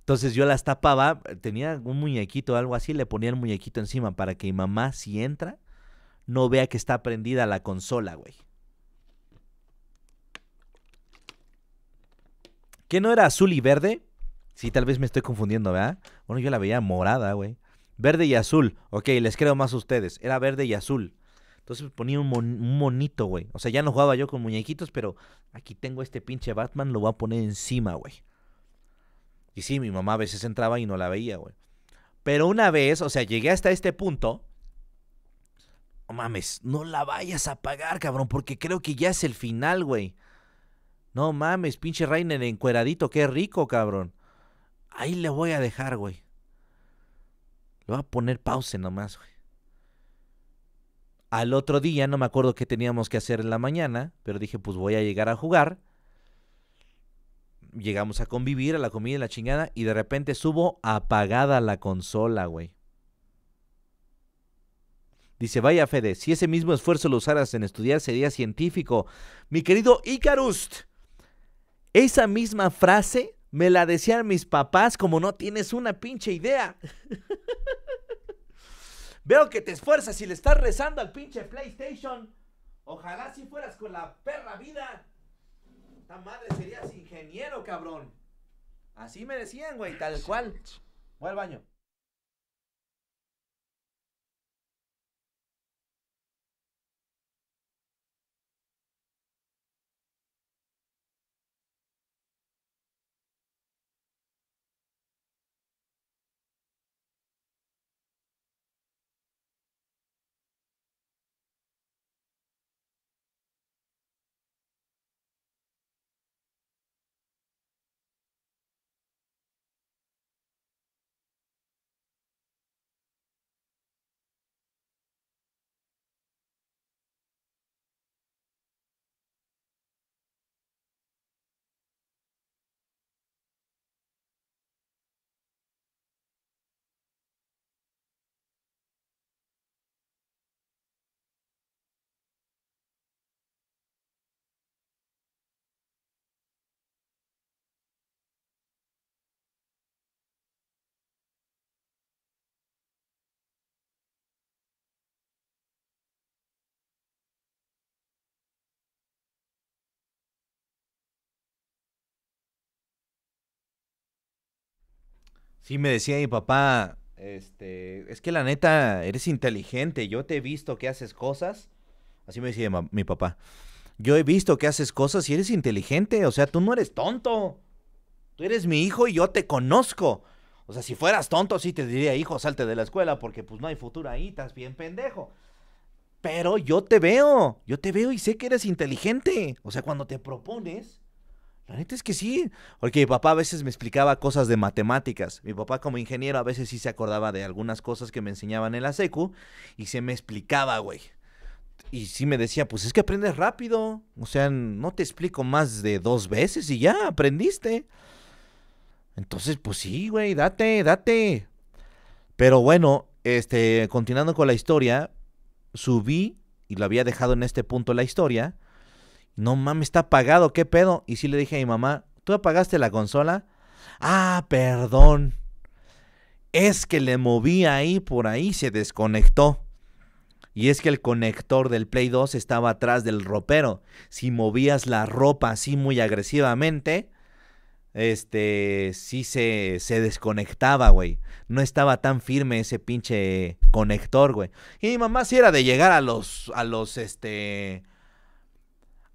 Entonces yo las tapaba, tenía un muñequito o algo así, le ponía el muñequito encima para que mi mamá, si entra, no vea que está prendida la consola, güey. ¿Que no era azul y verde? Sí, tal vez me estoy confundiendo, ¿verdad? Bueno, yo la veía morada, güey. Verde y azul. Ok, les creo más a ustedes. Era verde y azul. Entonces ponía un, monito, güey. O sea, ya no jugaba yo con muñequitos, pero aquí tengo este pinche Batman, lo voy a poner encima, güey. Y sí, mi mamá a veces entraba y no la veía, güey. Pero una vez, o sea, llegué hasta este punto. No mames, no la vayas a pagar, cabrón, porque creo que ya es el final, güey. No mames, pinche Rainer encueradito, qué rico, cabrón. Ahí le voy a dejar, güey. Le voy a poner pause nomás, güey. Al otro día, no me acuerdo qué teníamos que hacer en la mañana, pero dije, pues voy a llegar a jugar. Llegamos a convivir, a la comida y la chingada, y de repente subo apagada la consola, güey. Dice, vaya Fede, si ese mismo esfuerzo lo usaras en estudiar sería científico. Mi querido Icarust, esa misma frase me la decían mis papás como no tienes una pinche idea. Veo que te esfuerzas y le estás rezando al pinche PlayStation. Ojalá si fueras con la perra vida. Esta madre serías ingeniero, cabrón. Así me decían, güey, tal cual. Voy al baño. Sí, me decía mi papá, este, es que la neta, eres inteligente, yo te he visto que haces cosas. Así me decía mi papá. Yo he visto que haces cosas y eres inteligente, o sea, tú no eres tonto. Tú eres mi hijo y yo te conozco. O sea, si fueras tonto, sí te diría, hijo, salte de la escuela porque pues no hay futuro ahí, estás bien pendejo. Pero yo te veo, yo te veo y sé que eres inteligente. O sea, cuando te propones, la neta es que sí, porque mi papá a veces me explicaba cosas de matemáticas. Mi papá como ingeniero a veces sí se acordaba de algunas cosas que me enseñaban en la secu y se me explicaba, güey. Y sí me decía, pues es que aprendes rápido. O sea, no te explico más de dos veces y ya aprendiste. Entonces, pues sí, güey, date, date. Pero bueno, este, continuando con la historia, subí y lo había dejado en este punto la historia no mames, está apagado, ¿qué pedo? Y sí le dije a mi mamá, ¿tú apagaste la consola? Ah, perdón. Es que le moví ahí, por ahí se desconectó. Y es que el conector del Play 2 estaba atrás del ropero. Si movías la ropa así muy agresivamente, este, sí se, se desconectaba, güey. No estaba tan firme ese pinche conector, güey. Y mi mamá sí era de llegar a los, a los, este,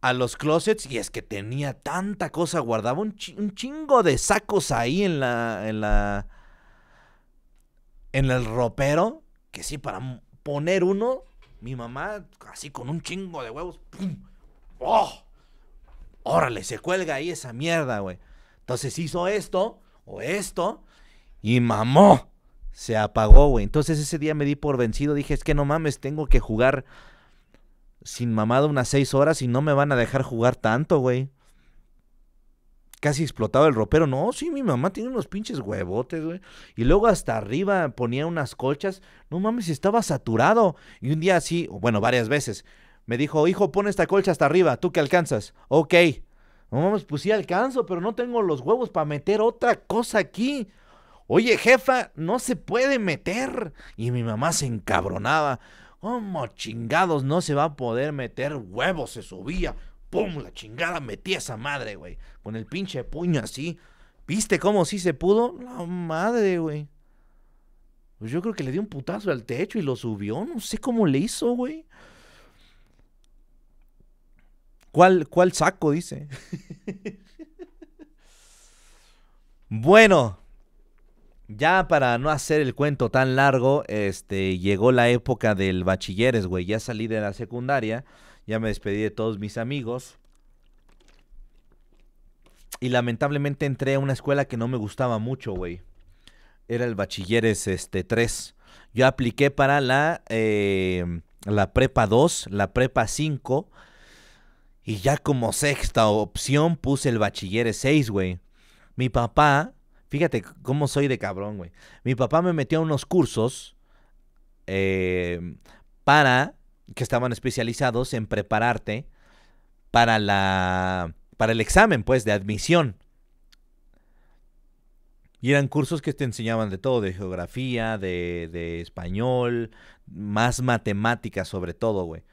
a los closets y es que tenía tanta cosa, guardaba un, chingo de sacos ahí en la, en la, en el ropero, que sí, para poner uno, mi mamá, así con un chingo de huevos, ¡pum! ¡Oh! Órale, se cuelga ahí esa mierda, güey. Entonces hizo esto o esto y mamó. Se apagó, güey. Entonces ese día me di por vencido. Dije, es que no mames, tengo que jugar sin de unas seis horas y no me van a dejar jugar tanto, güey. Casi explotaba el ropero. No, sí, mi mamá tiene unos pinches huevotes, güey. Y luego hasta arriba ponía unas colchas. No mames, estaba saturado. Y un día así, bueno, varias veces, me dijo, hijo, pon esta colcha hasta arriba, tú que alcanzas. Ok. No mames, pues sí alcanzo, pero no tengo los huevos para meter otra cosa aquí. Oye, jefa, no se puede meter. Y mi mamá se encabronaba. ¿Cómo chingados no se va a poder meter huevos? Se subía. ¡Pum! La chingada metía esa madre, güey. Con el pinche puño así. ¿Viste cómo sí se pudo? La madre, güey. Pues yo creo que le dio un putazo al techo y lo subió. No sé cómo le hizo, güey. ¿Cuál, cuál saco? Dice. bueno, ya para no hacer el cuento tan largo, este, llegó la época del bachilleres, güey. Ya salí de la secundaria, ya me despedí de todos mis amigos. Y lamentablemente entré a una escuela que no me gustaba mucho, güey. Era el bachilleres este, 3. Yo apliqué para la, em, la prepa 2, la prepa 5. Y ya como sexta opción puse el bachilleres 6, güey. Mi papá Fíjate cómo soy de cabrón, güey. Mi papá me metió a unos cursos em, para que estaban especializados en prepararte para la para el examen, pues, de admisión. Y eran cursos que te enseñaban de todo, de geografía, de, de español, más matemáticas sobre todo, güey.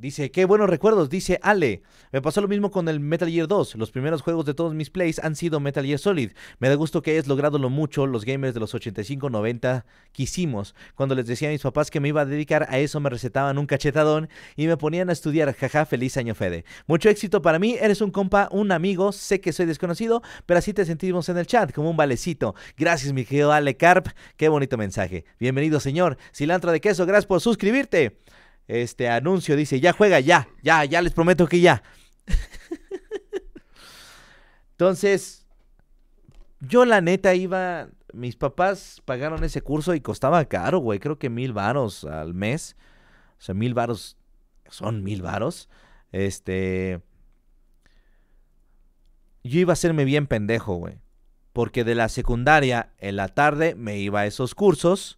Dice, qué buenos recuerdos, dice Ale. Me pasó lo mismo con el Metal Gear 2. Los primeros juegos de todos mis plays han sido Metal Gear Solid. Me da gusto que hayas logrado lo mucho los gamers de los 85, 90 quisimos. Cuando les decía a mis papás que me iba a dedicar a eso, me recetaban un cachetadón y me ponían a estudiar. Jaja, feliz año Fede. Mucho éxito para mí, eres un compa, un amigo, sé que soy desconocido, pero así te sentimos en el chat, como un valecito. Gracias, mi querido Ale Carp. Qué bonito mensaje. Bienvenido, señor. Cilantro de queso, gracias por suscribirte este anuncio dice, ya juega, ya, ya, ya les prometo que ya. Entonces, yo la neta iba, mis papás pagaron ese curso y costaba caro, güey, creo que mil varos al mes. O sea, mil varos, son mil varos. Este... Yo iba a hacerme bien pendejo, güey. Porque de la secundaria, en la tarde, me iba a esos cursos.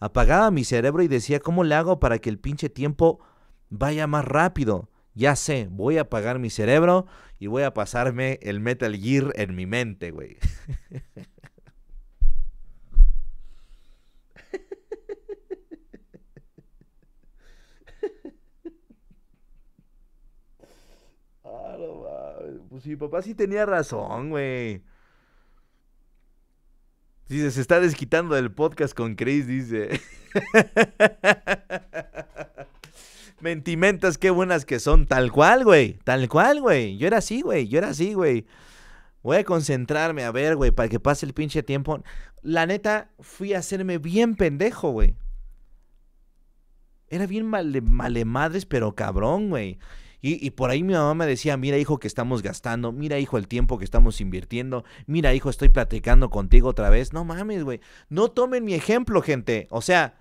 Apagaba mi cerebro y decía, ¿cómo le hago para que el pinche tiempo vaya más rápido? Ya sé, voy a apagar mi cerebro y voy a pasarme el Metal Gear en mi mente, güey. Ah, pues sí, papá sí tenía razón, güey. Dice, se está desquitando del podcast con Chris, dice. Mentimentas, qué buenas que son. Tal cual, güey. Tal cual, güey. Yo era así, güey. Yo era así, güey. Voy a concentrarme, a ver, güey, para que pase el pinche tiempo. La neta, fui a hacerme bien pendejo, güey. Era bien male, madres, pero cabrón, güey. Y, por ahí mi mamá me decía, mira hijo que estamos gastando, mira hijo el tiempo que estamos invirtiendo, mira hijo estoy platicando contigo otra vez. No mames, güey. No tomen mi ejemplo, gente. O sea,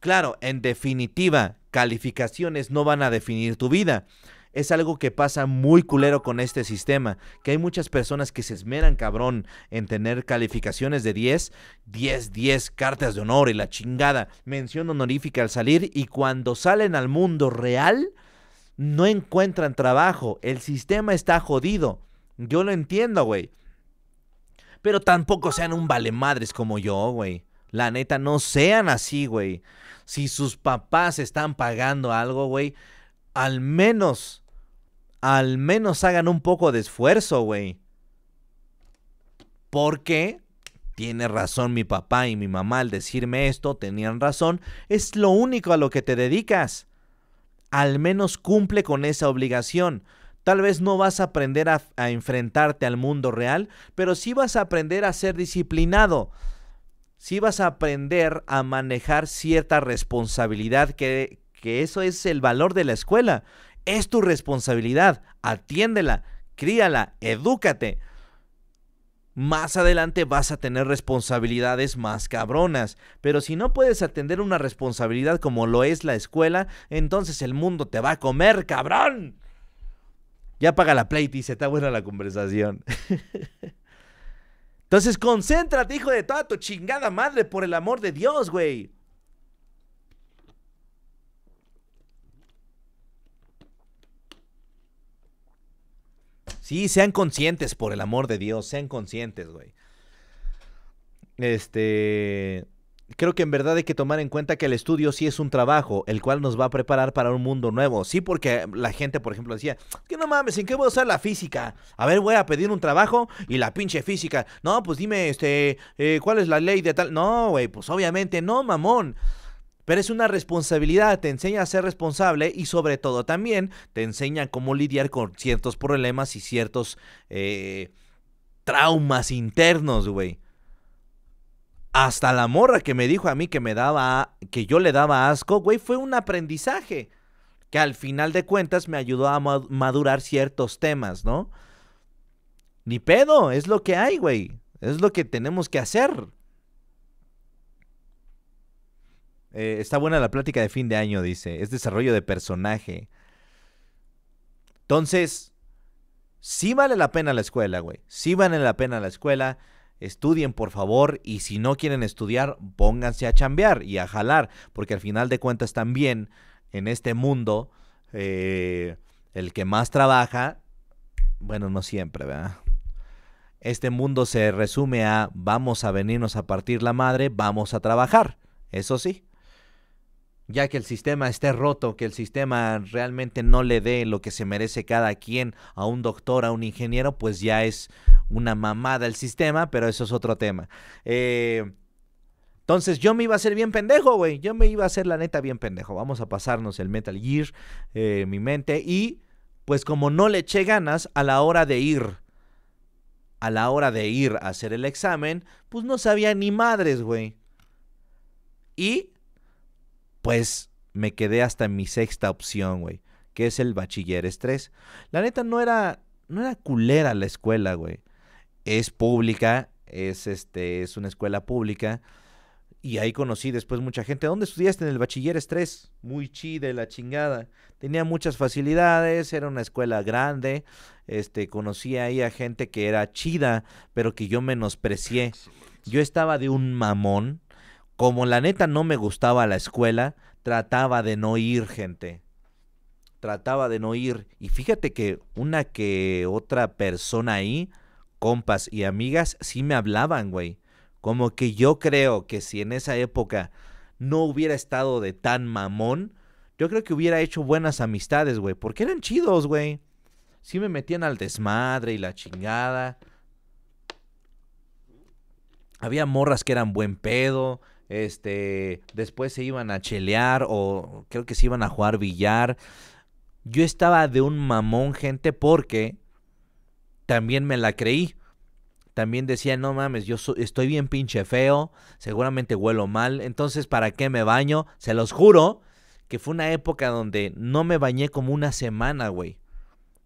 claro, en definitiva, calificaciones no van a definir tu vida. Es algo que pasa muy culero con este sistema, que hay muchas personas que se esmeran cabrón en tener calificaciones de 10, 10, 10 cartas de honor y la chingada, mención honorífica al salir y cuando salen al mundo real, no encuentran trabajo, el sistema está jodido. Yo lo entiendo, güey. Pero tampoco sean un valemadres como yo, güey. La neta, no sean así, güey. Si sus papás están pagando algo, güey, al menos, al menos hagan un poco de esfuerzo, güey. Porque tiene razón mi papá y mi mamá al decirme esto, tenían razón. Es lo único a lo que te dedicas al menos cumple con esa obligación. Tal vez no vas a aprender a, enfrentarte al mundo real, pero sí vas a aprender a ser disciplinado. Sí vas a aprender a manejar cierta responsabilidad, que, que eso es el valor de la escuela. Es tu responsabilidad, atiéndela, críala, edúcate más adelante vas a tener responsabilidades más cabronas. Pero si no puedes atender una responsabilidad como lo es la escuela, entonces el mundo te va a comer, cabrón. Ya paga la play, dice, está buena la conversación. entonces concéntrate, hijo de toda tu chingada madre, por el amor de Dios, güey. Sí, sean conscientes, por el amor de Dios, sean conscientes, güey. Este... Creo que en verdad hay que tomar en cuenta que el estudio sí es un trabajo, el cual nos va a preparar para un mundo nuevo. Sí, porque la gente, por ejemplo, decía, que no mames, ¿en qué voy a usar la física? A ver, voy a pedir un trabajo y la pinche física. No, pues dime, este, eh, ¿cuál es la ley de tal? No, güey, pues obviamente no, mamón pero es una responsabilidad, te enseña a ser responsable y sobre todo también te enseña cómo lidiar con ciertos problemas y ciertos eh, traumas internos, güey. Hasta la morra que me dijo a mí que me daba, que yo le daba asco, güey, fue un aprendizaje que al final de cuentas me ayudó a madurar ciertos temas, ¿no? Ni pedo, es lo que hay, güey. Es lo que tenemos que hacer. Eh, está buena la plática de fin de año, dice. Es desarrollo de personaje. Entonces, si vale la pena la escuela, güey. si vale la pena la escuela. Estudien, por favor. Y si no quieren estudiar, pónganse a chambear y a jalar. Porque al final de cuentas también, en este mundo, eh, el que más trabaja, bueno, no siempre, ¿verdad? Este mundo se resume a vamos a venirnos a partir la madre, vamos a trabajar. Eso sí ya que el sistema esté roto, que el sistema realmente no le dé lo que se merece cada quien a un doctor, a un ingeniero, pues ya es una mamada el sistema, pero eso es otro tema. Eh, entonces yo me iba a hacer bien pendejo, güey. Yo me iba a hacer la neta bien pendejo. Vamos a pasarnos el Metal Gear, eh, mi mente. Y pues como no le eché ganas a la hora de ir, a la hora de ir a hacer el examen, pues no sabía ni madres, güey. Y pues me quedé hasta mi sexta opción, güey, que es el bachiller estrés. La neta no era, no era culera la escuela, güey. Es pública, es, este, es una escuela pública. Y ahí conocí después mucha gente. ¿Dónde estudiaste en el bachiller estrés? Muy chida la chingada. Tenía muchas facilidades, era una escuela grande. Este, conocí ahí a gente que era chida, pero que yo menosprecié. Yo estaba de un mamón como la neta no me gustaba la escuela, trataba de no ir, gente. Trataba de no ir. Y fíjate que una que otra persona ahí, compas y amigas, sí me hablaban, güey. Como que yo creo que si en esa época no hubiera estado de tan mamón, yo creo que hubiera hecho buenas amistades, güey. Porque eran chidos, güey. Sí me metían al desmadre y la chingada. Había morras que eran buen pedo. Este, después se iban a chelear o creo que se iban a jugar billar. Yo estaba de un mamón, gente, porque también me la creí. También decía, no mames, yo estoy bien pinche feo, seguramente huelo mal, entonces ¿para qué me baño? Se los juro que fue una época donde no me bañé como una semana, güey.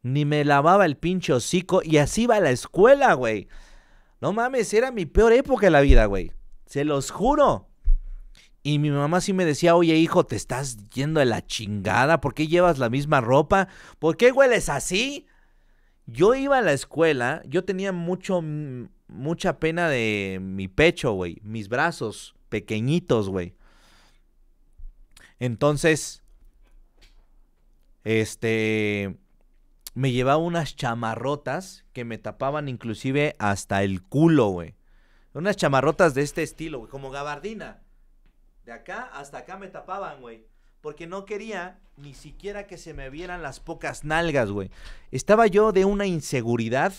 Ni me lavaba el pinche hocico y así iba a la escuela, güey. No mames, era mi peor época de la vida, güey. Se los juro. Y mi mamá sí me decía, oye hijo, te estás yendo de la chingada, ¿por qué llevas la misma ropa? ¿Por qué hueles así? Yo iba a la escuela, yo tenía mucho, mucha pena de mi pecho, güey, mis brazos pequeñitos, güey. Entonces, este, me llevaba unas chamarrotas que me tapaban inclusive hasta el culo, güey. Unas chamarrotas de este estilo, güey, como gabardina. De acá hasta acá me tapaban, güey. Porque no quería ni siquiera que se me vieran las pocas nalgas, güey. Estaba yo de una inseguridad.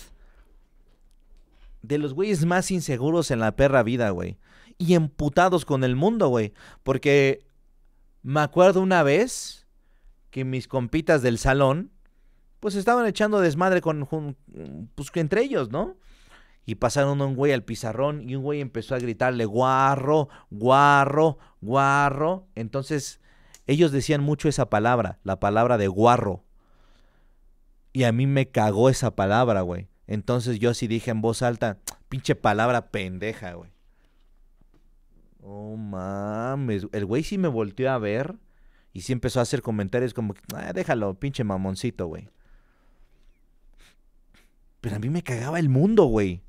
De los güeyes más inseguros en la perra vida, güey. Y emputados con el mundo, güey. Porque me acuerdo una vez que mis compitas del salón, pues estaban echando desmadre con, pues, entre ellos, ¿no? y pasaron un güey al pizarrón y un güey empezó a gritarle guarro, guarro, guarro. Entonces ellos decían mucho esa palabra, la palabra de guarro. Y a mí me cagó esa palabra, güey. Entonces yo sí dije en voz alta, pinche palabra pendeja, güey. Oh mames, el güey sí me volteó a ver y sí empezó a hacer comentarios como, ah, déjalo, pinche mamoncito, güey. Pero a mí me cagaba el mundo, güey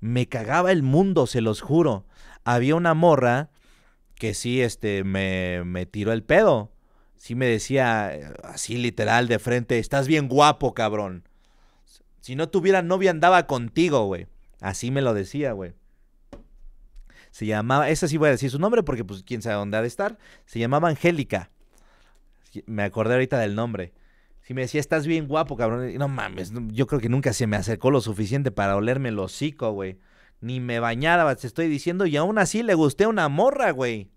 me cagaba el mundo, se los juro. Había una morra que sí, este, me, me tiró el pedo. Sí me decía eh, así literal de frente, estás bien guapo, cabrón. Si no tuviera novia andaba contigo, güey. Así me lo decía, güey. Se llamaba, esa sí voy a decir su nombre porque pues quién sabe dónde ha de estar. Se llamaba Angélica. Me acordé ahorita del nombre. Si me decía, estás bien guapo, cabrón. No mames, yo creo que nunca se me acercó lo suficiente para olerme el hocico, güey. Ni me bañaba, te estoy diciendo, y aún así le gusté una morra, güey.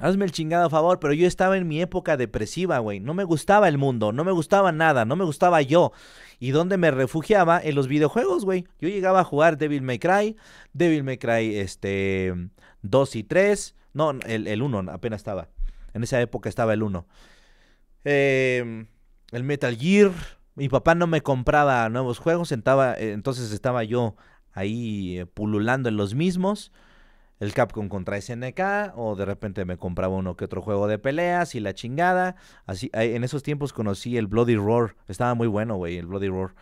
Hazme el chingado favor, pero yo estaba en mi época depresiva, güey. No me gustaba el mundo, no me gustaba nada, no me gustaba yo. ¿Y dónde me refugiaba? En los videojuegos, güey. Yo llegaba a jugar Devil May Cry, Devil May Cry este, 2 y 3. No, el, el 1 apenas estaba. En esa época estaba el 1. Eh, el Metal Gear. Mi papá no me compraba nuevos juegos, eh, entonces estaba yo ahí eh, pululando en los mismos. El Capcom contra SNK, o de repente me compraba uno que otro juego de peleas y la chingada. Así, en esos tiempos conocí el Bloody Roar. Estaba muy bueno, güey, el Bloody Roar.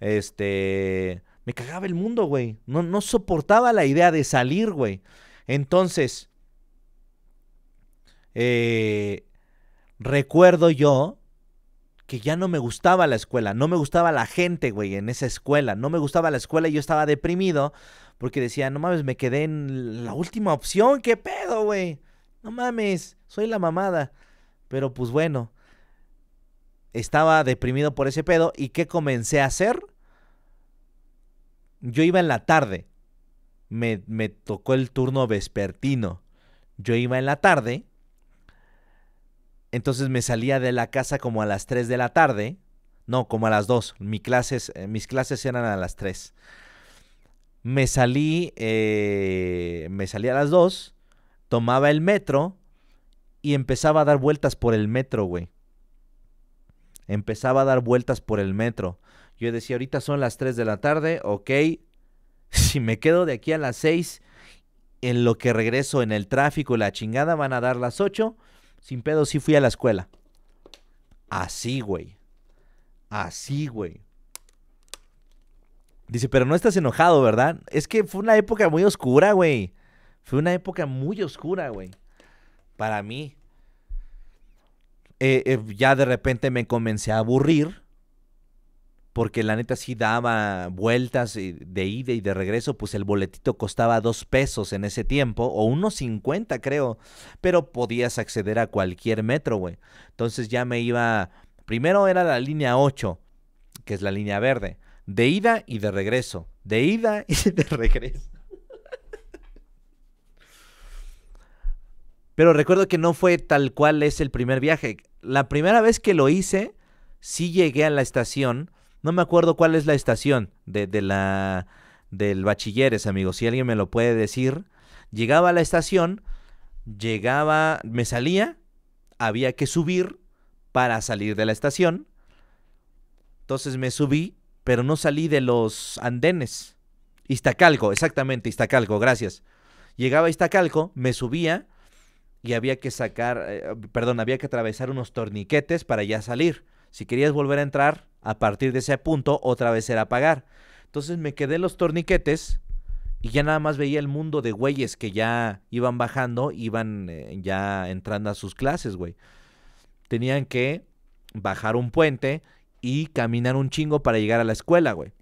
Este. Me cagaba el mundo, güey. No, no soportaba la idea de salir, güey. Entonces. Eh, recuerdo yo que ya no me gustaba la escuela, no me gustaba la gente, güey, en esa escuela, no me gustaba la escuela y yo estaba deprimido porque decía, no mames, me quedé en la última opción, qué pedo, güey, no mames, soy la mamada. Pero pues bueno, estaba deprimido por ese pedo y ¿qué comencé a hacer? Yo iba en la tarde, me, me tocó el turno vespertino, yo iba en la tarde entonces me salía de la casa como a las 3 de la tarde. No, como a las 2. clases, eh, mis clases eran a las 3. Me salí, eh, me salí a las 2, tomaba el metro y empezaba a dar vueltas por el metro, güey. Empezaba a dar vueltas por el metro. Yo decía, ahorita son las 3 de la tarde, ok. Si me quedo de aquí a las 6, en lo que regreso en el tráfico, la chingada, van a dar las 8 sin pedo, sí fui a la escuela. Así, güey. Así, güey. Dice, pero no estás enojado, ¿verdad? Es que fue una época muy oscura, güey. Fue una época muy oscura, güey. Para mí. Eh, eh, ya de repente me comencé a aburrir porque la neta sí daba vueltas eh, de ida y de regreso, pues el boletito costaba dos pesos en ese tiempo, o unos cincuenta creo, pero podías acceder a cualquier metro, güey. Entonces ya me iba, primero era la línea 8, que es la línea verde, de ida y de regreso, de ida y de regreso. Pero recuerdo que no fue tal cual es el primer viaje. La primera vez que lo hice, sí llegué a la estación, no me acuerdo cuál es la estación de, la del bachilleres, amigos. Si alguien me lo puede decir. Llegaba a la estación, llegaba, me salía, había que subir para salir de la estación. Entonces me subí, pero no salí de los andenes. Iztacalco, exactamente, Iztacalco, gracias. Llegaba a Iztacalco, me subía y había que sacar, eh, perdón, había que atravesar unos torniquetes para ya salir. Si querías volver a entrar, a partir de ese punto otra vez era pagar. Entonces me quedé los torniquetes y ya nada más veía el mundo de güeyes que ya iban bajando, iban eh, ya entrando a sus clases, güey. Tenían que bajar un puente y caminar un chingo para llegar a la escuela, güey.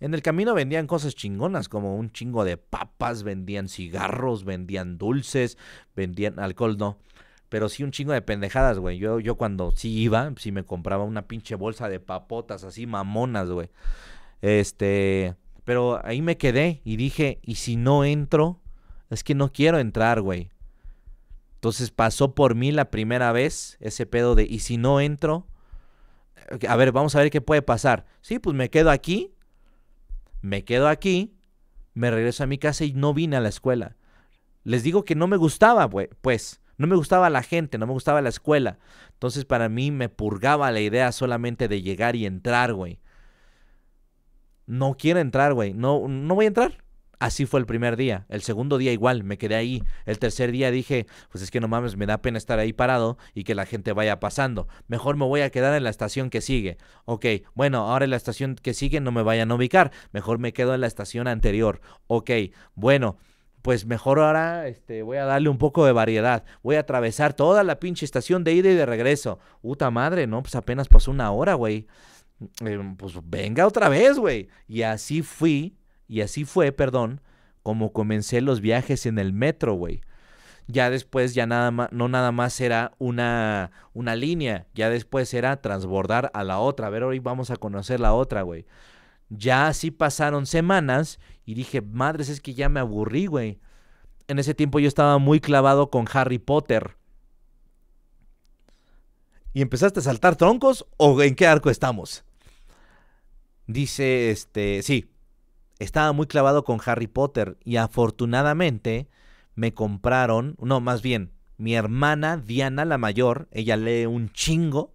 En el camino vendían cosas chingonas, como un chingo de papas, vendían cigarros, vendían dulces, vendían alcohol, no pero sí un chingo de pendejadas, güey. Yo, yo cuando sí iba, sí me compraba una pinche bolsa de papotas así mamonas, güey. Este, pero ahí me quedé y dije, ¿y si no entro? Es que no quiero entrar, güey. Entonces pasó por mí la primera vez ese pedo de, ¿y si no entro? Eh, a ver, vamos a ver qué puede pasar. Sí, pues me quedo aquí, me quedo aquí, me regreso a mi casa y no vine a la escuela. Les digo que no me gustaba, güey, pues no me gustaba la gente, no me gustaba la escuela. Entonces para mí me purgaba la idea solamente de llegar y entrar, güey. No quiero entrar, güey. No, no voy a entrar. Así fue el primer día. El segundo día igual, me quedé ahí. El tercer día dije, pues es que no mames, me da pena estar ahí parado y que la gente vaya pasando. Mejor me voy a quedar en la estación que sigue. Ok, bueno, ahora en la estación que sigue no me vayan a ubicar. Mejor me quedo en la estación anterior. Ok, bueno, pues mejor ahora este, voy a darle un poco de variedad. Voy a atravesar toda la pinche estación de ida y de regreso. Puta madre, ¿no? Pues apenas pasó una hora, güey. Em, pues venga otra vez, güey. Y así fui, y así fue, perdón, como comencé los viajes en el metro, güey. Ya después ya nada más, no nada más era una, una línea, ya después era transbordar a la otra. A ver, hoy vamos a conocer la otra, güey. Ya así pasaron semanas y dije, madres, es que ya me aburrí, güey. En ese tiempo yo estaba muy clavado con Harry Potter. ¿Y empezaste a saltar troncos o en qué arco estamos? Dice, este, sí, estaba muy clavado con Harry Potter y afortunadamente me compraron, no, más bien, mi hermana Diana la mayor, ella lee un chingo,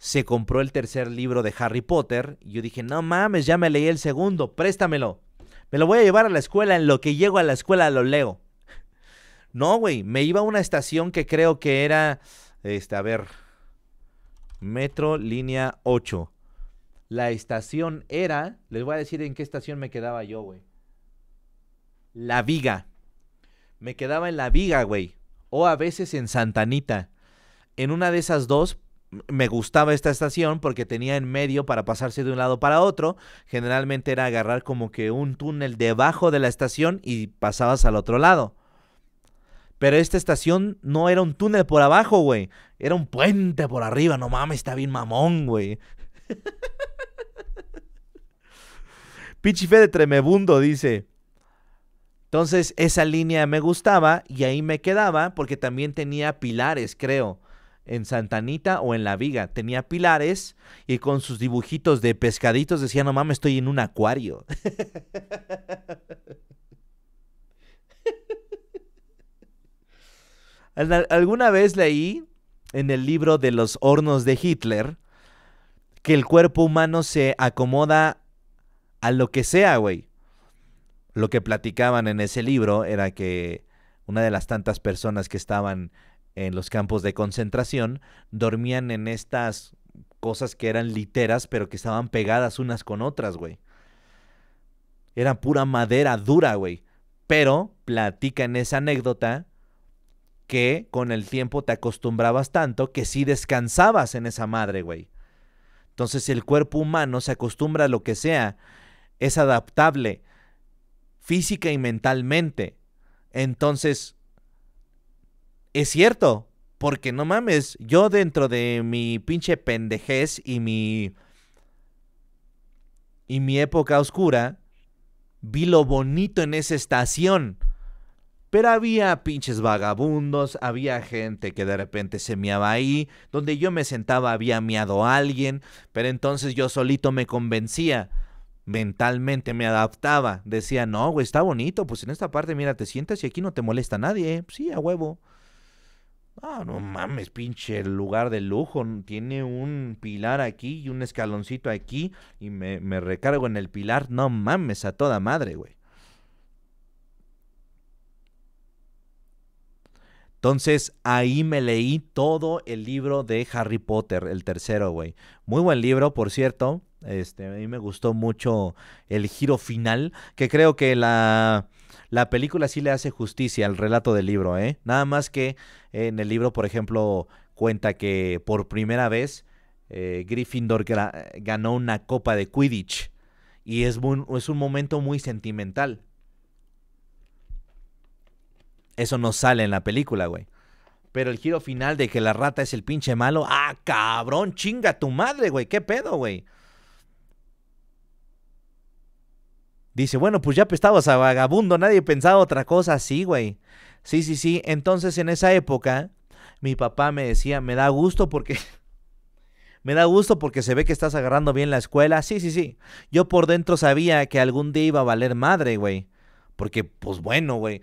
se compró el tercer libro de Harry Potter. Y yo dije, no mames, ya me leí el segundo, préstamelo. Me lo voy a llevar a la escuela, en lo que llego a la escuela lo leo. No, güey, me iba a una estación que creo que era, este, a ver, Metro Línea 8. La estación era, les voy a decir en qué estación me quedaba yo, güey. La Viga. Me quedaba en La Viga, güey. O a veces en Santanita. En una de esas dos, me gustaba esta estación porque tenía en medio para pasarse de un lado para otro. Generalmente era agarrar como que un túnel debajo de la estación y pasabas al otro lado. Pero esta estación no era un túnel por abajo, güey. Era un puente por arriba. No mames, está bien mamón, güey. Pichife de Tremebundo dice. Entonces esa línea me gustaba y ahí me quedaba porque también tenía pilares, creo en Santanita o en La Viga. Tenía pilares y con sus dibujitos de pescaditos decía, no mames, estoy en un acuario. Alguna vez leí en el libro de los hornos de Hitler que el cuerpo humano se acomoda a lo que sea, güey. Lo que platicaban en ese libro era que una de las tantas personas que estaban en los campos de concentración, dormían en estas cosas que eran literas, pero que estaban pegadas unas con otras, güey. Era pura madera dura, güey. Pero platica en esa anécdota que con el tiempo te acostumbrabas tanto que sí descansabas en esa madre, güey. Entonces el cuerpo humano se acostumbra a lo que sea, es adaptable física y mentalmente. Entonces, es cierto, porque no mames, yo dentro de mi pinche pendejez y mi. y mi época oscura, vi lo bonito en esa estación. Pero había pinches vagabundos, había gente que de repente se miaba ahí, donde yo me sentaba había miado a alguien, pero entonces yo solito me convencía, mentalmente me adaptaba, decía, no, güey, está bonito, pues en esta parte, mira, te sientas y aquí no te molesta nadie, eh". sí, a huevo. Ah, no mames, pinche lugar de lujo. Tiene un pilar aquí y un escaloncito aquí y me, me recargo en el pilar. No mames, a toda madre, güey. Entonces ahí me leí todo el libro de Harry Potter, el tercero, güey. Muy buen libro, por cierto. Este, a mí me gustó mucho el giro final, que creo que la la película sí le hace justicia al relato del libro, ¿eh? Nada más que en el libro, por ejemplo, cuenta que por primera vez eh, Gryffindor ganó una copa de Quidditch. Y es, es un momento muy sentimental. Eso no sale en la película, güey. Pero el giro final de que la rata es el pinche malo. ¡Ah, cabrón! ¡Chinga tu madre, güey! ¿Qué pedo, güey? Dice, bueno, pues ya estabas a vagabundo, nadie pensaba otra cosa así, güey. Sí, sí, sí. Entonces en esa época, mi papá me decía, me da gusto porque... me da gusto porque se ve que estás agarrando bien la escuela. Sí, sí, sí. Yo por dentro sabía que algún día iba a valer madre, güey. Porque, pues bueno, güey.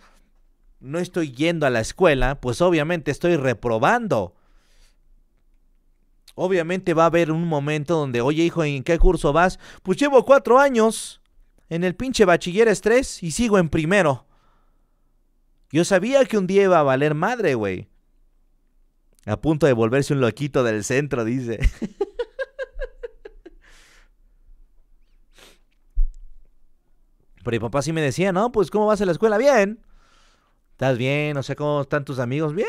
No estoy yendo a la escuela, pues obviamente estoy reprobando. Obviamente va a haber un momento donde, oye hijo, ¿en qué curso vas? Pues llevo cuatro años en el pinche es estrés y sigo en primero. Yo sabía que un día iba a valer madre, güey. A punto de volverse un loquito del centro, dice. Pero mi papá sí me decía, no, pues ¿cómo vas a la escuela? Bien. ¿Estás bien? O sea, ¿cómo están tus amigos? Bien.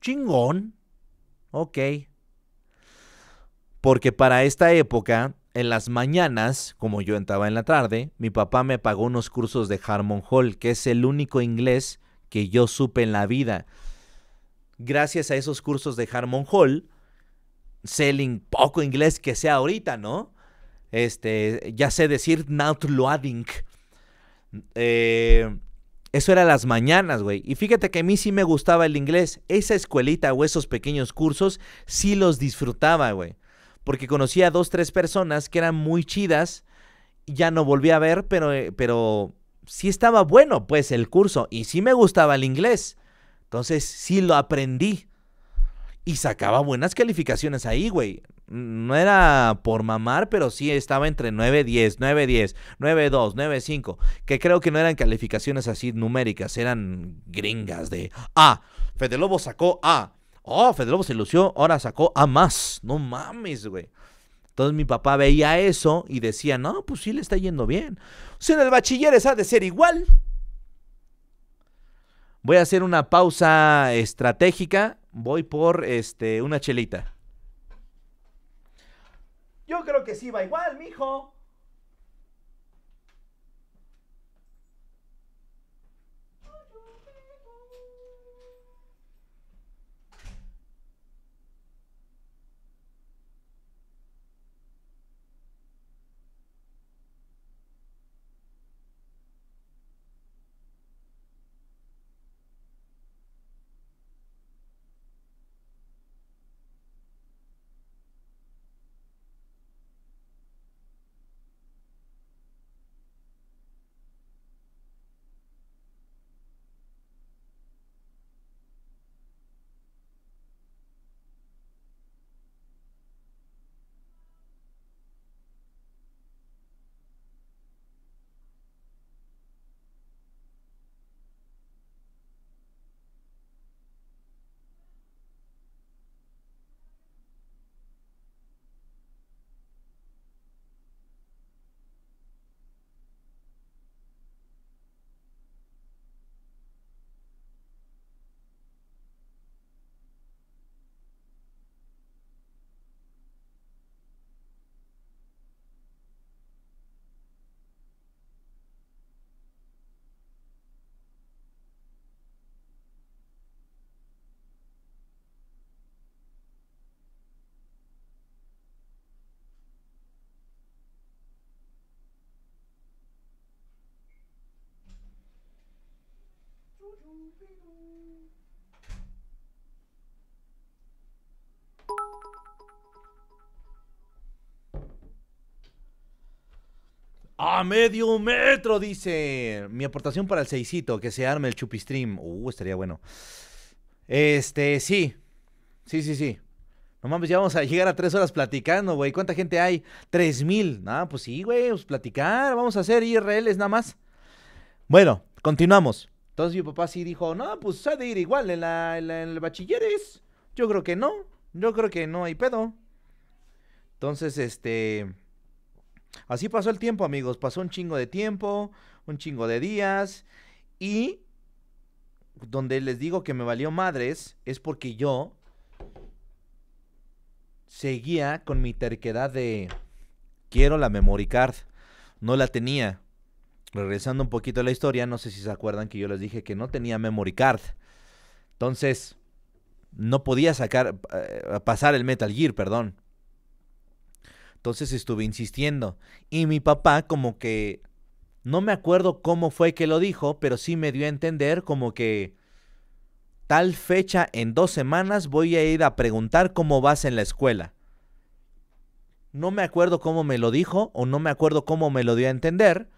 Chingón. Ok. Porque para esta época, en las mañanas, como yo entraba en la tarde, mi papá me pagó unos cursos de Harmon Hall, que es el único inglés que yo supe en la vida. Gracias a esos cursos de Harmon Hall, selling poco inglés que sea ahorita, ¿no? Este, ya sé decir not loading. Eh, eso era las mañanas, güey. Y fíjate que a mí sí me gustaba el inglés. Esa escuelita o esos pequeños cursos sí los disfrutaba, güey porque conocí a dos, tres personas que eran muy chidas. Ya no volví a ver, pero, eh, pero sí estaba bueno, pues, el curso. Y sí me gustaba el inglés. Entonces, sí lo aprendí. Y sacaba buenas calificaciones ahí, güey. No era por mamar, pero sí estaba entre 9-10, 9-10, 9-2, 9-5. Que creo que no eran calificaciones así numéricas, eran gringas de A. Ah, Fede Lobo sacó A. Oh, Fede se lució, ahora sacó a más. No mames, güey. Entonces mi papá veía eso y decía, no, pues sí le está yendo bien. Si en el bachilleres ha de ser igual. Voy a hacer una pausa estratégica. Voy por este, una chelita. Yo creo que sí va igual, mijo. ¡A medio metro! Dice mi aportación para el seisito, que se arme el chupistream. Uh, estaría bueno. Este, sí. Sí, sí, sí. No mames, ya vamos a llegar a tres horas platicando, güey. ¿Cuánta gente hay? Tres mil. Ah, pues sí, güey, pues platicar. Vamos a hacer IRLs nada más. Bueno, continuamos. Entonces mi papá sí dijo, no, pues ha de ir igual en, la, en, el bachilleres. Yo creo que no. Yo creo que no hay pedo. Entonces, este... Así pasó el tiempo, amigos. Pasó un chingo de tiempo, un chingo de días. Y donde les digo que me valió madres es porque yo seguía con mi terquedad de quiero la memory card. No la tenía. Regresando un poquito a la historia, no sé si se acuerdan que yo les dije que no tenía memory card. Entonces, no podía sacar, eh, pasar el Metal Gear, perdón. Entonces estuve insistiendo. Y mi papá como que... No me acuerdo cómo fue que lo dijo, pero sí me dio a entender como que tal fecha en dos semanas voy a ir a preguntar cómo vas en la escuela. No me acuerdo cómo me lo dijo o no me acuerdo cómo me lo dio a entender.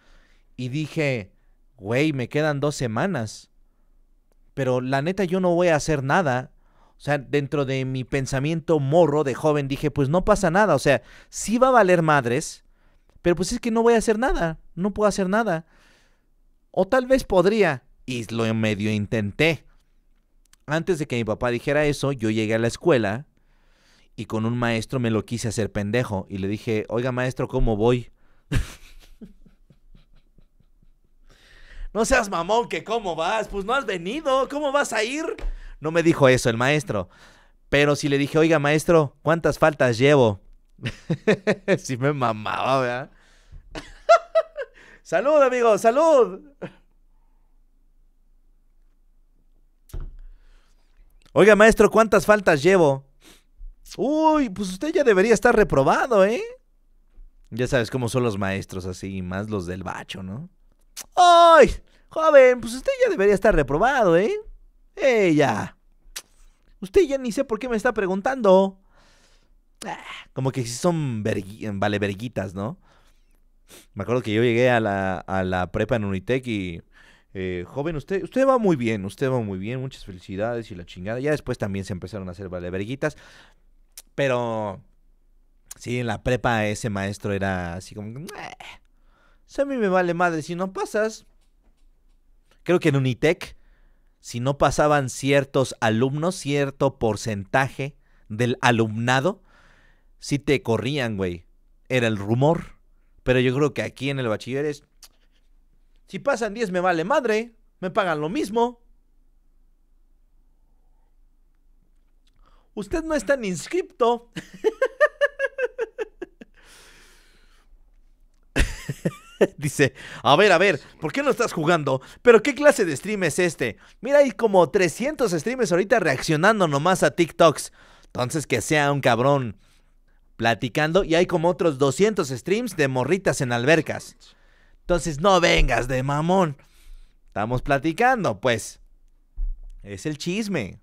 Y dije, güey, me quedan dos semanas. Pero la neta yo no voy a hacer nada o sea, dentro de mi pensamiento morro de joven dije, pues no pasa nada, o sea, sí va a valer madres, pero pues es que no voy a hacer nada, no puedo hacer nada. O tal vez podría, y lo medio intenté. Antes de que mi papá dijera eso, yo llegué a la escuela y con un maestro me lo quise hacer pendejo y le dije, oiga maestro, ¿cómo voy? no seas mamón que cómo vas, pues no has venido, ¿cómo vas a ir? No me dijo eso el maestro. Pero si le dije, oiga, maestro, ¿cuántas faltas llevo? si me mamaba, ¿verdad? salud, amigo, salud. Oiga, maestro, ¿cuántas faltas llevo? Uy, pues usted ya debería estar reprobado, ¿eh? Ya sabes cómo son los maestros así, más los del bacho, ¿no? ¡Ay! Joven, pues usted ya debería estar reprobado, ¿eh? Ella. Eh, usted ya ni sé por qué me está preguntando. Ah, como que si son Valeverguitas, ¿no? Me acuerdo que yo llegué a la, a la prepa en Unitec y... Eh, joven, usted, usted va muy bien, usted va muy bien, muchas felicidades y la chingada. Ya después también se empezaron a hacer vale Pero... Sí, en la prepa ese maestro era así como... a mí me vale madre si no pasas. Creo que en Unitec si no pasaban ciertos alumnos, cierto porcentaje del alumnado, si te corrían, güey. Era el rumor. Pero yo creo que aquí en el bachiller es, si pasan 10 me vale madre, me pagan lo mismo. Usted no es tan inscripto. Dice, a ver, a ver, ¿por qué no estás jugando? ¿Pero qué clase de stream es este? Mira, hay como 300 streams ahorita reaccionando nomás a TikToks. Entonces que sea un cabrón platicando y hay como otros 200 streams de morritas en albercas. Entonces no vengas de mamón. Estamos platicando, pues. Es el chisme.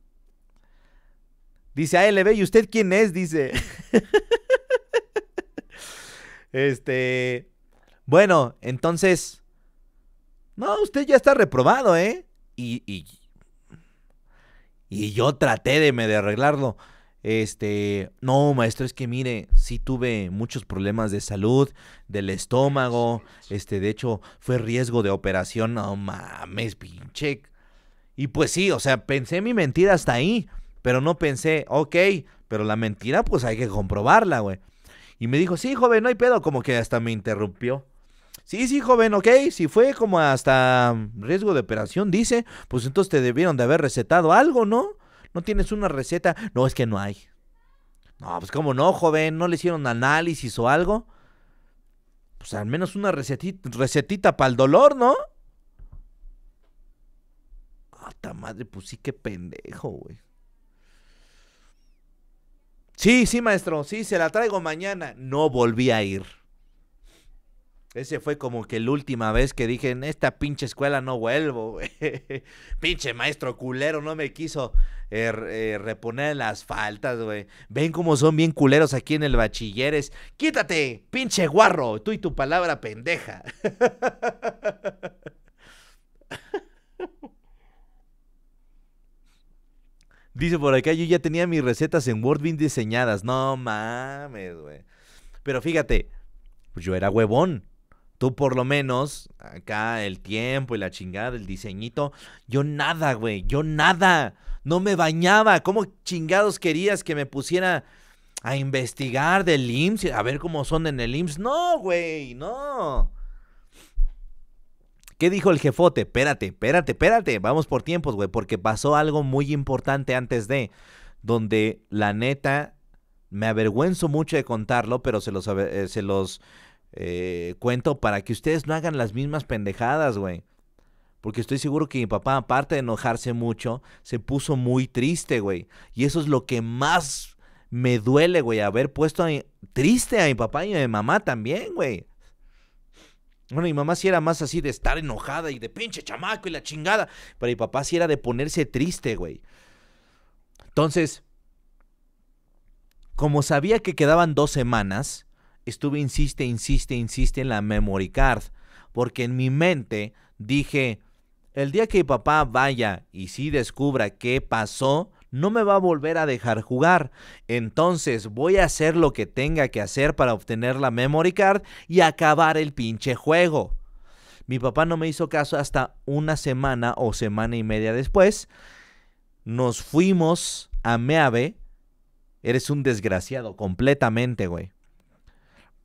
Dice ALB, ¿y usted quién es? Dice. este. Bueno, entonces. No, usted ya está reprobado, ¿eh? Y. Y, yo traté de, me de arreglarlo. Este, no, maestro, es que mire, sí tuve muchos problemas de salud, del estómago, este, de hecho, fue riesgo de operación, no mames, pinche. Y pues sí, o sea, pensé mi mentira hasta ahí, pero no pensé, ok, pero la mentira pues hay que comprobarla, güey. Y me dijo, sí, joven, no hay pedo, como que hasta me interrumpió. Sí, sí, joven, ok. Si fue como hasta riesgo de operación, dice, pues entonces te debieron de haber recetado algo, ¿no? No tienes una receta. No, es que no hay. No, pues cómo no, joven, no le hicieron análisis o algo. Pues al menos una recetita, recetita para el dolor, ¿no? ¡Ata ah, madre! Pues sí, qué pendejo, güey. Sí, sí, maestro, sí, se la traigo mañana. No volví a ir. Ese fue como que la última vez que dije, en esta pinche escuela no vuelvo, güey. pinche maestro culero, no me quiso eh, eh, reponer las faltas, güey. Ven cómo son bien culeros aquí en el bachilleres. Quítate, pinche guarro, tú y tu palabra pendeja. Dice por acá, yo ya tenía mis recetas en Word diseñadas. No mames, güey. Pero fíjate, yo era huevón. Tú por lo menos, acá el tiempo y la chingada, el diseñito. Yo nada, güey, yo nada. No me bañaba. ¿Cómo chingados querías que me pusiera a investigar del IMSS? A ver cómo son en el IMSS. No, güey, no. ¿Qué dijo el jefote? Espérate, espérate, espérate. Vamos por tiempos, güey, porque pasó algo muy importante antes de, donde la neta, me avergüenzo mucho de contarlo, pero se eh, se los eh, cuento para que ustedes no hagan las mismas pendejadas, güey. Porque estoy seguro que mi papá, aparte de enojarse mucho, se puso muy triste, güey. Y eso es lo que más me duele, güey. Haber puesto triste a mi papá y a mi mamá también, güey. Bueno, mi mamá sí era más así de estar enojada y de pinche chamaco y la chingada. Pero mi papá sí era de ponerse triste, güey. Entonces, como sabía que quedaban dos semanas, estuve insiste, insiste, insiste en la memory card, porque en mi mente dije, el día que mi papá vaya y si descubra qué pasó, no me va a volver a dejar jugar. Entonces voy a hacer lo que tenga que hacer para obtener la memory card y acabar el pinche juego. Mi papá no me hizo caso hasta una semana o semana y media después. Nos fuimos a Meave. Eres un desgraciado completamente, güey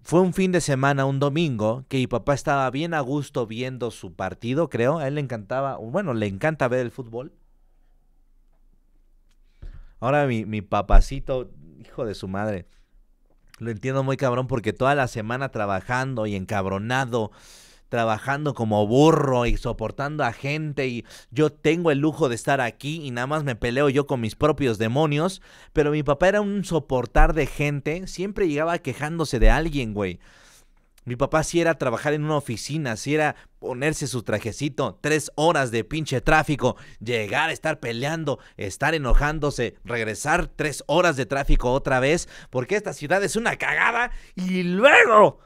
fue un fin de semana, un domingo, que mi papá estaba bien a gusto viendo su partido, creo. A él le encantaba, bueno, le encanta ver el fútbol. Ahora mi, papacito, hijo de su madre, lo entiendo muy cabrón porque toda la semana trabajando y encabronado trabajando como burro y soportando a gente y yo tengo el lujo de estar aquí y nada más me peleo yo con mis propios demonios, pero mi papá era un soportar de gente, siempre llegaba quejándose de alguien, güey. Mi papá si era trabajar en una oficina, si era ponerse su trajecito, tres horas de pinche tráfico, llegar a estar peleando, estar enojándose, regresar tres horas de tráfico otra vez, porque esta ciudad es una cagada y luego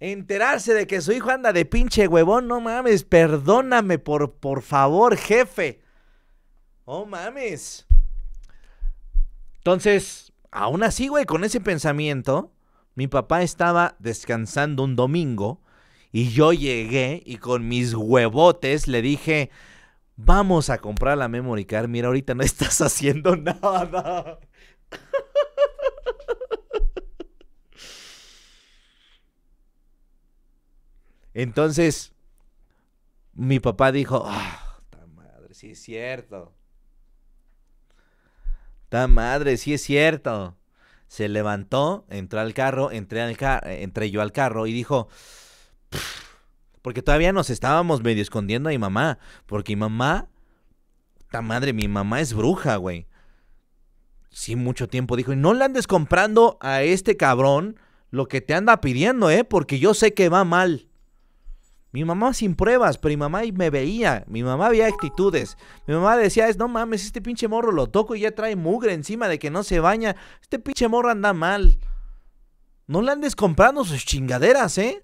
Enterarse de que su hijo anda de pinche huevón, no mames, perdóname por, por favor, jefe. Oh mames. Entonces, aún así, güey, con ese pensamiento, mi papá estaba descansando un domingo y yo llegué y con mis huevotes le dije, vamos a comprar la memory card, mira, ahorita no estás haciendo nada. Entonces, mi papá dijo, ah, madre, sí es cierto. Ta madre, sí es cierto. Se levantó, entró al carro, entré, yo al carro y dijo, porque todavía nos estábamos medio escondiendo a mi mamá, porque mi mamá, ta madre, mi mamá es bruja, güey. Sí, mucho tiempo dijo, y no le andes comprando a este cabrón lo que te anda pidiendo, ¿eh? Porque yo sé que va mal. Mi mamá sin pruebas, pero mi mamá me veía, mi mamá había actitudes. Mi mamá decía, es no mames, este pinche morro lo toco y ya trae mugre encima de que no se baña. Este pinche morro anda mal. No le andes comprando sus chingaderas, ¿eh?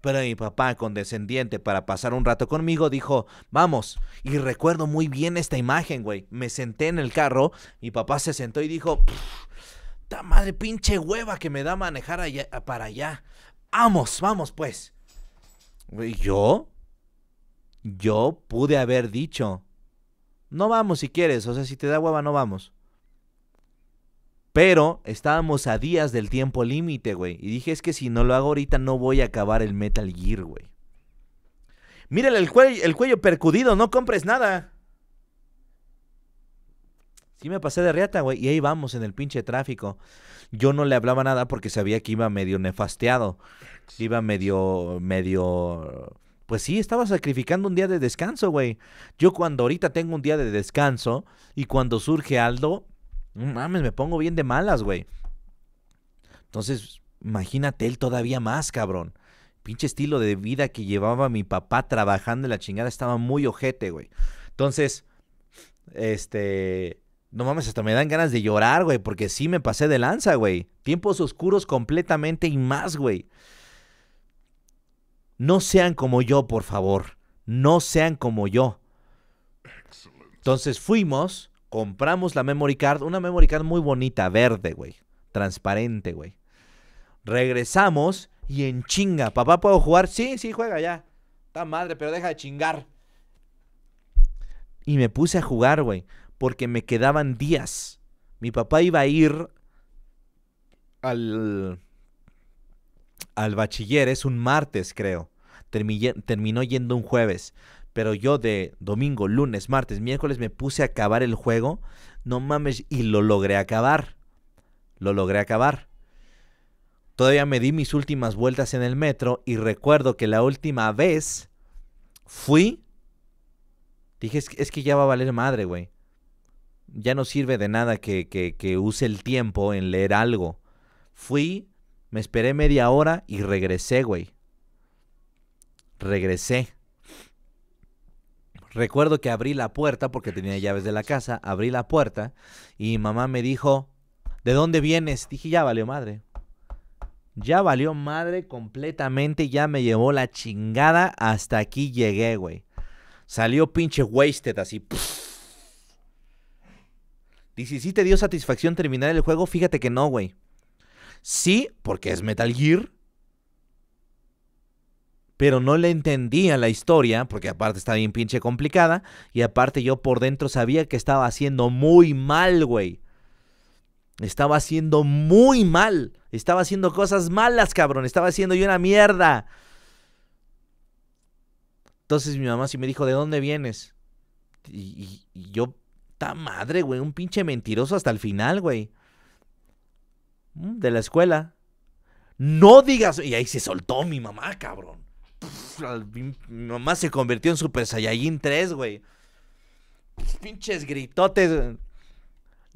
Pero mi papá, condescendiente para pasar un rato conmigo, dijo, vamos. Y recuerdo muy bien esta imagen, güey. Me senté en el carro, mi papá se sentó y dijo, ta madre pinche hueva que me da manejar allá, para allá. Vamos, vamos pues. Yo, yo pude haber dicho, no vamos si quieres, o sea, si te da hueva, no vamos. Pero estábamos a días del tiempo límite, güey. Y dije, es que si no lo hago ahorita no voy a acabar el Metal Gear, güey. Mírale el, el cuello percudido, no compres nada. Sí me pasé de riata, güey. Y ahí vamos en el pinche tráfico yo no le hablaba nada porque sabía que iba medio nefasteado, iba medio, medio, pues sí, estaba sacrificando un día de descanso, güey. Yo cuando ahorita tengo un día de descanso y cuando surge Aldo, mames, me pongo bien de malas, güey. Entonces, imagínate él todavía más, cabrón. Pinche estilo de vida que llevaba mi papá trabajando en la chingada estaba muy ojete, güey. Entonces, este, no mames, hasta me dan ganas de llorar, güey, porque sí me pasé de lanza, güey. Tiempos oscuros completamente y más, güey. No sean como yo, por favor. No sean como yo. Entonces fuimos, compramos la memory card, una memory card muy bonita, verde, güey. Transparente, güey. Regresamos y en chinga. Papá, ¿puedo jugar? Sí, sí, juega ya. Está madre, pero deja de chingar. Y me puse a jugar, güey porque me quedaban días. Mi papá iba a ir al, al bachiller, es un martes creo. terminó yendo un jueves. Pero yo de domingo, lunes, martes, miércoles me puse a acabar el juego. No mames, y lo logré acabar. Lo logré acabar. Todavía me di mis últimas vueltas en el metro y recuerdo que la última vez fui. Dije, es que ya va a valer madre, güey ya no sirve de nada que, que, use el tiempo en leer algo. Fui, me esperé media hora y regresé, güey. Regresé. Recuerdo que abrí la puerta porque tenía llaves de la casa, abrí la puerta y mamá me dijo, ¿de dónde vienes? Dije, ya valió madre. Ya valió madre completamente, ya me llevó la chingada, hasta aquí llegué, güey. Salió pinche wasted así. Dice, ¿sí te dio satisfacción terminar el juego? Fíjate que no, güey. Sí, porque es Metal Gear. Pero no le entendía la historia, porque aparte está bien pinche complicada. Y aparte yo por dentro sabía que estaba haciendo muy mal, güey. Estaba haciendo muy mal. Estaba haciendo cosas malas, cabrón. Estaba haciendo yo una mierda. Entonces mi mamá sí me dijo, ¿de dónde vienes? y yo Ta madre, güey, un pinche mentiroso hasta el final, güey. Mm, de la escuela. No digas. Y ahí se soltó mi mamá, cabrón. mi, mamá se convirtió en Super Saiyajin 3, güey. Pinches gritotes.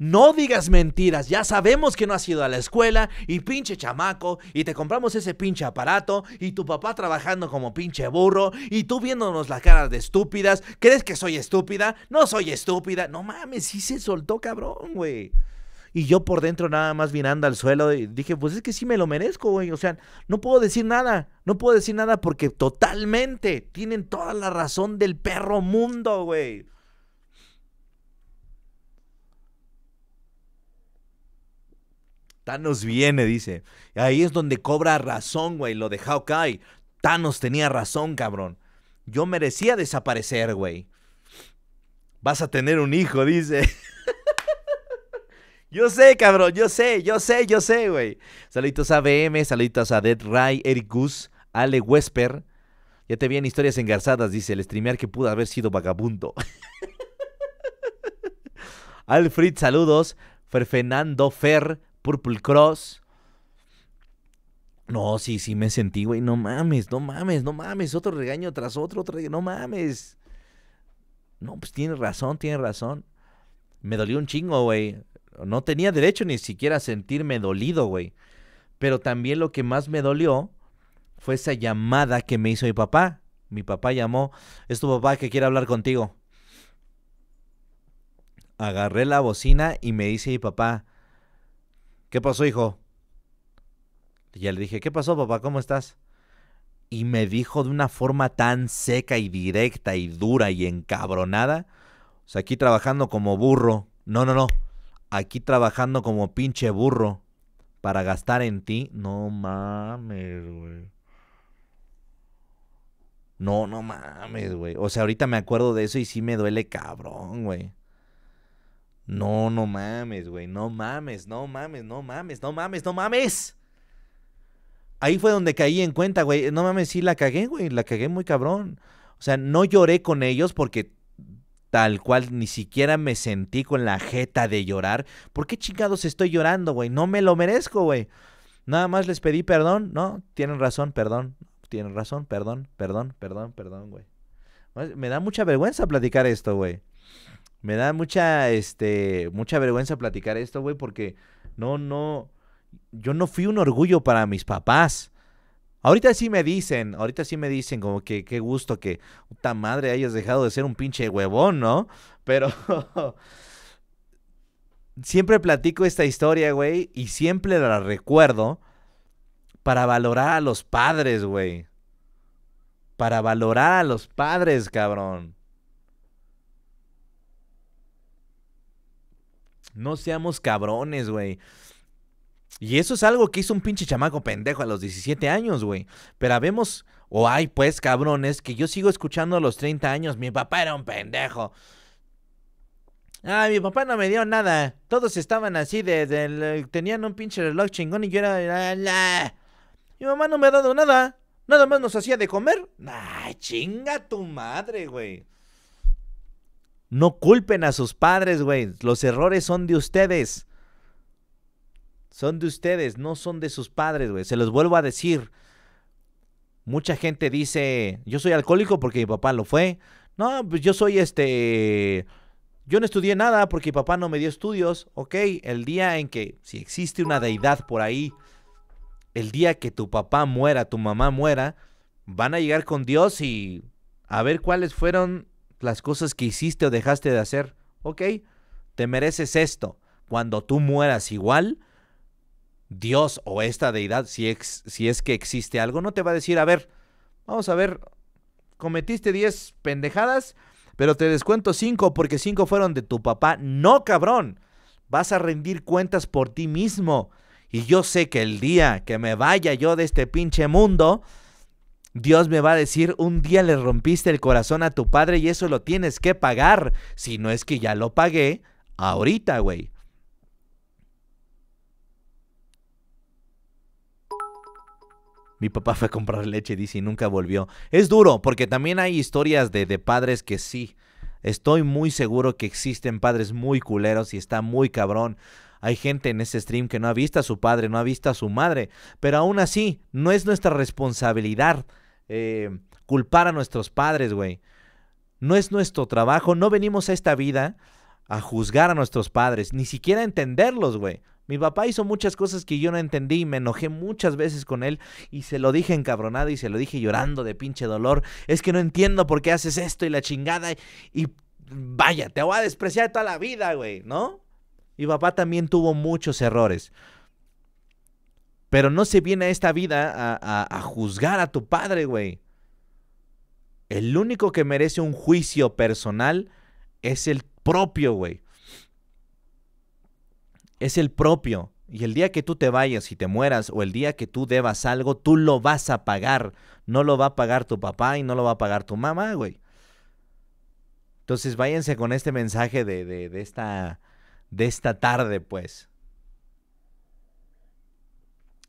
No digas mentiras, ya sabemos que no has ido a la escuela y pinche chamaco y te compramos ese pinche aparato y tu papá trabajando como pinche burro y tú viéndonos la cara de estúpidas. ¿Crees que soy estúpida? No soy estúpida. No mames, sí se soltó cabrón, güey. Y yo por dentro nada más mirando al suelo y dije, pues es que sí me lo merezco, güey. O sea, no puedo decir nada, no puedo decir nada porque totalmente tienen toda la razón del perro mundo, güey. Thanos viene, dice. Ahí es donde cobra razón, güey, lo de Hawkeye. Thanos tenía razón, cabrón. Yo merecía desaparecer, güey. Vas a tener un hijo, dice. yo sé, cabrón, yo sé, yo sé, yo sé, güey. Saluditos a BM, saluditos a Dead Ray, Eric Gus, Ale Wesper. Ya te vi en historias engarzadas, dice el streamear que pudo haber sido vagabundo. Alfred, saludos. Fer Fernando Fer, Purple Cross. No, sí, sí me sentí, güey. No mames, no mames, no mames. Otro regaño tras otro, otro No mames. No, pues tiene razón, tiene razón. Me dolió un chingo, güey. No tenía derecho ni siquiera a sentirme dolido, güey. Pero también lo que más me dolió fue esa llamada que me hizo mi papá. Mi papá llamó, es tu papá que quiere hablar contigo. Agarré la bocina y me dice mi papá, ¿Qué pasó, hijo? Y ya le dije, ¿qué pasó, papá? ¿Cómo estás? Y me dijo de una forma tan seca y directa y dura y encabronada. O sea, aquí trabajando como burro. No, no, no. Aquí trabajando como pinche burro. Para gastar en ti. No mames, güey. No, no mames, güey. O sea, ahorita me acuerdo de eso y sí me duele cabrón, güey. No, no mames, güey, no mames, no mames, no mames, no mames, no mames. Ahí fue donde caí en cuenta, güey. No mames, sí la cagué, güey, la cagué muy cabrón. O sea, no lloré con ellos porque tal cual ni siquiera me sentí con la jeta de llorar. ¿Por qué chingados estoy llorando, güey? No me lo merezco, güey. Nada más les pedí perdón, ¿no? Tienen razón, perdón. Tienen razón, perdón, perdón, perdón, perdón, güey. Me da mucha vergüenza platicar esto, güey. Me da mucha, este, mucha vergüenza platicar esto, güey, porque no, no, yo no fui un orgullo para mis papás. Ahorita sí me dicen, ahorita sí me dicen como que qué gusto que puta madre hayas dejado de ser un pinche huevón, ¿no? Pero siempre platico esta historia, güey, y siempre la recuerdo para valorar a los padres, güey. Para valorar a los padres, cabrón. No seamos cabrones, güey. Y eso es algo que hizo un pinche chamaco pendejo a los 17 años, güey. Pero vemos, o hay pues cabrones, que yo sigo escuchando a los 30 años, mi papá era un pendejo. Ay, mi papá no me dio nada. Todos estaban así, de, tenían un pinche reloj chingón y yo era... La, Mi mamá no me ha dado nada. Nada más nos hacía de comer. Ay, chinga tu madre, güey. No culpen a sus padres, güey. Los errores son de ustedes. Son de ustedes, no son de sus padres, güey. Se los vuelvo a decir. Mucha gente dice, yo soy alcohólico porque mi papá lo fue. No, pues yo soy este... Yo no estudié nada porque mi papá no me dio estudios. Ok, el día en que, si existe una deidad por ahí, el día que tu papá muera, tu mamá muera, van a llegar con Dios y a ver cuáles fueron las cosas que hiciste o dejaste de hacer. Ok, te mereces esto. Cuando tú mueras igual, Dios o esta deidad, si, si es que existe algo, no te va a decir, a ver, vamos a ver, cometiste 10 pendejadas, pero te descuento 5 porque 5 fueron de tu papá. No, cabrón, vas a rendir cuentas por ti mismo. Y yo sé que el día que me vaya yo de este pinche mundo, Dios me va a decir, un día le rompiste el corazón a tu padre y eso lo tienes que pagar. Si no es que ya lo pagué, ahorita, güey. Mi papá fue a comprar leche, dice, y nunca volvió. Es duro, porque también hay historias de, de padres que sí. Estoy muy seguro que existen padres muy culeros y está muy cabrón. Hay gente en ese stream que no ha visto a su padre, no ha visto a su madre, pero aún así no es nuestra responsabilidad eh, culpar a nuestros padres, güey. No es nuestro trabajo, no venimos a esta vida a juzgar a nuestros padres, ni siquiera a entenderlos, güey. Mi papá hizo muchas cosas que yo no entendí y me enojé muchas veces con él y se lo dije encabronado y se lo dije llorando de pinche dolor. Es que no entiendo por qué haces esto y la chingada y vaya, te voy a despreciar toda la vida, güey, ¿no? Y papá también tuvo muchos errores. Pero no se viene a esta vida a, juzgar a tu padre, güey. El único que merece un juicio personal es el propio, güey. Es el propio. Y el día que tú te vayas y te mueras o el día que tú debas algo, tú lo vas a pagar. No lo va a pagar tu papá y no lo va a pagar tu mamá, güey. Entonces váyanse con este mensaje de esta de esta tarde, pues.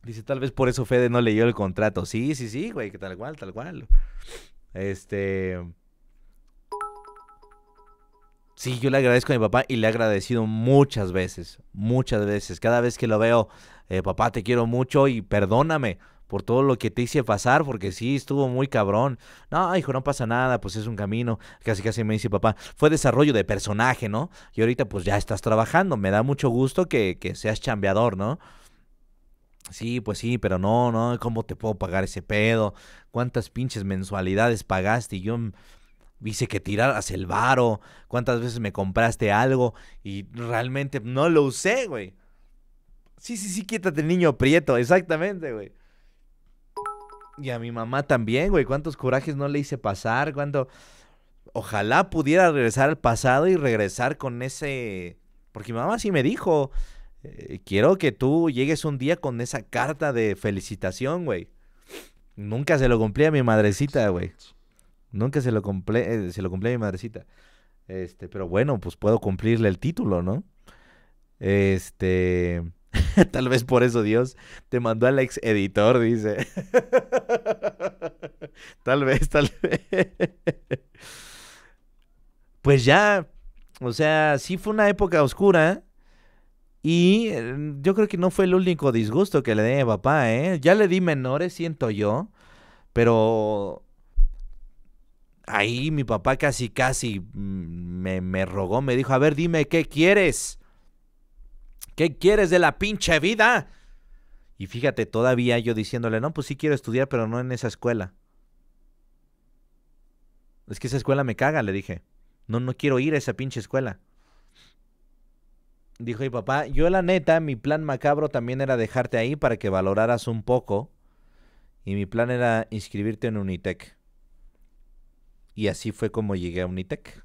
Dice, tal vez por eso Fede no leyó el contrato. Sí, sí, sí, güey, que tal cual, tal cual. Este... Sí, yo le agradezco a mi papá y le he agradecido muchas veces, muchas veces. Cada vez que lo veo, eh, papá, te quiero mucho y perdóname por todo lo que te hice pasar, porque sí, estuvo muy cabrón. No, hijo, no pasa nada, pues es un camino. Casi casi me dice papá, fue desarrollo de personaje, ¿no? Y ahorita pues ya estás trabajando, me da mucho gusto que, que seas chambeador, ¿no? Sí, pues sí, pero no, no, ¿cómo te puedo pagar ese pedo? ¿Cuántas pinches mensualidades pagaste? Y yo hice que tiraras el varo, cuántas veces me compraste algo y realmente no lo usé, güey. Sí, sí, sí, quítate, niño prieto, exactamente, güey. Y a mi mamá también, güey. ¿Cuántos corajes no le hice pasar? cuando Ojalá pudiera regresar al pasado y regresar con ese... Porque mi mamá sí me dijo, eh, quiero que tú llegues un día con esa carta de felicitación, güey. Nunca se lo cumplí a mi madrecita, güey. Nunca se lo, cumplí eh, se lo cumplí a mi madrecita. Este, pero bueno, pues puedo cumplirle el título, ¿no? Este... Tal vez por eso Dios te mandó al ex editor, dice. tal vez, tal vez. Pues ya, o sea, sí fue una época oscura. Y eh, yo creo que no fue el único disgusto que le di a mi papá, ¿eh? Ya le di menores, siento yo. Pero ahí mi papá casi, casi me, me rogó, me dijo, a ver, dime qué quieres. ¿Qué quieres de la pinche vida? Y fíjate, todavía yo diciéndole, no, pues sí quiero estudiar, pero no en esa escuela. Es que esa escuela me caga, le dije. No, no quiero ir a esa pinche escuela. Dijo, y papá, yo la neta, mi plan macabro también era dejarte ahí para que valoraras un poco. Y mi plan era inscribirte en Unitec. Y así fue como llegué a Unitec.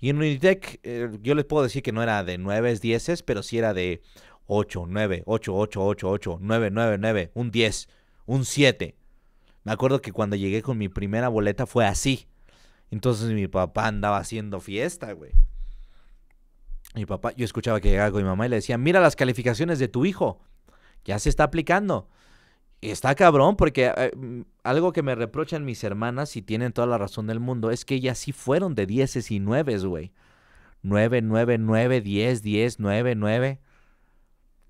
Y en Unitec, eh, yo les puedo decir que no era de 9, 10, pero sí era de 8, 9, 8, 8, 8, 8, 9, 9, 9, un 10, un 7. Me acuerdo que cuando llegué con mi primera boleta fue así. Entonces mi papá andaba haciendo fiesta, güey. Mi papá, yo escuchaba que llegaba con mi mamá y le decía, mira las calificaciones de tu hijo, ya se está aplicando. Y está cabrón porque eh, mm, algo que me reprochan mis hermanas y tienen toda la razón del mundo es que ellas sí fueron de dieces y nueves, güey. 9, 9, 9, 10, 10, 9, 9.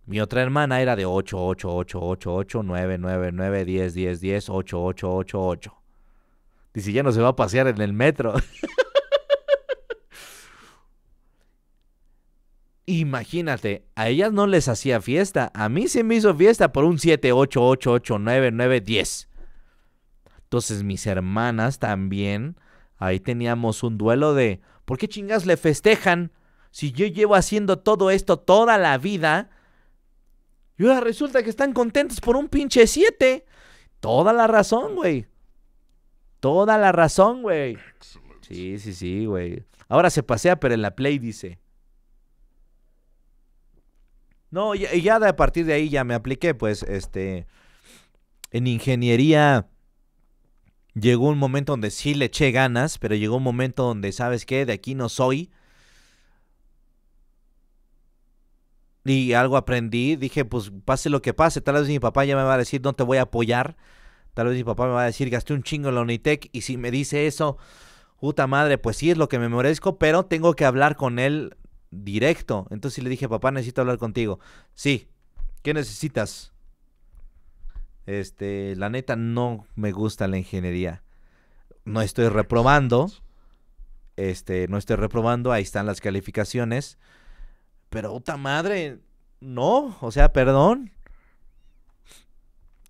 Mi otra hermana era de 8, 8, 8, 8, 8, 9, 9, 9, 10, 10, 10, 8, 8, 8, 8. Dice, ya no se va a pasear en el metro. Imagínate, a ellas no les hacía fiesta. A mí se me hizo fiesta por un 7, 8, 8, 8, 9, 9, 10. Entonces mis hermanas también, ahí teníamos un duelo de, ¿por qué chingas le festejan? Si yo llevo haciendo todo esto toda la vida. Y ahora resulta que están contentos por un pinche 7. Toda la razón, güey. Toda la razón, güey. Sí, sí, sí, güey. Ahora se pasea, pero en la Play dice. No, ya, de a partir de ahí ya me apliqué, pues, este, en ingeniería llegó un momento donde sí le eché ganas, pero llegó un momento donde, ¿sabes qué? De aquí no soy. Y algo aprendí, dije, pues pase lo que pase, tal vez mi papá ya me va a decir, no te voy a apoyar, tal vez mi papá me va a decir, gasté un chingo en la Unitec, y si me dice eso, puta madre, pues sí es lo que me merezco, pero tengo que hablar con él directo. Entonces le dije, papá, necesito hablar contigo. Sí, ¿qué necesitas? Este, la neta, no me gusta la ingeniería. No estoy reprobando. Este, no estoy reprobando. Ahí están las calificaciones. Pero, puta madre, no. O sea, perdón.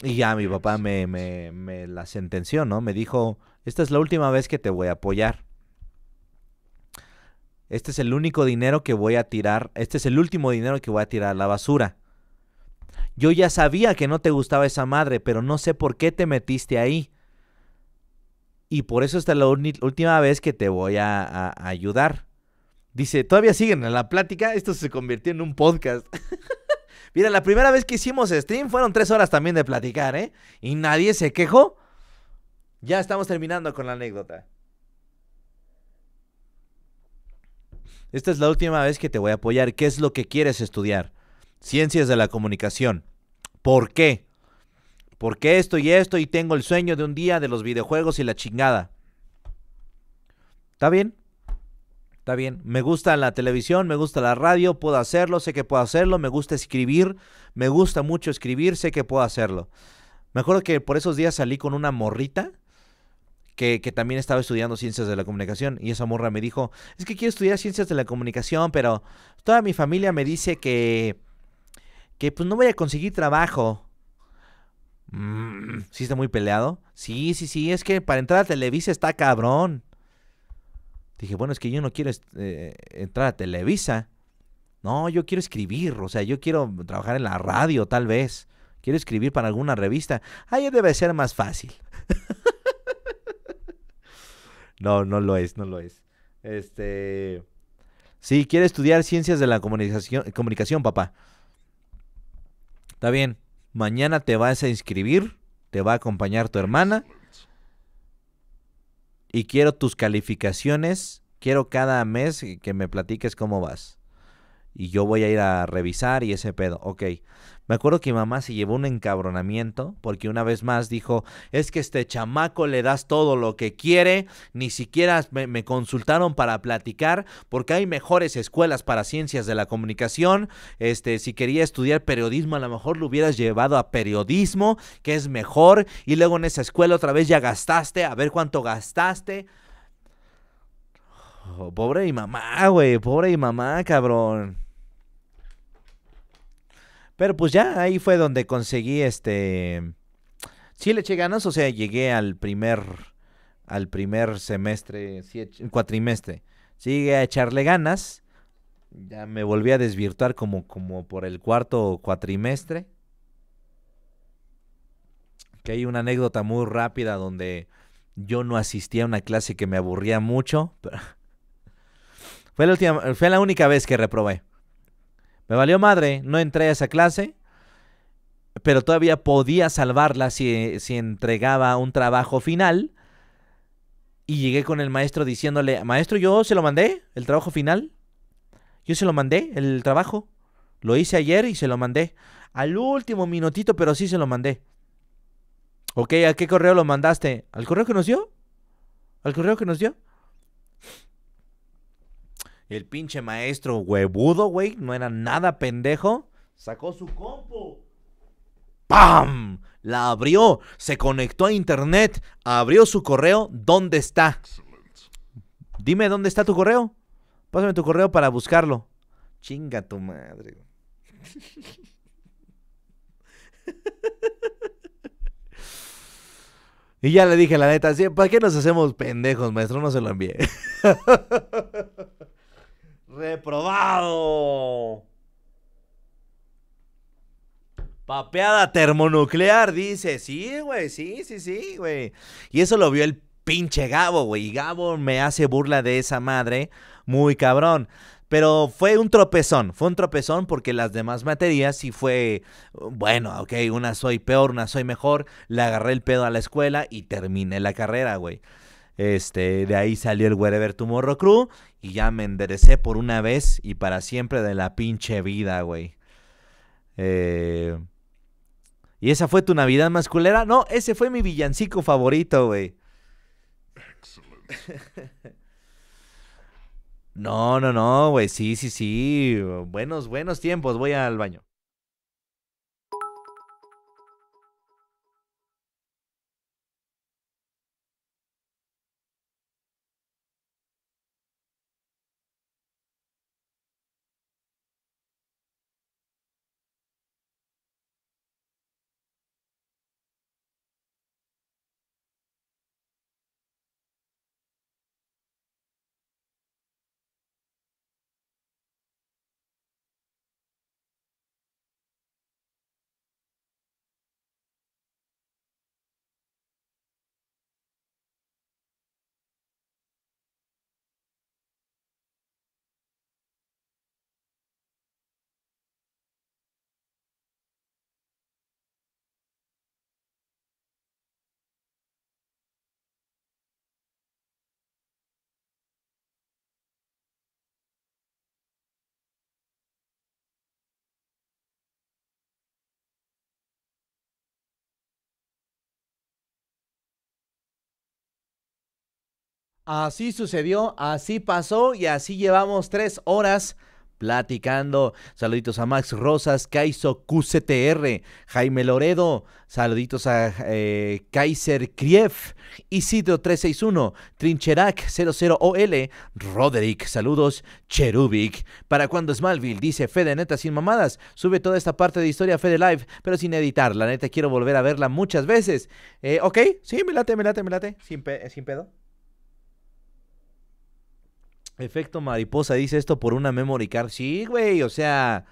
Y ya mi papá me, me, me la sentenció, ¿no? Me dijo, esta es la última vez que te voy a apoyar. Este es el único dinero que voy a tirar, este es el último dinero que voy a tirar a la basura. Yo ya sabía que no te gustaba esa madre, pero no sé por qué te metiste ahí. Y por eso esta es la última vez que te voy a, ayudar. Dice, todavía siguen en la plática, esto se convirtió en un podcast. Mira, la primera vez que hicimos stream fueron tres horas también de platicar, ¿eh? Y nadie se quejó. Ya estamos terminando con la anécdota. Esta es la última vez que te voy a apoyar. ¿Qué es lo que quieres estudiar? Ciencias de la comunicación. ¿Por qué? Porque esto y esto y tengo el sueño de un día de los videojuegos y la chingada. ¿Está bien? Está bien. Me gusta la televisión, me gusta la radio, puedo hacerlo, sé que puedo hacerlo, me gusta escribir, me gusta mucho escribir, sé que puedo hacerlo. Me acuerdo que por esos días salí con una morrita que, también estaba estudiando ciencias de la comunicación y esa morra me dijo, es que quiero estudiar ciencias de la comunicación, pero toda mi familia me dice que, que pues no voy a conseguir trabajo. mmm sí está muy peleado. Sí, sí, sí, es que para entrar a Televisa está cabrón. Dije, bueno, es que yo no quiero eh, entrar a Televisa. No, yo quiero escribir, o sea, yo quiero trabajar en la radio tal vez. Quiero escribir para alguna revista. ahí debe ser más fácil. No, no lo es, no lo es. Este. Sí, quiere estudiar ciencias de la comunicación, comunicación, papá. Está bien. Mañana te vas a inscribir, te va a acompañar tu hermana. Y quiero tus calificaciones. Quiero cada mes que me platiques cómo vas y yo voy a ir a revisar y ese pedo. Ok. Me acuerdo que mi mamá se llevó un encabronamiento porque una vez más dijo, es que este chamaco le das todo lo que quiere, ni siquiera me, consultaron para platicar porque hay mejores escuelas para ciencias de la comunicación. Este, si quería estudiar periodismo, a lo mejor lo hubieras llevado a periodismo, que es mejor, y luego en esa escuela otra vez ya gastaste, a ver cuánto gastaste. Oh, pobre mi mamá, güey, pobre mi mamá, cabrón. Pero pues ya ahí fue donde conseguí este... Sí le eché ganas, o sea, llegué al primer, al primer semestre, cuatrimestre. Sí a echarle ganas. Ya me volví a desvirtuar como, como por el cuarto cuatrimestre. Que hay una anécdota muy rápida donde yo no asistía a una clase que me aburría mucho. fue, la última, fue la única vez que reprobé. Me valió madre, no entré a esa clase, pero todavía podía salvarla si, entregaba un trabajo final. Y llegué con el maestro diciéndole, maestro, yo se lo mandé, el trabajo final. Yo se lo mandé, el trabajo. Lo hice ayer y se lo mandé. Al último minutito, pero sí se lo mandé. Ok, ¿a qué correo lo mandaste? ¿Al correo que nos dio? ¿Al correo que nos dio? El pinche maestro huevudo, güey, no era nada pendejo. Sacó su compo, ¡Pam! La abrió, se conectó a internet, abrió su correo. ¿Dónde está? Dime dónde está tu correo. Pásame tu correo para buscarlo. Chinga tu madre. Y ya le dije la neta, ¿para qué nos hacemos pendejos, maestro? No se lo envié. Reprobado. Papeada termonuclear, dice. Sí, güey, sí, sí, sí, güey. Y eso lo vio el pinche Gabo, güey. Y Gabo me hace burla de esa madre. Muy cabrón. Pero fue un tropezón, fue un tropezón porque las demás materias sí fue, bueno, ok, una soy peor, una soy mejor, le agarré el pedo a la escuela y terminé la carrera, güey. Este, de ahí salió el Wherever Tomorrow Crew y ya me enderecé por una vez y para siempre de la pinche vida, güey. Eh, ¿Y esa fue tu Navidad masculera? No, ese fue mi villancico favorito, güey. no, no, no, güey. Sí, sí, sí. Buenos, buenos tiempos. Voy al baño. Así sucedió, así pasó y así llevamos tres horas platicando. Saluditos a Max Rosas, Kaiso QCTR, Jaime Loredo, saluditos a eh, Kaiser Kriev, Isidro 361, Trincherac 00OL, Roderick, saludos, Cherubic. ¿Para cuando Smallville? Dice Fede, neta, sin mamadas. Sube toda esta parte de historia Fede Live, pero sin editar. La neta, quiero volver a verla muchas veces. Eh, ok, sí, me late, me late, me late. sin eh, pedo. Efecto mariposa, dice esto por una memory card. Sí, güey, o sea.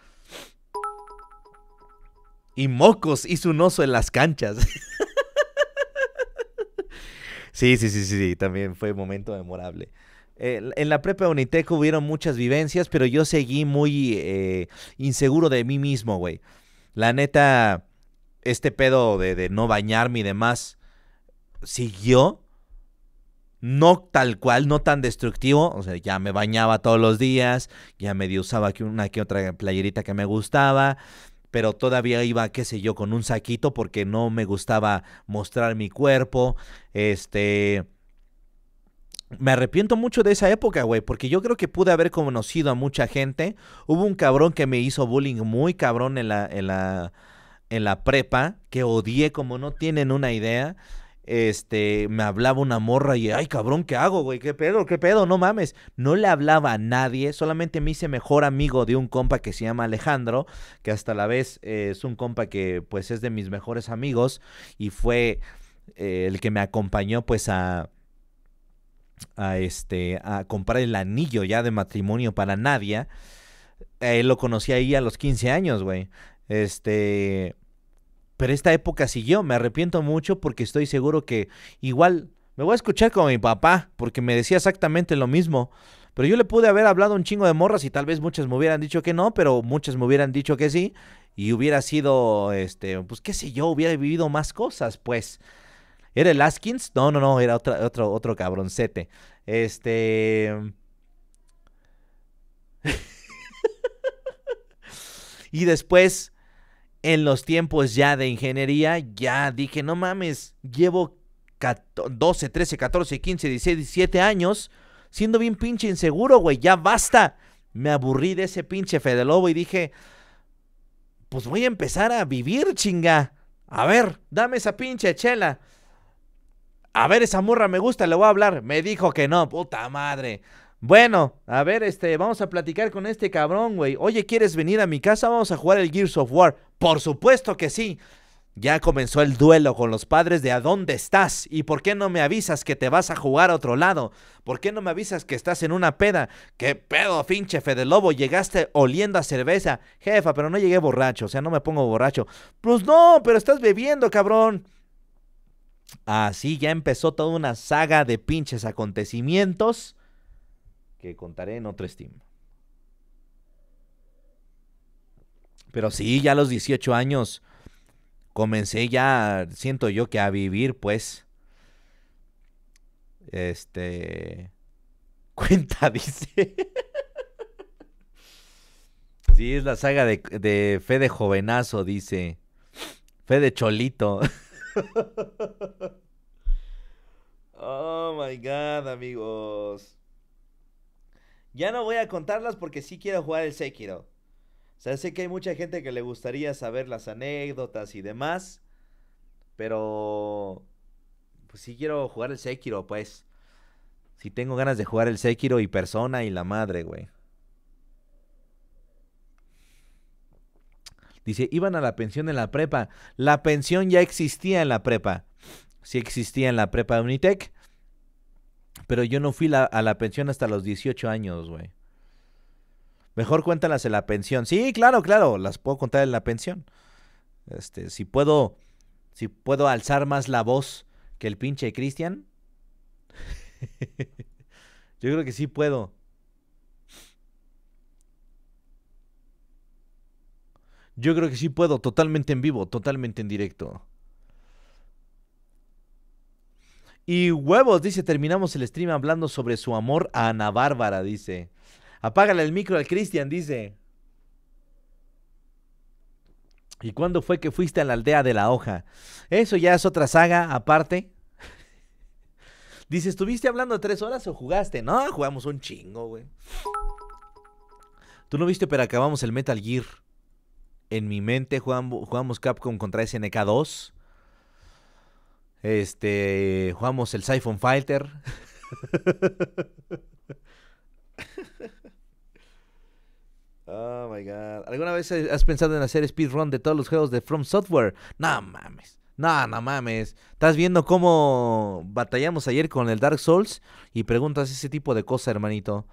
Y Mocos hizo un oso en las canchas. sí, sí, sí, sí, también fue un momento memorable. en la prepa de Unitec hubieron muchas vivencias, pero yo seguí muy eh, inseguro de mí mismo, güey. La neta, este pedo de, de no bañarme y demás siguió no tal cual, no tan destructivo. O sea, ya me bañaba todos los días, ya me usaba una que otra playerita que me gustaba, pero todavía iba, qué sé yo, con un saquito porque no me gustaba mostrar mi cuerpo. Este. Me arrepiento mucho de esa época, güey, porque yo creo que pude haber conocido a mucha gente. Hubo un cabrón que me hizo bullying muy cabrón en la, en la, en la prepa, que odié como no tienen una idea este, me hablaba una morra y, ay, cabrón, ¿qué hago, güey? ¿Qué pedo? ¿Qué pedo? No mames. No le hablaba a nadie, solamente me hice mejor amigo de un compa que se llama Alejandro, que hasta la vez eh, es un compa que, pues, es de mis mejores amigos y fue eh, el que me acompañó, pues, a a este a comprar el anillo ya de matrimonio para Nadia. Él eh, lo conocí ahí a los 15 años, güey. Este pero esta época siguió, me arrepiento mucho porque estoy seguro que igual me voy a escuchar con mi papá porque me decía exactamente lo mismo. Pero yo le pude haber hablado un chingo de morras y tal vez muchas me hubieran dicho que no, pero muchas me hubieran dicho que sí. Y hubiera sido, este, pues qué sé yo, hubiera vivido más cosas, pues. ¿Era el Askins? No, no, no, era otra, otro, otro cabroncete. Este. y después en los tiempos ya de ingeniería, ya dije, no mames, llevo 12, 13, 14, 15, 16, 17 años siendo bien pinche inseguro, güey, ya basta. Me aburrí de ese pinche Fede Lobo y dije, pues voy a empezar a vivir, chinga. A ver, dame esa pinche chela. A ver, esa murra me gusta, le voy a hablar. Me dijo que no, puta madre. Bueno, a ver, este, vamos a platicar con este cabrón, güey. Oye, ¿quieres venir a mi casa? Vamos a jugar el Gears of War. Por supuesto que sí. Ya comenzó el duelo con los padres de a dónde estás y por qué no me avisas que te vas a jugar a otro lado, por qué no me avisas que estás en una peda, qué pedo, finche de Lobo, llegaste oliendo a cerveza, jefa, pero no llegué borracho, o sea, no me pongo borracho, pues no, pero estás bebiendo, cabrón. Así ya empezó toda una saga de pinches acontecimientos que contaré en otro stream. Pero sí, ya a los 18 años comencé ya, siento yo que a vivir, pues. Este. Cuenta, dice. sí, es la saga de, de Fede Jovenazo, dice. de Cholito. oh my god, amigos. Ya no voy a contarlas porque sí quiero jugar el Sekiro sea, sé que hay mucha gente que le gustaría saber las anécdotas y demás, pero pues sí quiero jugar el Sekiro, pues. Si tengo ganas de jugar el Sekiro y Persona y la madre, güey. Dice, iban a la pensión en la prepa. La pensión ya existía en la prepa. Sí existía en la prepa de Unitec. Pero yo no fui a la pensión hasta los 18 años, güey. Mejor cuéntalas en la pensión. Sí, claro, claro, las puedo contar en la pensión. Este, si puedo, si puedo alzar más la voz que el pinche Cristian. Yo creo que sí puedo. Yo creo que sí puedo, totalmente en vivo, totalmente en directo. Y huevos, dice, terminamos el stream hablando sobre su amor a Ana Bárbara, dice. Apágale el micro al Cristian, dice. ¿Y cuándo fue que fuiste a la aldea de la hoja? Eso ya es otra saga aparte. Dice, ¿estuviste hablando tres horas o jugaste? No, jugamos un chingo, güey. Tú no viste, pero acabamos el Metal Gear. En mi mente jugamos, Capcom contra SNK 2. Este, jugamos el Siphon Fighter. Oh my god. ¿Alguna vez has pensado en hacer speedrun de todos los juegos de From Software? No mames. No, no mames. Estás viendo cómo batallamos ayer con el Dark Souls y preguntas ese tipo de cosas, hermanito.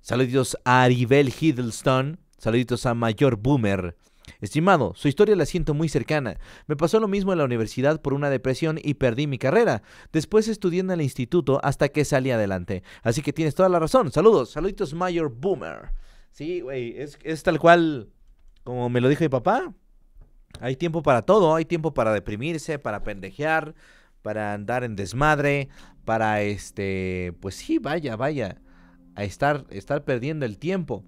Saluditos a Aribel Hiddleston. Saluditos a Mayor Boomer. Estimado, su historia la siento muy cercana. Me pasó lo mismo en la universidad por una depresión y perdí mi carrera. Después estudié en el instituto hasta que salí adelante. Así que tienes toda la razón. Saludos, saluditos Mayor Boomer. Sí, güey, es, tal cual como me lo dijo mi papá. Hay tiempo para todo, hay tiempo para deprimirse, para pendejear, para andar en desmadre, para este, pues sí, vaya, vaya, a estar, estar perdiendo el tiempo.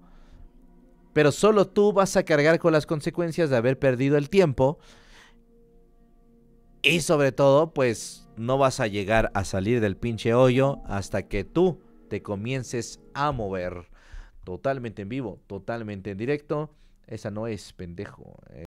Pero solo tú vas a cargar con las consecuencias de haber perdido el tiempo. Y sobre todo, pues no vas a llegar a salir del pinche hoyo hasta que tú te comiences a mover totalmente en vivo, totalmente en directo. Esa no es pendejo. Eh.